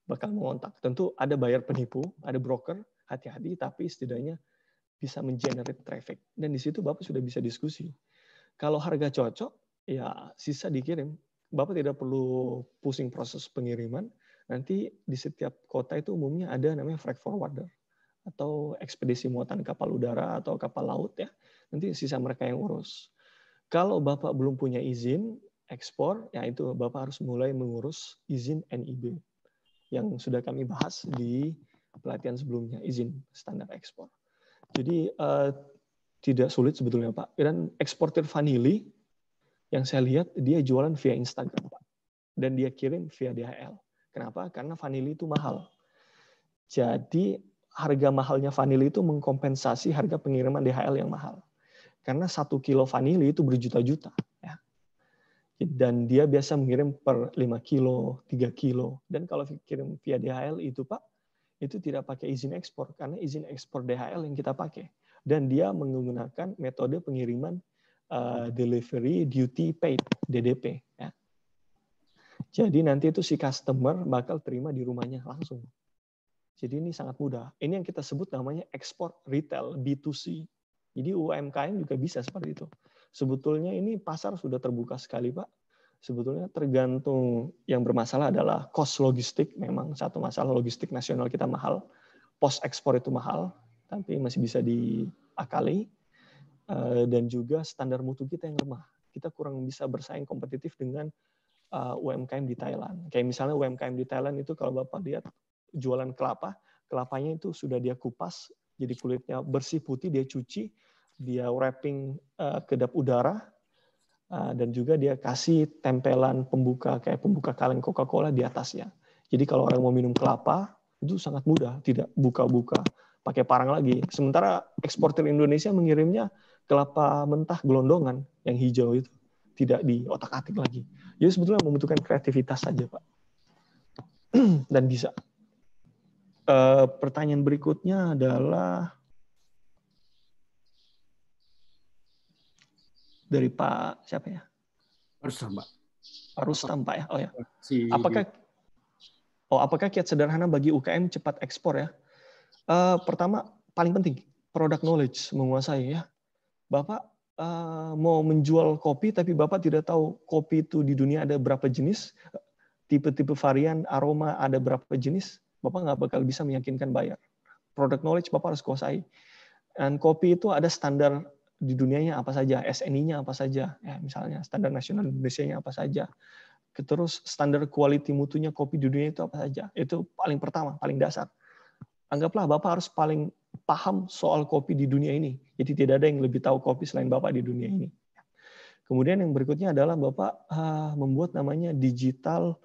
bakal mengontak. Tentu ada buyer penipu, ada broker, hati-hati, tapi setidaknya bisa mengenerate traffic. Dan di situ Bapak sudah bisa diskusi. Kalau harga cocok, ya sisa dikirim. Bapak tidak perlu pusing proses pengiriman. Nanti di setiap kota itu umumnya ada namanya freight forwarder atau ekspedisi muatan kapal udara atau kapal laut ya. Nanti sisa mereka yang urus. Kalau Bapak belum punya izin ekspor, ya itu Bapak harus mulai mengurus izin NIB yang sudah kami bahas di pelatihan sebelumnya, izin standar ekspor. Jadi eh, tidak sulit sebetulnya Pak. Dan eksportir vanili yang saya lihat dia jualan via Instagram Pak. Dan dia kirim via DHL. Kenapa? Karena vanili itu mahal. Jadi harga mahalnya vanili itu mengkompensasi harga pengiriman DHL yang mahal. Karena satu kilo vanili itu berjuta-juta. Ya. Dan dia biasa mengirim per 5 kilo, 3 kilo. Dan kalau kirim via DHL itu Pak, itu tidak pakai izin ekspor. Karena izin ekspor DHL yang kita pakai. Dan dia menggunakan metode pengiriman eh, delivery duty paid, DDP. Ya. Jadi nanti itu si customer bakal terima di rumahnya langsung. Jadi ini sangat mudah. Ini yang kita sebut namanya ekspor retail B2C. Jadi UMKM juga bisa seperti itu. Sebetulnya ini pasar sudah terbuka sekali, Pak. Sebetulnya tergantung yang bermasalah adalah cost logistik. Memang satu masalah logistik nasional kita mahal. Pos ekspor itu mahal, tapi masih bisa diakali. Eh, dan juga standar mutu kita yang lemah. Kita kurang bisa bersaing kompetitif dengan eh, UMKM di Thailand. Kayak misalnya UMKM di Thailand itu kalau Bapak lihat jualan kelapa, kelapanya itu sudah dia kupas, jadi kulitnya bersih putih, dia cuci, dia wrapping uh, eh, kedap udara, uh, dan juga dia kasih tempelan pembuka kayak pembuka kaleng Coca-Cola di atasnya. Jadi kalau orang mau minum kelapa itu sangat mudah, tidak buka-buka pakai parang lagi. Sementara eksportir Indonesia mengirimnya kelapa mentah gelondongan yang hijau itu tidak di otak-atik lagi. Jadi sebetulnya membutuhkan kreativitas saja, Pak. <clears throat> Dan bisa uh, pertanyaan berikutnya adalah dari Pak siapa ya? Rustam, Pak. Pak Rustam, Pak ya. Oh ya. Apakah Oh, apakah kiat sederhana bagi UKM cepat ekspor ya? Uh, pertama, paling penting product knowledge menguasai ya. Bapak uh, mau menjual kopi tapi Bapak tidak tahu kopi itu di dunia ada berapa jenis, tipe-tipe varian, aroma ada berapa jenis, Bapak nggak bakal bisa meyakinkan buyer. Product knowledge Bapak harus kuasai. Dan kopi itu ada standar di dunianya apa saja, SNI-nya apa saja, ya, misalnya standar nasional Indonesia-nya apa saja, terus standar quality mutunya kopi di dunia itu apa saja, itu paling pertama, paling dasar. Anggaplah Bapak harus paling paham soal kopi di dunia ini, jadi tidak ada yang lebih tahu kopi selain Bapak di dunia ini. Kemudian yang berikutnya adalah Bapak ah, membuat namanya digital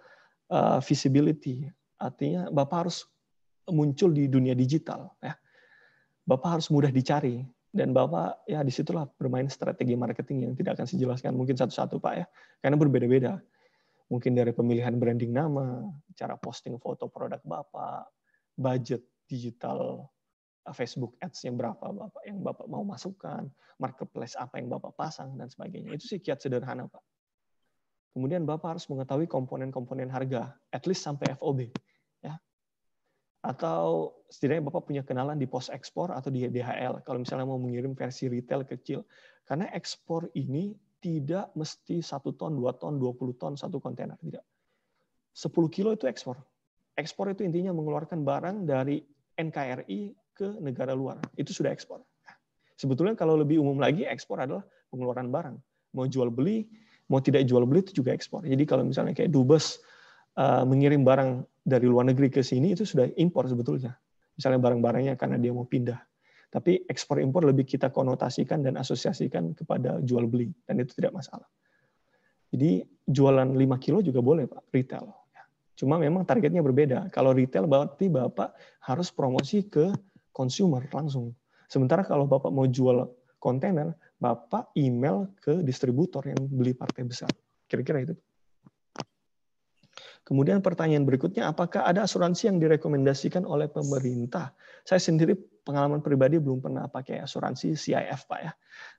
ah, visibility Artinya Bapak harus muncul di dunia digital. Ya. Bapak harus mudah dicari. Dan Bapak ya disitulah bermain strategi marketing yang tidak akan saya jelaskan mungkin satu-satu Pak ya. Karena berbeda-beda. Mungkin dari pemilihan branding nama, cara posting foto produk Bapak, budget digital eh, Facebook Ads yang berapa Bapak yang Bapak mau masukkan, marketplace apa yang Bapak pasang dan sebagainya. Itu sih kiat sederhana, Pak. Kemudian Bapak harus mengetahui komponen-komponen harga, at least sampai FOB atau setidaknya Bapak punya kenalan di pos ekspor atau di DHL kalau misalnya mau mengirim versi retail kecil. Karena ekspor ini tidak mesti satu ton, 2 ton, 20 ton satu kontainer, tidak. 10 kilo itu ekspor. Ekspor itu intinya mengeluarkan barang dari NKRI ke negara luar. Itu sudah ekspor. Sebetulnya kalau lebih umum lagi ekspor adalah pengeluaran barang. Mau jual beli, mau tidak jual beli itu juga ekspor. Jadi kalau misalnya kayak dubes eh, mengirim barang dari luar negeri ke sini itu sudah impor sebetulnya. Misalnya barang-barangnya karena dia mau pindah. Tapi ekspor impor lebih kita konotasikan dan asosiasikan kepada jual beli dan itu tidak masalah. Jadi jualan 5 kilo juga boleh Pak, retail. Cuma memang targetnya berbeda. Kalau retail berarti Bapak harus promosi ke consumer langsung. Sementara kalau Bapak mau jual kontainer, Bapak email ke distributor yang beli partai besar. Kira-kira itu. Kemudian pertanyaan berikutnya, apakah ada asuransi yang direkomendasikan oleh pemerintah? Saya sendiri pengalaman pribadi belum pernah pakai asuransi CIF, Pak ya.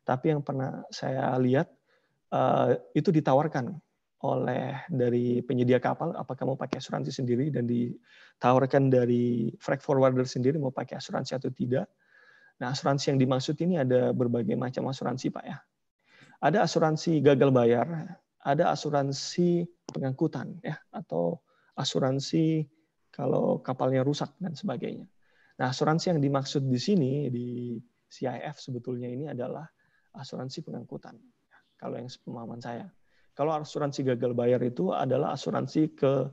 Tapi yang pernah saya lihat eh, itu ditawarkan oleh dari penyedia kapal apakah mau pakai asuransi sendiri dan ditawarkan dari freight forwarder sendiri mau pakai asuransi atau tidak. Nah, asuransi yang dimaksud ini ada berbagai macam asuransi, Pak ya. Ada asuransi gagal bayar ada asuransi pengangkutan ya atau asuransi kalau kapalnya rusak dan sebagainya. Nah, asuransi yang dimaksud di sini di CIF sebetulnya ini adalah asuransi pengangkutan. Ya, kalau yang pemahaman saya. Kalau asuransi gagal bayar itu adalah asuransi ke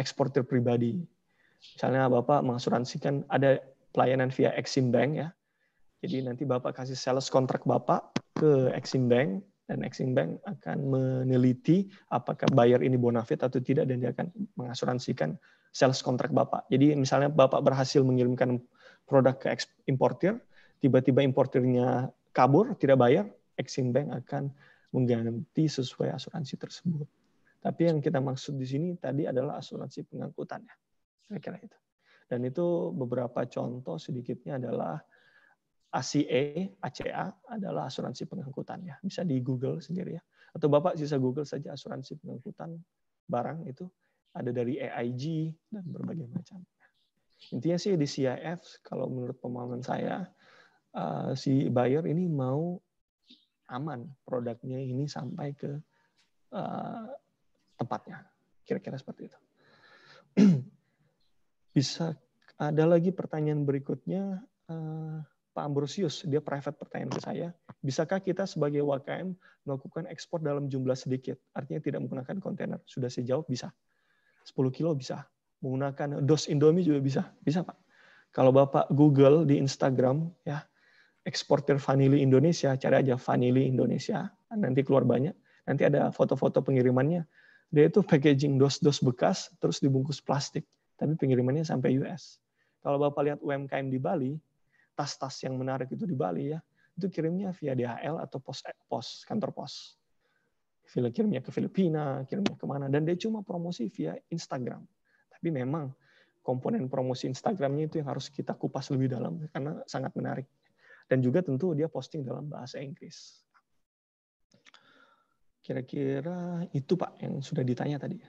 eksportir pribadi. Misalnya Bapak mengasuransikan ada pelayanan via Exim Bank ya. Jadi nanti Bapak kasih sales kontrak Bapak ke Exim Bank, dan Exim Bank akan meneliti apakah buyer ini bonafit atau tidak dan dia akan mengasuransikan sales kontrak Bapak. Jadi misalnya Bapak berhasil mengirimkan produk ke importer, tiba-tiba importirnya kabur, tidak bayar, Exim Bank akan mengganti sesuai asuransi tersebut. Tapi yang kita maksud di sini tadi adalah asuransi pengangkutannya, Kira-kira itu. Dan itu beberapa contoh sedikitnya adalah ACA, ACA e, adalah asuransi pengangkutan ya. Bisa di Google sendiri ya. Atau Bapak bisa Google saja asuransi pengangkutan barang itu ada dari AIG dan berbagai macam. Intinya sih di CIF kalau menurut pemahaman saya eh, si buyer ini mau aman produknya ini sampai ke eh, tempatnya. Kira-kira seperti itu. <clears throat> Bisa ada lagi pertanyaan berikutnya. Uh, Pak Ambrosius, dia private pertanyaan ke saya, bisakah kita sebagai UKM melakukan ekspor dalam jumlah sedikit? Artinya tidak menggunakan kontainer. Sudah saya jawab, bisa. 10 kilo bisa. Menggunakan dos Indomie juga bisa. Bisa, Pak. Kalau Bapak Google di Instagram, ya eksportir vanili Indonesia, cari aja vanili Indonesia, nanti keluar banyak. Nanti ada foto-foto pengirimannya. Dia itu packaging dos-dos bekas, terus dibungkus plastik. Tapi pengirimannya sampai US. Kalau Bapak lihat UMKM di Bali, tas-tas yang menarik itu di Bali ya, itu kirimnya via DHL atau pos eh, pos kantor pos. Kirimnya ke Filipina, kirimnya kemana, dan dia cuma promosi via Instagram. Tapi memang komponen promosi Instagramnya itu yang harus kita kupas lebih dalam karena sangat menarik. Dan juga tentu dia posting dalam bahasa Inggris. Kira-kira itu Pak yang sudah ditanya tadi.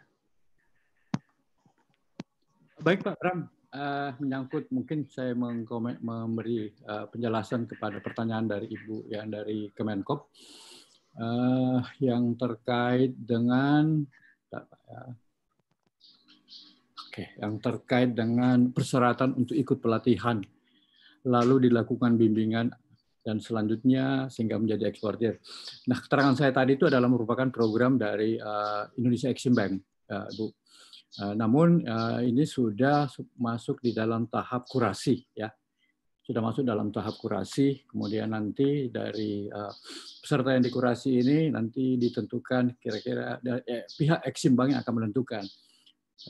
Baik Pak Ram, uh, menyangkut mungkin saya mengkomen, memberi uh, penjelasan kepada pertanyaan dari Ibu yang dari Kemenkop uh, yang terkait dengan ya, Oke, okay, yang terkait dengan persyaratan untuk ikut pelatihan lalu dilakukan bimbingan dan selanjutnya sehingga menjadi eksportir. Nah, keterangan saya tadi itu adalah merupakan program dari uh, Indonesia Exim Bank, uh, Bu Eh, namun eh, ini sudah masuk di dalam tahap kurasi ya sudah masuk dalam tahap kurasi kemudian nanti dari eh, peserta yang dikurasi ini nanti ditentukan kira-kira eh, pihak Bank yang akan menentukan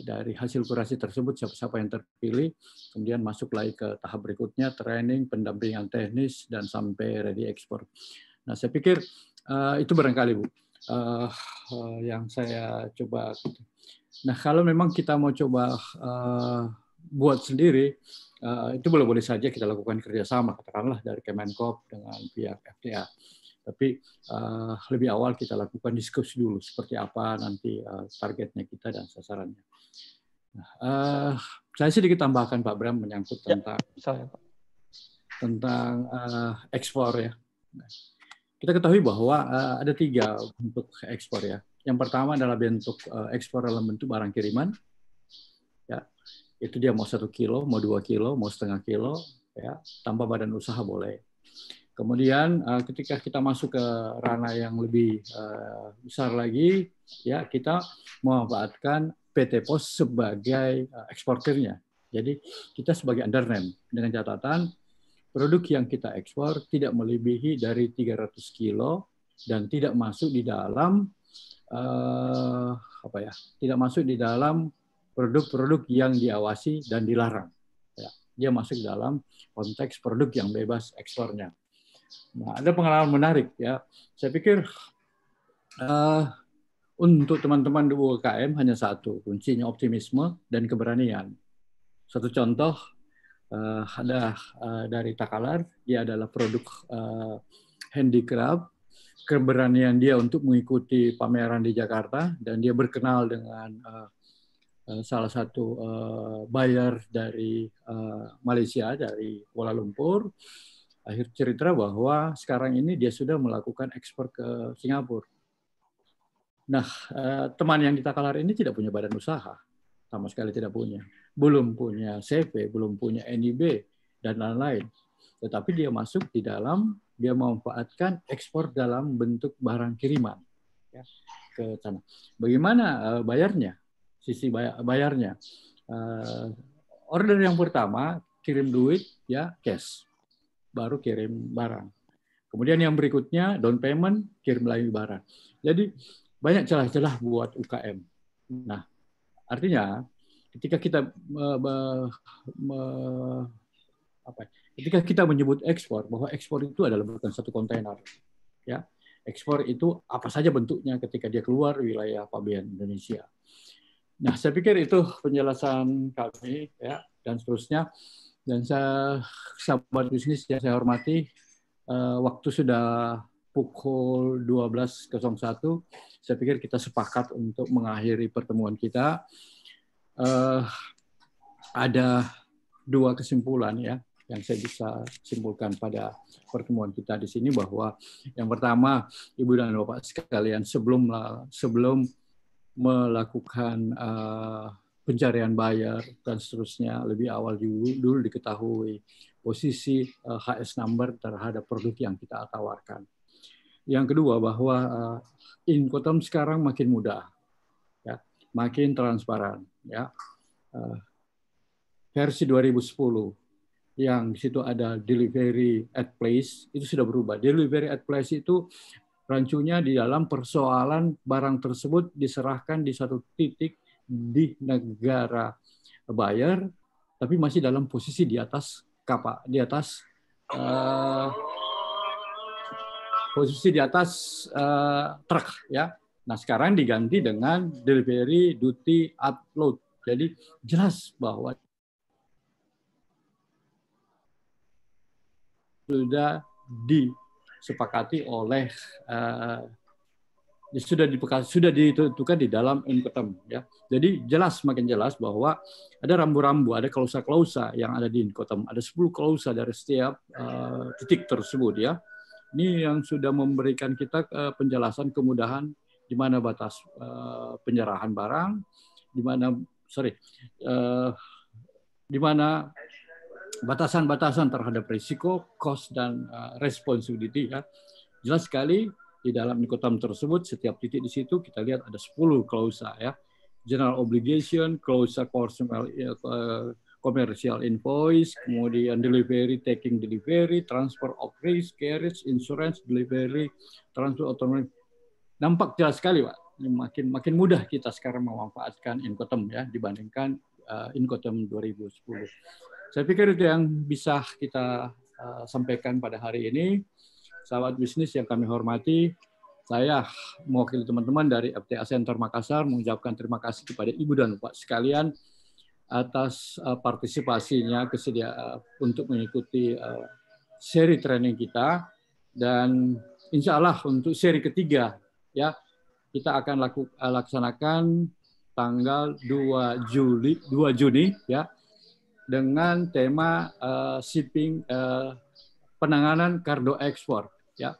dari hasil kurasi tersebut siapa-siapa yang terpilih, kemudian masuk lagi ke tahap berikutnya, training, pendampingan teknis, dan sampai ready ekspor. Nah, saya pikir itu barangkali Bu, uh, uh, yang saya coba Nah, kalau memang kita mau coba uh, buat sendiri, uh, itu boleh-boleh saja kita lakukan kerjasama, katakanlah dari Kemenkop dengan pihak FTA Tapi uh, lebih awal kita lakukan diskusi dulu seperti apa nanti uh, targetnya kita dan sasarannya. Nah, uh, saya sedikit tambahkan Pak Bram menyangkut ya, tentang ya, saya, Pak. tentang uh, ekspor ya. Nah, kita ketahui bahwa uh, ada tiga untuk ekspor ya yang pertama adalah bentuk eh, ekspor dalam bentuk barang kiriman. Ya, itu dia mau satu kilo, mau dua kilo, mau setengah kilo, ya, tanpa badan usaha boleh. Kemudian eh, ketika kita masuk ke ranah yang lebih eh, besar lagi, ya kita memanfaatkan PT Pos sebagai eksportirnya. Jadi kita sebagai undername dengan catatan produk yang kita ekspor tidak melebihi dari 300 kilo dan tidak masuk di dalam uh, apa ya tidak masuk di dalam produk-produk yang diawasi dan dilarang. Ya, dia masuk dalam konteks produk yang bebas ekspornya. Nah, ada pengalaman menarik ya. Saya pikir uh, untuk teman-teman di UKM hanya satu kuncinya optimisme dan keberanian. Satu contoh uh, ada uh, dari Takalar, dia adalah produk uh, handicraft keberanian dia untuk mengikuti pameran di Jakarta dan dia berkenal dengan uh, salah satu uh, buyer dari uh, Malaysia dari Kuala Lumpur. Akhir cerita bahwa sekarang ini dia sudah melakukan ekspor ke Singapura. Nah, teman yang kita kalah ini tidak punya badan usaha, sama sekali tidak punya, belum punya CV, belum punya NIB dan lain-lain. Tetapi dia masuk di dalam dia memanfaatkan ekspor dalam bentuk barang kiriman ya, ke sana. Bagaimana eh, bayarnya? Sisi bayarnya. Eh, order yang pertama kirim duit ya cash. Baru kirim barang. Kemudian yang berikutnya down payment kirim lagi barang. Jadi banyak celah-celah buat UKM. Nah, artinya ketika kita me, me, me, apa, Ketika kita menyebut ekspor, bahwa ekspor itu adalah bukan satu kontainer. Ya, ekspor itu apa saja bentuknya ketika dia keluar wilayah pabean Indonesia. Nah, saya pikir itu penjelasan kami ya dan seterusnya. Dan saya sahabat bisnis yang saya hormati, eh, waktu sudah pukul 12.01, saya pikir kita sepakat untuk mengakhiri pertemuan kita. Eh, ada dua kesimpulan ya yang saya bisa simpulkan pada pertemuan kita di sini bahwa yang pertama ibu dan bapak sekalian sebelum sebelum melakukan uh, pencarian bayar dan seterusnya lebih awal dulu, dulu diketahui posisi uh, eh, HS number terhadap produk yang kita tawarkan. Yang kedua bahwa uh, eh, Incoterm sekarang makin mudah, ya, makin transparan. Ya. Uh, versi 2010 yang di situ ada delivery at place itu sudah berubah. Delivery at place itu rancunya di dalam persoalan barang tersebut diserahkan di satu titik di negara buyer tapi masih dalam posisi di atas kapal di atas uh, posisi di atas uh, truk ya nah sekarang diganti dengan delivery duty upload jadi jelas bahwa sudah disepakati oleh uh, sudah dipekati, sudah ditentukan di dalam Incoterm ya. Jadi jelas makin jelas bahwa ada rambu-rambu, ada klausa-klausa yang ada di Incoterm. Ada 10 klausa dari setiap uh, titik tersebut ya. Ini yang sudah memberikan kita uh, penjelasan kemudahan di mana batas uh, penyerahan barang, di mana sorry, uh, di mana batasan-batasan terhadap risiko, cost dan uh, responsibility ya. Jelas sekali di dalam Nikotam tersebut setiap titik di situ kita lihat ada 10 klausa ya. General obligation, klausa commercial, uh, eh, eh, commercial invoice, kemudian delivery, taking delivery, transfer of risk, carriage, insurance, delivery, transfer autonomy. Nampak jelas sekali Pak. Makin makin mudah kita sekarang memanfaatkan Incoterm ya dibandingkan uh, Incoterm 2010. Saya pikir itu yang bisa kita eh, sampaikan pada hari ini. Sahabat bisnis yang kami hormati, saya mewakili teman-teman dari FTA Center Makassar mengucapkan terima kasih kepada Ibu dan Bapak sekalian atas eh, partisipasinya kesedia eh, untuk mengikuti seri training kita dan insya Allah untuk seri ketiga ya kita akan laku, laksanakan tanggal 2 Juli 2 Juni ya dengan tema uh, shipping uh, penanganan kargo ekspor ya.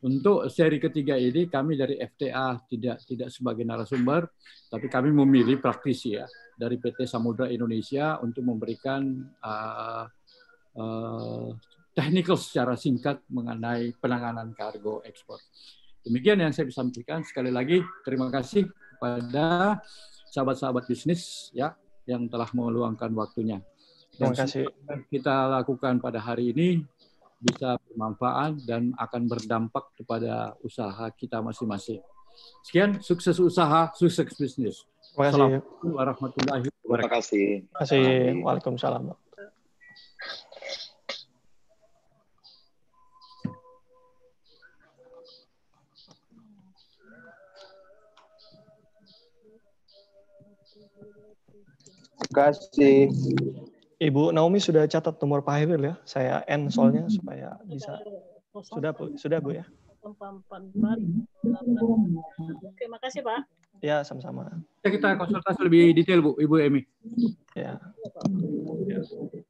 Untuk seri ketiga ini kami dari FTA tidak tidak sebagai narasumber tapi kami memilih praktisi ya dari PT Samudra Indonesia untuk memberikan uh, uh, technical secara singkat mengenai penanganan kargo ekspor. Demikian yang saya bisa sampaikan. Sekali lagi terima kasih kepada sahabat-sahabat bisnis ya yang telah meluangkan waktunya. Terima kasih. Kita lakukan pada hari ini bisa bermanfaat dan akan berdampak kepada usaha kita masing-masing. Sekian, sukses usaha, sukses bisnis. Terima kasih. Assalamualaikum warahmatullahi wabarakatuh. Terima kasih. Terima kasih. Waalaikumsalam. Terima kasih. Ibu Naomi sudah catat nomor Pak Hewil ya. Saya N soalnya hmm. supaya bisa. Sudah, sudah kan? Bu, sudah Bu ya. Terima kasih Pak. Ya, sama-sama. Kita konsultasi lebih detail Bu, Ibu Emi. Ya. ya.